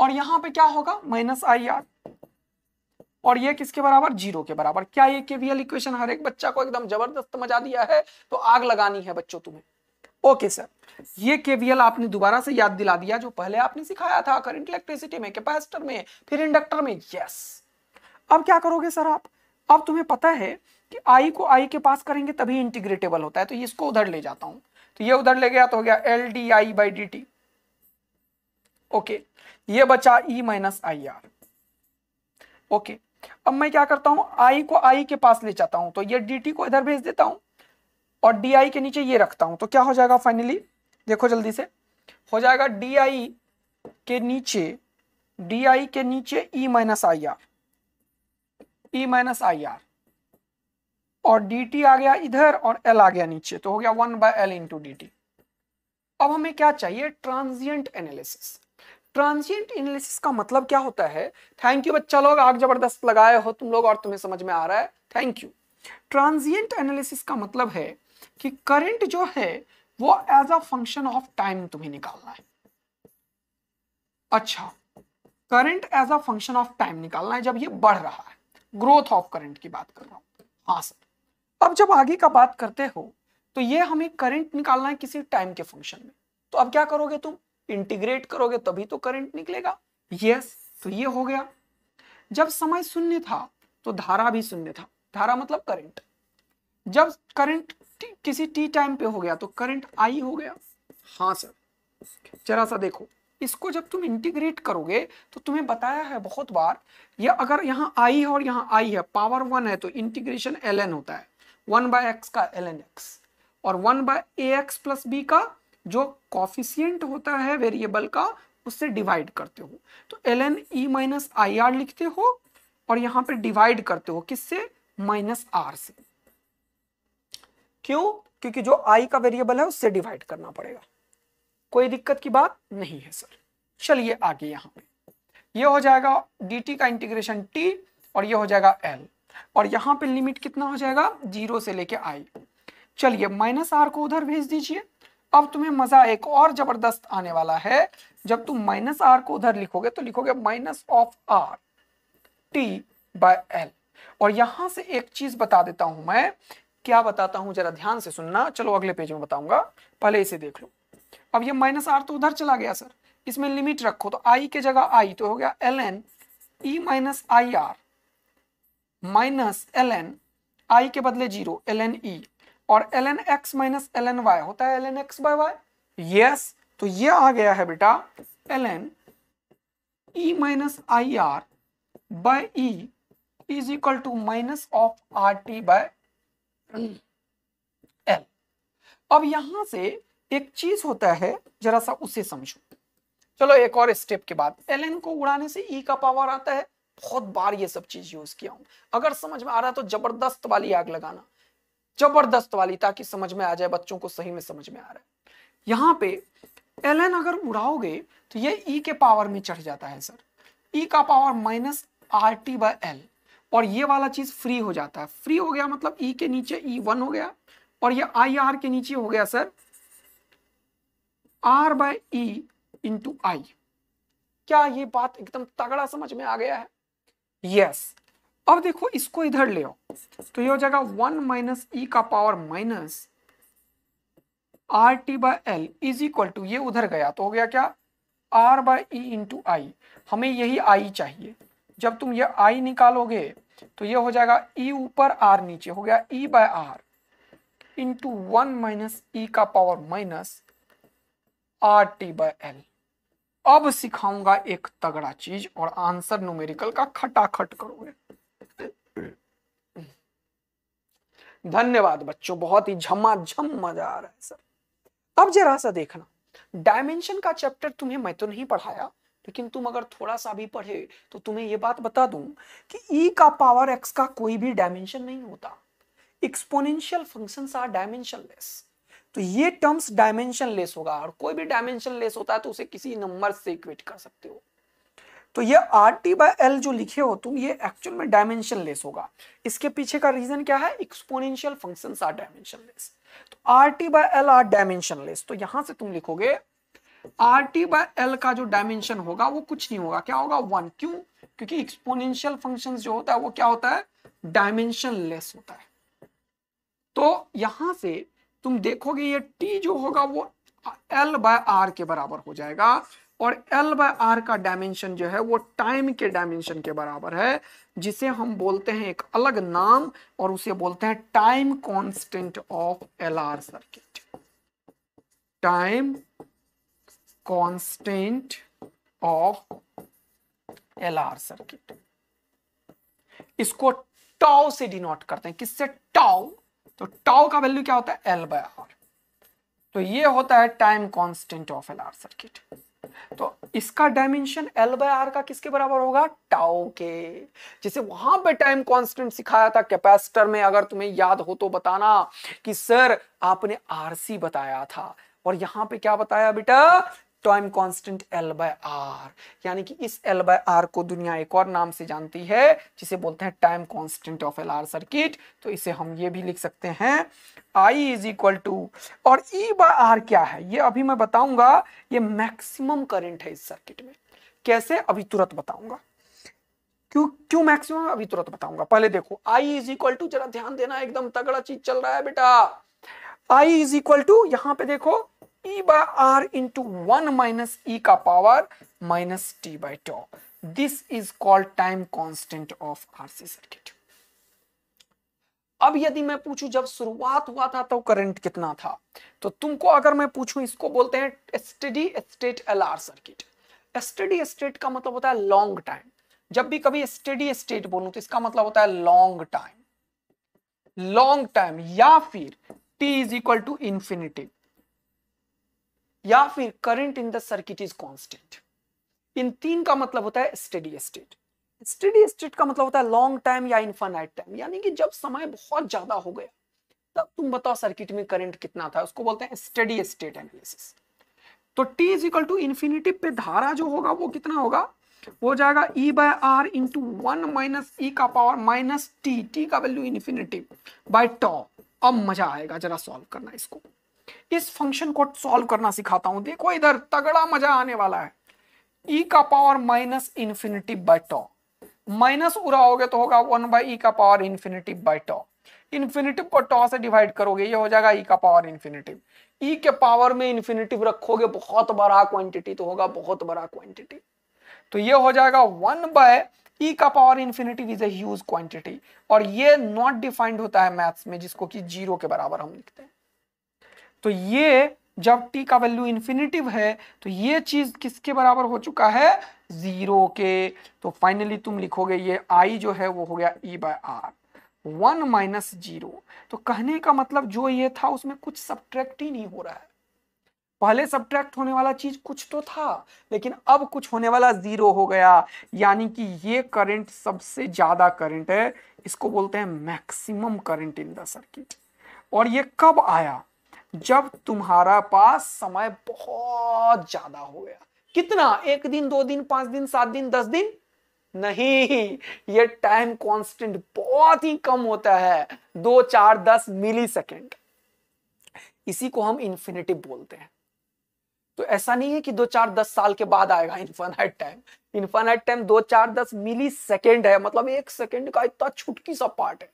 और यहां पे क्या होगा माइनस आई आर और ये किसके बराबर जीरो के बराबर क्या ये केवीएल इक्वेशन हर एक बच्चा को एकदम जबरदस्त मजा दिया है तो आग लगानी है बच्चों तुम्हें ओके सर ये केवीएल आपने दोबारा से याद दिला दिया जो पहले आपने सिखाया था करंट इलेक्ट्रिसिटी में कैपेसिटर में फिर इंडक्टर में यस अब क्या करोगे सर आप अब तुम्हें पता है कि आई को आई के पास करेंगे तभी इंटीग्रेटेबल होता है तो इसको उधर ले जाता हूं तो ये उधर ले गया तो हो गया L D I by D T okay ये बचा E minus I R okay अब मैं क्या करता हूं आई को आई के पास ले जाता हूं तो ये डी को इधर भेज देता हूं और डी आई के नीचे ये रखता हूं तो क्या हो जाएगा फाइनली देखो जल्दी से हो जाएगा डी आई के नीचे डी आई के नीचे E minus I R E minus I R और डी टी आ गया इधर और एल आ गया नीचे तो हो गया one by L into D T अब हमें क्या चाहिए ट्रांजियंट एनालिसिस ट्रांजिएंट एनालिसिस का मतलब क्या होता है थैंक यू बच्चा लोग आग जबरदस्त लगाए हो तुम लोग और तुम्हें समझ में आ रहा है थैंक यू ट्रांजिएंट एनालिसिस का मतलब है कि करंट जो है वो as a function of time तुम्हें निकालना है अच्छा current as a function of time निकालना है जब ये बढ़ रहा है ग्रोथ ऑफ करंट की बात कर रहा हूं हाँ सर अब जब आगे का बात करते हो तो ये हमें करंट निकालना है किसी टाइम के फंक्शन में तो अब क्या करोगे तुम इंटीग्रेट करोगे तभी तो करंट निकलेगा यस तो ये हो गया जब समय शून्य था तो धारा भी शून्य था धारा मतलब करंट जब करंट किसी टी टाइम पे हो गया तो करंट आई हो गया हाँ सर जरा सा देखो इसको जब तुम इंटीग्रेट करोगे तो तुम्हें बताया है बहुत बार ये अगर यहाँ आई है और यहाँ आई है पावर वन है तो इंटीग्रेशन एल होता है वन बाय का एल और one by A X plus B का जो कॉफिशियंट होता है वेरिएबल का उससे डिवाइड करते हो तो L N E minus I R लिखते हो और यहां पर डिवाइड करते हो किससे माइनस आर से क्यों क्योंकि जो आई का वेरिएबल है उससे डिवाइड करना पड़ेगा कोई दिक्कत की बात नहीं है सर चलिए आगे यहां पे ये हो जाएगा टी का इंटीग्रेशन टी और ये हो जाएगा एल और यहां पे लिमिट कितना हो जाएगा जीरो से लेके आई चलिए माइनस आर को उधर भेज दीजिए अब तुम्हें मजा एक और जबरदस्त आने वाला है जब तुम माइनस आर को उधर लिखोगे तो लिखोगे minus of R T by L और यहां से एक चीज बता देता हूं मैं क्या बताता हूं जरा ध्यान से सुनना चलो अगले पेज में बताऊंगा पहले इसे देख लो अब ये माइनस आर तो उधर चला गया सर इसमें लिमिट रखो तो आई के जगह आई तो हो गया L N E minus I R minus L N I के बदले जीरो एल एन ई और L N X minus L N Y होता है L N X by Y yes तो ये आ गया है बेटा L N E minus I R by E is equal to minus of R T by L अब यहां से एक चीज होता है जरा सा उसे समझो चलो एक और स्टेप के बाद एल एन को उड़ाने से ई e का पावर आता है बहुत बार ये सब चीज यूज किया हूं अगर समझ में आ रहा है तो जबरदस्त वाली आग लगाना जबरदस्त वाली ताकि समझ में आ जाए बच्चों को सही में समझ में आ रहा है यहाँ पे एल एन अगर उड़ाओगे तो ये ई e के पावर में चढ़ जाता है सर ई e का power minus R T by L और ये वाला चीज फ्री हो जाता है फ्री हो गया मतलब ई e के नीचे ई e वन हो गया और ये आई आर के नीचे हो गया sir R by E into I क्या ये बात एकदम तगड़ा समझ में आ गया है यस yes. अब देखो इसको इधर ले आओ तो ये हो जाएगा वन माइनस ई का power minus R T by L is equal to ये उधर गया तो हो गया क्या R by E into I हमें यही आई चाहिए जब तुम ये आई निकालोगे तो ये हो जाएगा ई ऊपर आर नीचे हो गया E by R into one minus E का power minus R T by L अब सिखाऊंगा एक तगड़ा चीज और आंसर न्यूमेरिकल का खटाखट करोगे धन्यवाद बच्चों बहुत ही झमाझम मजा आ रहा है सर अब जरा सा देखना डायमेंशन का चैप्टर तुम्हें मैं तो नहीं पढ़ाया लेकिन तुम अगर थोड़ा सा भी पढ़े तो तुम्हें यह बात बता दूं कि e का पावर x का कोई भी डायमेंशन नहीं होता एक्सपोनेंशियल फंक्शन आर डायमेंशनलेस तो ये टर्म्स डायमेंशनलेस होगा और कोई भी डायमेंशनलेस होता है तो उसे किसी नंबर से इक्वेट कर सकते हो तो ये आर टी बाय एल जो लिखे हो तुम ये एक्चुअल में डायमेंशन लेस होगा इसके पीछे का रीजन क्या है exponential function R dimensionless तो R T by L R dimensionless तो यहां से तुम लिखोगे आर टी बाय एल का जो डायमेंशन होगा वो कुछ नहीं होगा क्या होगा वन क्यों क्योंकि एक्सपोनेंशियल फंक्शन जो होता है वो क्या होता है डायमेंशन लेस होता है तो यहां से तुम देखोगे ये टी जो होगा वो एल बाय आर के बराबर हो जाएगा और एल बाय आर का डायमेंशन जो है वो टाइम के डायमेंशन के बराबर है जिसे हम बोलते हैं एक अलग नाम और उसे बोलते हैं time constant of L R circuit time constant of L R circuit इसको टाओ से डिनोट करते हैं किससे टाओ तो टाओ का वैल्यू क्या होता है एल बाय आर तो ये होता है time constant of L R circuit तो इसका डायमेंशन एल बाय आर का किसके बराबर होगा टाओ के जैसे वहां पे टाइम कांस्टेंट सिखाया था कैपेसिटर में अगर तुम्हें याद हो तो बताना कि सर आपने आरसी बताया था और यहां पे क्या बताया बेटा time constant L by R यानी कि इस एल बाय आर को दुनिया एक और नाम से जानती है जिसे बोलते हैं time constant of L R circuit तो इसे हम ये भी लिख सकते हैं आई इज इक्वल टू और ई बाय आर क्या है ये अभी मैं बताऊंगा ये मैक्सिमम करंट है इस सर्किट में कैसे अभी तुरंत बताऊंगा क्यों क्यों मैक्सिमम अभी तुरंत बताऊंगा पहले देखो आई इज इक्वल टू जरा ध्यान देना एकदम तगड़ा चीज चल रहा है बेटा आई इज इक्वल टू यहां पे देखो e by r into 1 minus e ka power minus t by tau. This is called time constant of RC circuit. अब यदि मैं पूछूं जब शुरुआत हुआ था तो करंट कितना था तो तुमको अगर मैं पूछूं इसको बोलते हैं study state LR circuit study state का मतलब होता है लॉन्ग टाइम जब भी कभी स्टडी स्टेट बोलूं तो इसका मतलब होता है लॉन्ग टाइम लॉन्ग टाइम या फिर T is equal to infinity या फिर current in the circuit is constant इन तीन का मतलब होता है स्टेडी स्टेट स्टेडी स्टेट का मतलब होता है लॉन्ग टाइम या इनफाइनाइट टाइम यानी कि जब समय बहुत ज्यादा हो गया तब तुम बताओ सर्किट में करंट कितना था उसको बोलते हैं स्टेडी स्टेट एनालिसिस तो t is equal to infinity पे धारा जो होगा वो कितना होगा हो जाएगा e by r into 1 minus e का पावर माइनस t t का वैल्यू इंफिनिटी बाय टॉ अब मजा आएगा जरा सॉल्व करना इसको इस फंक्शन को सॉल्व करना सिखाता हूं देखो इधर तगड़ा मजा आने वाला है ई e का power minus infinity by tau minus उड़ाओगे तो होगा वन बाई ई का power infinity by tau infinitive को टॉ से डिवाइड करोगे ये हो जाएगा ई e का पावर इन्फिनिटिव e के पावर में इन्फिनिटिव रखोगे बहुत बड़ा क्वांटिटी तो होगा बहुत बड़ा क्वांटिटी तो ये हो जाएगा वन बाय ई का power infinitive is a huge quantity और ये नॉट डिफाइंड होता है मैथ्स में जिसको कि जीरो के बराबर हम लिखते हैं तो ये जब टी का वैल्यू इन्फिनेटिव है तो ये चीज़ किसके बराबर हो चुका है ज़ीरो के तो फाइनली तुम लिखोगे ये आई जो है वो हो गया E by R one minus zero तो कहने का मतलब जो ये था उसमें कुछ सब्ट्रैक्ट ही नहीं हो रहा है पहले सब्ट्रैक्ट होने वाला चीज कुछ तो था लेकिन अब कुछ होने वाला जीरो हो गया यानी कि ये करंट सबसे ज्यादा करंट है इसको बोलते हैं maximum current in the circuit और ये कब आया जब तुम्हारा पास समय बहुत ज्यादा हो गया कितना एक दिन दो दिन पांच दिन सात दिन दस दिन नहीं ये टाइम कांस्टेंट बहुत ही कम होता है दो चार दस मिली सेकेंड इसी को हम इन्फिनेटिव बोलते हैं तो ऐसा नहीं है कि दो चार दस साल के बाद आएगा इन्फानाइट टाइम इंफानाइट टाइम दो चार दस मिली सेकेंड है मतलब एक सेकेंड का इतना छुटकी सा पार्ट है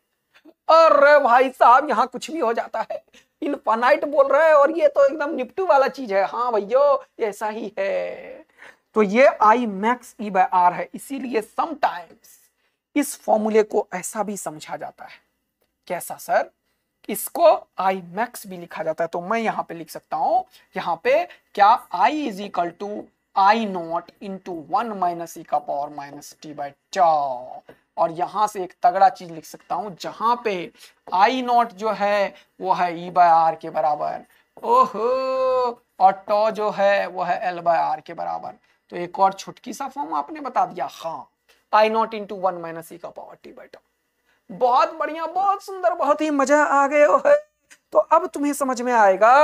अरे भाई साहब यहाँ कुछ भी हो जाता है इनफाइट बोल रहा है और ये तो एकदम निपटू वाला चीज है हाँ भैयो ऐसा ही है तो ये I max E by R है इसीलिए समटाइम्स इस फॉर्मूले को ऐसा भी समझा जाता है कैसा सर इसको आई मैक्स भी लिखा जाता है तो मैं यहाँ पे लिख सकता हूं यहाँ पे क्या I is equal to I not into one minus E का पावर माइनस टी बाई चार और यहां से एक तगड़ा चीज लिख सकता हूं जहां पे आई नॉट जो है वो है ई बाय आर के बराबर ओहो और टो जो है वो है एल बाय आर के बराबर तो एक और छुटकी सा फॉर्म आपने बता दिया हाँ I not into one minus E का पावर टी बाई टो बहुत बढ़िया बहुत सुंदर बहुत ही मजा आ गए तो अब तुम्हें समझ में आएगा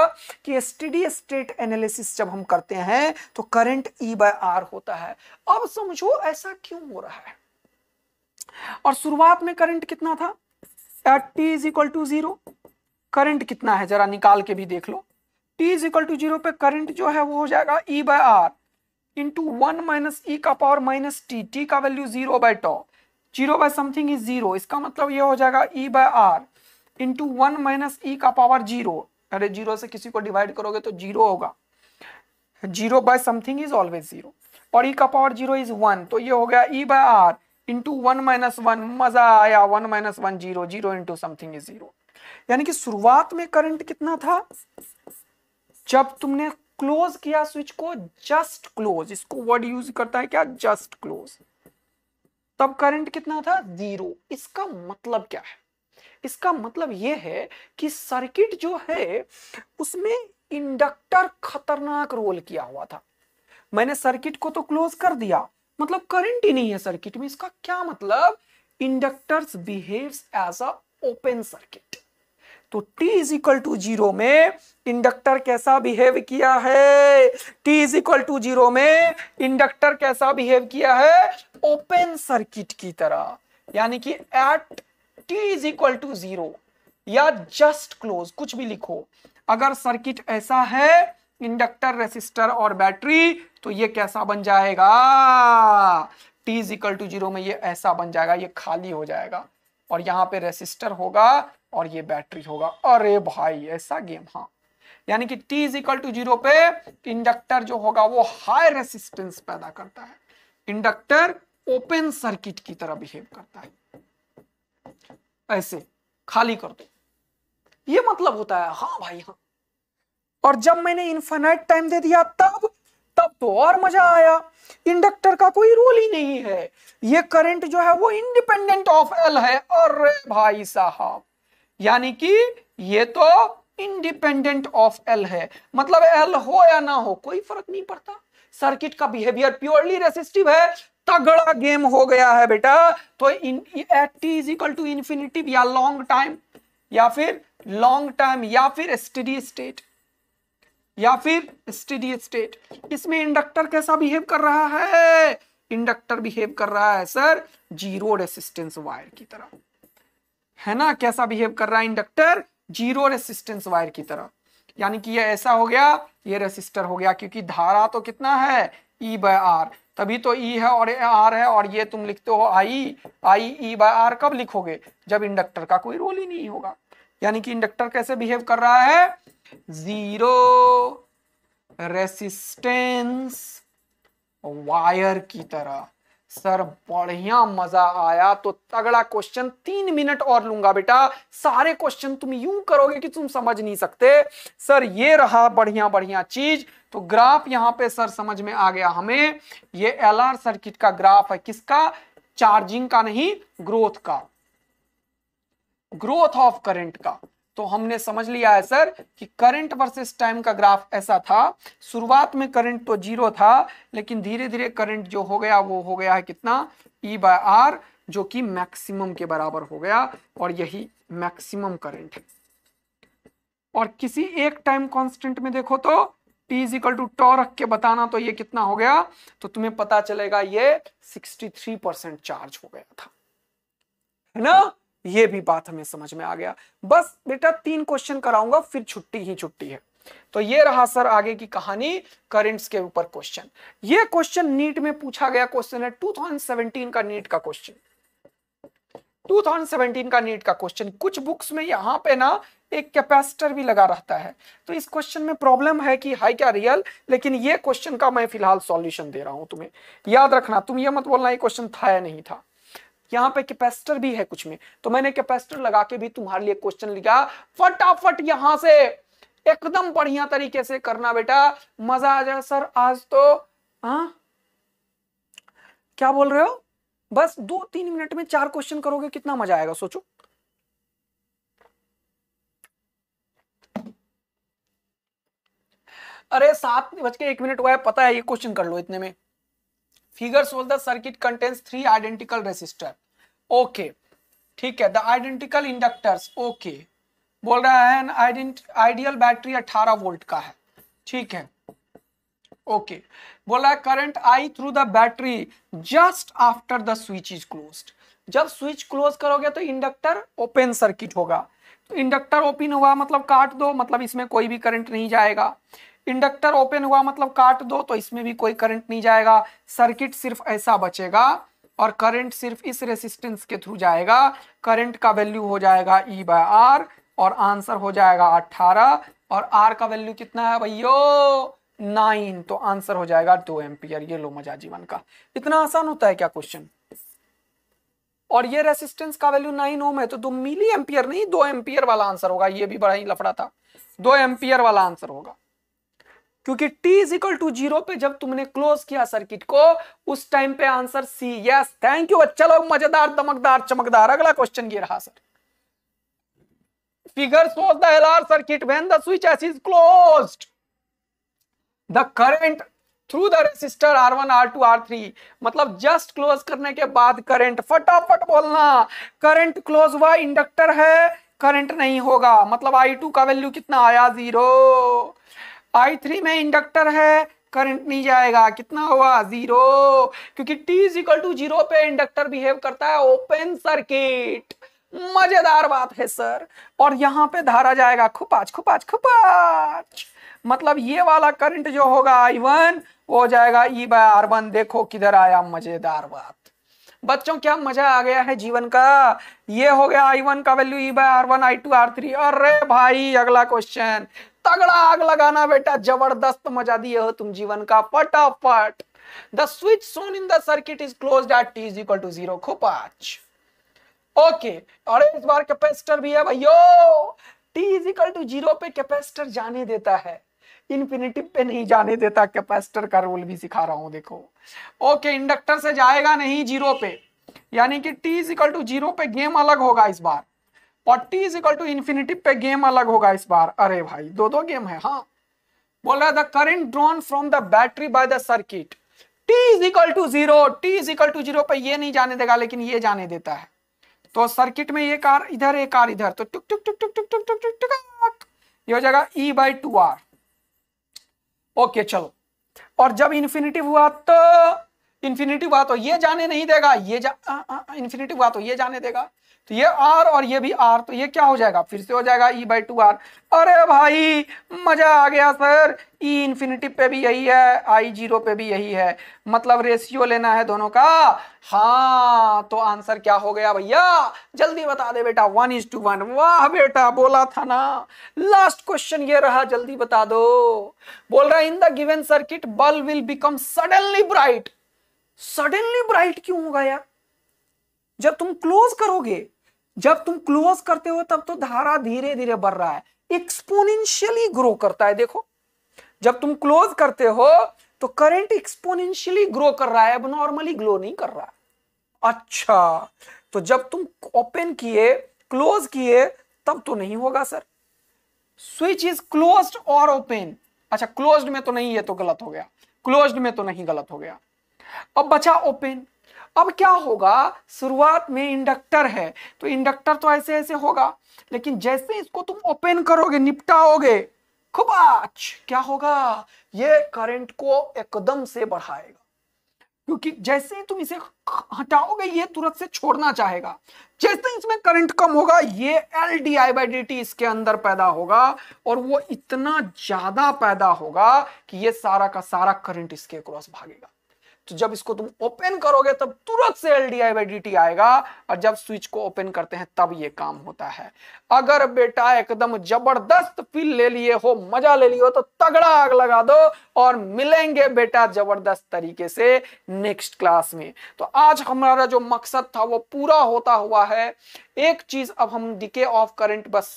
कि स्टडी स्टेट एनालिसिस जब हम करते हैं तो करंट ई बाय आर होता है अब समझो ऐसा क्यों हो रहा है और शुरुआत में करंट कितना था at T is equal to zero current कितना है जरा निकाल के भी देख लो T is equal to zero पे करंट जो है वो हो जाएगा E by R into one minus E का पावर माइनस टी टी का value zero by tau zero by something is zero इसका मतलब ये हो जाएगा E by R into one minus E का पावर जीरो अरे जीरो से किसी को डिवाइड करोगे तो जीरो होगा zero by something is always zero और ई e का पावर जीरो इज वन तो ये हो गया E by R into one minus one मजा आया one minus one zero zero into something is zero यानी कि शुरुआत में करंट कितना था जब तुमने क्लोज किया स्विच को जस्ट क्लोज इसको वर्ड यूज करता है क्या जस्ट क्लोज तब करंट कितना था जीरो इसका मतलब क्या है इसका मतलब यह है कि सर्किट जो है उसमें इंडक्टर खतरनाक रोल किया हुआ था मैंने सर्किट को तो क्लोज कर दिया मतलब करंट ही नहीं है सर्किट में इसका क्या मतलब inductors behaves as a open circuit तो t is equal to zero में इंडक्टर कैसा बिहेव किया है t is equal to zero में इंडक्टर कैसा बिहेव किया है ओपन सर्किट की तरह यानी कि at t is equal to zero या जस्ट क्लोज कुछ भी लिखो अगर सर्किट ऐसा है इंडक्टर रेसिस्टर और बैटरी तो ये कैसा बन जाएगा T is equal to zero में ये ऐसा बन जाएगा ये खाली हो जाएगा और यहाँ पे रेसिस्टर होगा और ये बैटरी होगा अरे भाई ऐसा गेम हाँ यानी कि t is equal to zero पे इंडक्टर जो होगा वो हाई रेसिस्टेंस पैदा करता है इंडक्टर ओपन सर्किट की तरह बिहेव करता है ऐसे खाली कर दो ये मतलब होता है हाँ भाई हाँ और जब मैंने इन्फेनाइट टाइम दे दिया तब तब तो और मजा आया इंडक्टर का कोई रोल ही नहीं है ये करंट जो है वो इंडिपेंडेंट ऑफ एल है अरे भाई साहब यानी कि ये तो इंडिपेंडेंट ऑफ एल है मतलब एल हो या ना हो कोई फर्क नहीं पड़ता सर्किट का बिहेवियर प्योरली रेसिस्टिव है तगड़ा गेम हो गया है बेटा तो in at T is equal to infinitive या लॉन्ग टाइम या फिर लॉन्ग टाइम या फिर स्टडी स्टेट या फिर स्टेडी स्टेट इसमें इंडक्टर कैसा बिहेव कर रहा है इंडक्टर बिहेव कर रहा है सर जीरो रेसिस्टेंस वायर की तरह है ना कैसा बिहेव कर रहा है इंडक्टर जीरो रेसिस्टेंस वायर की तरह यानी कि ये ऐसा हो गया ये रेसिस्टर हो गया क्योंकि धारा तो कितना है ई बाय आर तभी तो ई e है और आर है और ये तुम लिखते हो आई आई ई बाय आर कब लिखोगे जब इंडक्टर का कोई रोल ही नहीं होगा यानी कि इंडक्टर कैसे बिहेव कर रहा है जीरो रेसिस्टेंस वायर की तरह सर बढ़िया मजा आया तो तगड़ा क्वेश्चन तीन मिनट और लूंगा बेटा सारे क्वेश्चन तुम यूं करोगे कि तुम समझ नहीं सकते सर ये रहा बढ़िया बढ़िया चीज तो ग्राफ यहां पे सर समझ में आ गया हमें ये एलआर सर्किट का ग्राफ है किसका चार्जिंग का नहीं ग्रोथ का ग्रोथ ऑफ करंट का तो हमने समझ लिया है सर कि करंट वर्सेस टाइम का ग्राफ ऐसा था शुरुआत में करंट तो जीरो था लेकिन धीरे धीरे करंट जो हो गया वो हो गया है कितना ई बाय आर जो कि मैक्सिमम के बराबर हो गया और यही मैक्सिमम करंट है और किसी एक टाइम कांस्टेंट में देखो तो T is equal to tau रख के बताना तो ये कितना हो गया तो तुम्हें पता चलेगा ये सिक्सटी परसेंट चार्ज हो गया था है ना ये भी बात हमें समझ में आ गया बस बेटा तीन क्वेश्चन कराऊंगा फिर छुट्टी ही छुट्टी है तो ये रहा सर आगे की कहानी करेंट्स के ऊपर क्वेश्चन ये क्वेश्चन नीट में पूछा गया क्वेश्चन है 2017 का नीट का क्वेश्चन 2017 का नीट का क्वेश्चन कुछ बुक्स में यहाँ पे ना एक कैपेसिटर भी लगा रहता है तो इस क्वेश्चन में प्रॉब्लम है कि हाई क्या रियल लेकिन ये क्वेश्चन का मैं फिलहाल सॉल्यूशन दे रहा हूं तुम्हें याद रखना तुम ये मत बोलना ये क्वेश्चन था या नहीं था यहाँ पे कैपेसिटर भी है कुछ में तो मैंने कैपेसिटर लगा के भी तुम्हारे लिए क्वेश्चन लिखा फटाफट यहां से एकदम बढ़िया तरीके से करना बेटा मजा आ जाए सर आज तो हा? क्या बोल रहे हो बस दो तीन मिनट में चार क्वेश्चन करोगे कितना मजा आएगा सोचो अरे सात बज के एक मिनट हुआ है पता है ये क्वेश्चन कर लो इतने में figure shows the circuit contains three identical resistor okay ठीक है द आइडेंटिकल इंडक्टर्स ओके बोल रहा है an ident ideal battery 18 volt का है ठीक है ओके okay. बोल रहा है current I through the battery just after the switch is close जब स्विच क्लोज करोगे तो इंडक्टर ओपन सर्किट होगा तो इंडक्टर ओपन हुआ मतलब काट दो मतलब इसमें कोई भी करंट नहीं जाएगा इंडक्टर ओपन हुआ मतलब काट दो तो इसमें भी कोई करंट नहीं जाएगा सर्किट सिर्फ ऐसा बचेगा और करंट सिर्फ इस रेसिस्टेंस के थ्रू जाएगा करंट का वैल्यू हो जाएगा ई बाय आर और आंसर हो जाएगा अट्ठारह और आर का वैल्यू कितना है भैयो नाइन तो आंसर हो जाएगा दो एम्पियर ये लो मजा जीवन का इतना आसान होता है क्या क्वेश्चन और ये रेसिस्टेंस का वैल्यू नाइन ओम है तो दो मिली एम्पियर नहीं दो एम्पियर वाला आंसर होगा ये भी बड़ा ही लफड़ा था दो एम्पियर वाला आंसर होगा क्योंकि t is equal to zero पे जब तुमने क्लोज किया सर्किट को उस टाइम पे answer C yes thank you अच्छा लोग मजेदार दमकदार चमकदार अगला क्वेश्चन ये रहा sir figure circuit the the switch S is switch the is through the resistor R one R two R three मतलब जस्ट क्लोज करने के बाद करंट फटाफट बोलना करंट क्लोज हुआ इंडक्टर है करंट नहीं होगा मतलब टू का वैल्यू कितना आया जीरो आई थ्री में इंडक्टर है करंट नहीं जाएगा कितना हुआ जीरो क्योंकि टी इक्वल टू जीरो पे इंडक्टर बिहेव करता है ओपन सर्किट मजेदार बात है सर और यहां पे धारा जाएगा खुपाच खुपाच खुपाच मतलब ये वाला करंट जो होगा आई वन वो हो जाएगा ई बाय आर वन देखो किधर आया मजेदार बात बच्चों क्या मजा आ गया है जीवन का ये हो गया आई वन का value E by R one I two R three अरे भाई अगला क्वेश्चन तगड़ा आग लगाना बेटा जबरदस्त मजा दिए हो तुम जीवन का फटाफट द स्विच सोन in the circuit is close at T is equal to zero पांच ओके और इस बार कैपेसिटर भी है भाइयो T is equal to zero पे कैपेसिटर जाने देता है इन्फिनिटिव पे नहीं जाने देता कैपेसिटर का रोल भी सिखा रहा हूं देखो ओके इंडक्टर से जाएगा नहीं जीरो पे यानी कि T is equal to zero पे गेम अलग होगा इस बार पट्टी इज इक्वल टू इन्फिनिटी पे गेम अलग होगा इस बार अरे भाई दो दो गेम है हाँ बोल रहा है the current drawn from the battery by the circuit T is equal to zero T is equal to zero पर ये नहीं जाने देगा लेकिन ये जाने देता है तो सर्किट में ये कार इधर एक कार इधर तो टुक टुक टुक टुक टुक टुक टुक टुक टुक हो जाएगा e by two R okay चलो और जब इन्फिनिटिव हुआ तो इन्फिनिटिव हुआ तो ये जाने नहीं देगा ये जा इन्फिनिटिव हुआ तो ये जाने देगा तो ये आर और ये भी आर तो ये क्या हो जाएगा फिर से हो जाएगा ई बाई टू आर अरे भाई मजा आ गया सर ई e इन्फिनिटी पे भी यही है आई जीरो पे भी यही है मतलब रेशियो लेना है दोनों का हाँ तो आंसर क्या हो गया भैया जल्दी बता दे बेटा वन इज टू वन वाह बेटा बोला था ना लास्ट क्वेश्चन ये रहा जल्दी बता दो बोल रहा in the given circuit bulb will become suddenly bright suddenly bright क्यों होगा यार जब तुम क्लोज करोगे जब तुम क्लोज करते हो तब तो धारा धीरे धीरे बढ़ रहा है एक्सपोनेंशियली ग्रो करता है देखो जब तुम क्लोज करते हो तो करंट एक्सपोनेंशियली ग्रो कर रहा है अब नॉर्मली ग्लो नहीं कर रहा अच्छा तो जब तुम ओपन किए क्लोज किए तब तो नहीं होगा सर स्विच इज क्लोज और ओपन अच्छा क्लोज में तो नहीं है तो गलत हो गया क्लोज में तो नहीं गलत हो गया अब बचा ओपन अब क्या होगा शुरुआत में इंडक्टर है तो इंडक्टर तो ऐसे ऐसे होगा लेकिन जैसे इसको तुम ओपन करोगे निपटाओगे खूब क्या होगा ये करंट को एकदम से बढ़ाएगा क्योंकि जैसे ही तुम इसे हटाओगे ये तुरंत से छोड़ना चाहेगा जैसे इसमें करंट कम होगा ये L D I by D T इसके अंदर पैदा होगा और वो इतना ज्यादा पैदा होगा कि ये सारा का सारा करंट इसके क्रॉस भागेगा तो जब इसको तुम ओपन करोगे तब तुरंत से L D I by D आएगा और जब स्विच को ओपन करते हैं तब ये काम होता है अगर बेटा एकदम जबरदस्त फील ले लिए हो मजा ले लिए हो तो तगड़ा आग लगा दो और मिलेंगे बेटा जबरदस्त तरीके से नेक्स्ट क्लास में तो आज हमारा जो मकसद था वो पूरा होता हुआ है एक चीज अब हम डिके ऑफ करंट बस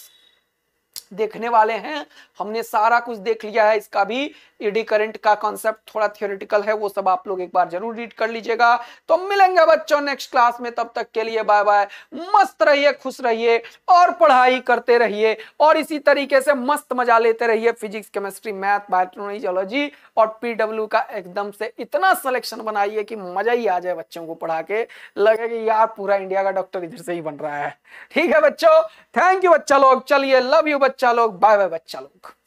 देखने वाले हैं हमने सारा कुछ देख लिया है इसका भी ईडी e करंट का कॉन्सेप्ट थोड़ा थियोरिटिकल है वो सब आप लोग एक बार जरूर रीड कर लीजिएगा तो मिलेंगे बच्चों नेक्स्ट क्लास में तब तक के लिए बाय बाय मस्त रहिए खुश रहिए और पढ़ाई करते रहिए और इसी तरीके से मस्त मजा लेते रहिए फिजिक्स केमिस्ट्री मैथ बायोटेक्नोलॉजी और पीडब्ल्यू का एकदम से इतना सिलेक्शन बनाइए कि मजा ही आ जाए बच्चों को पढ़ा के लगे कि यार पूरा इंडिया का डॉक्टर इधर से ही बन रहा है ठीक है बच्चों थैंक यू बच्चा लोग चलिए लव यू बच्चों बच्चा लोग बाय बाय बच्चा लोग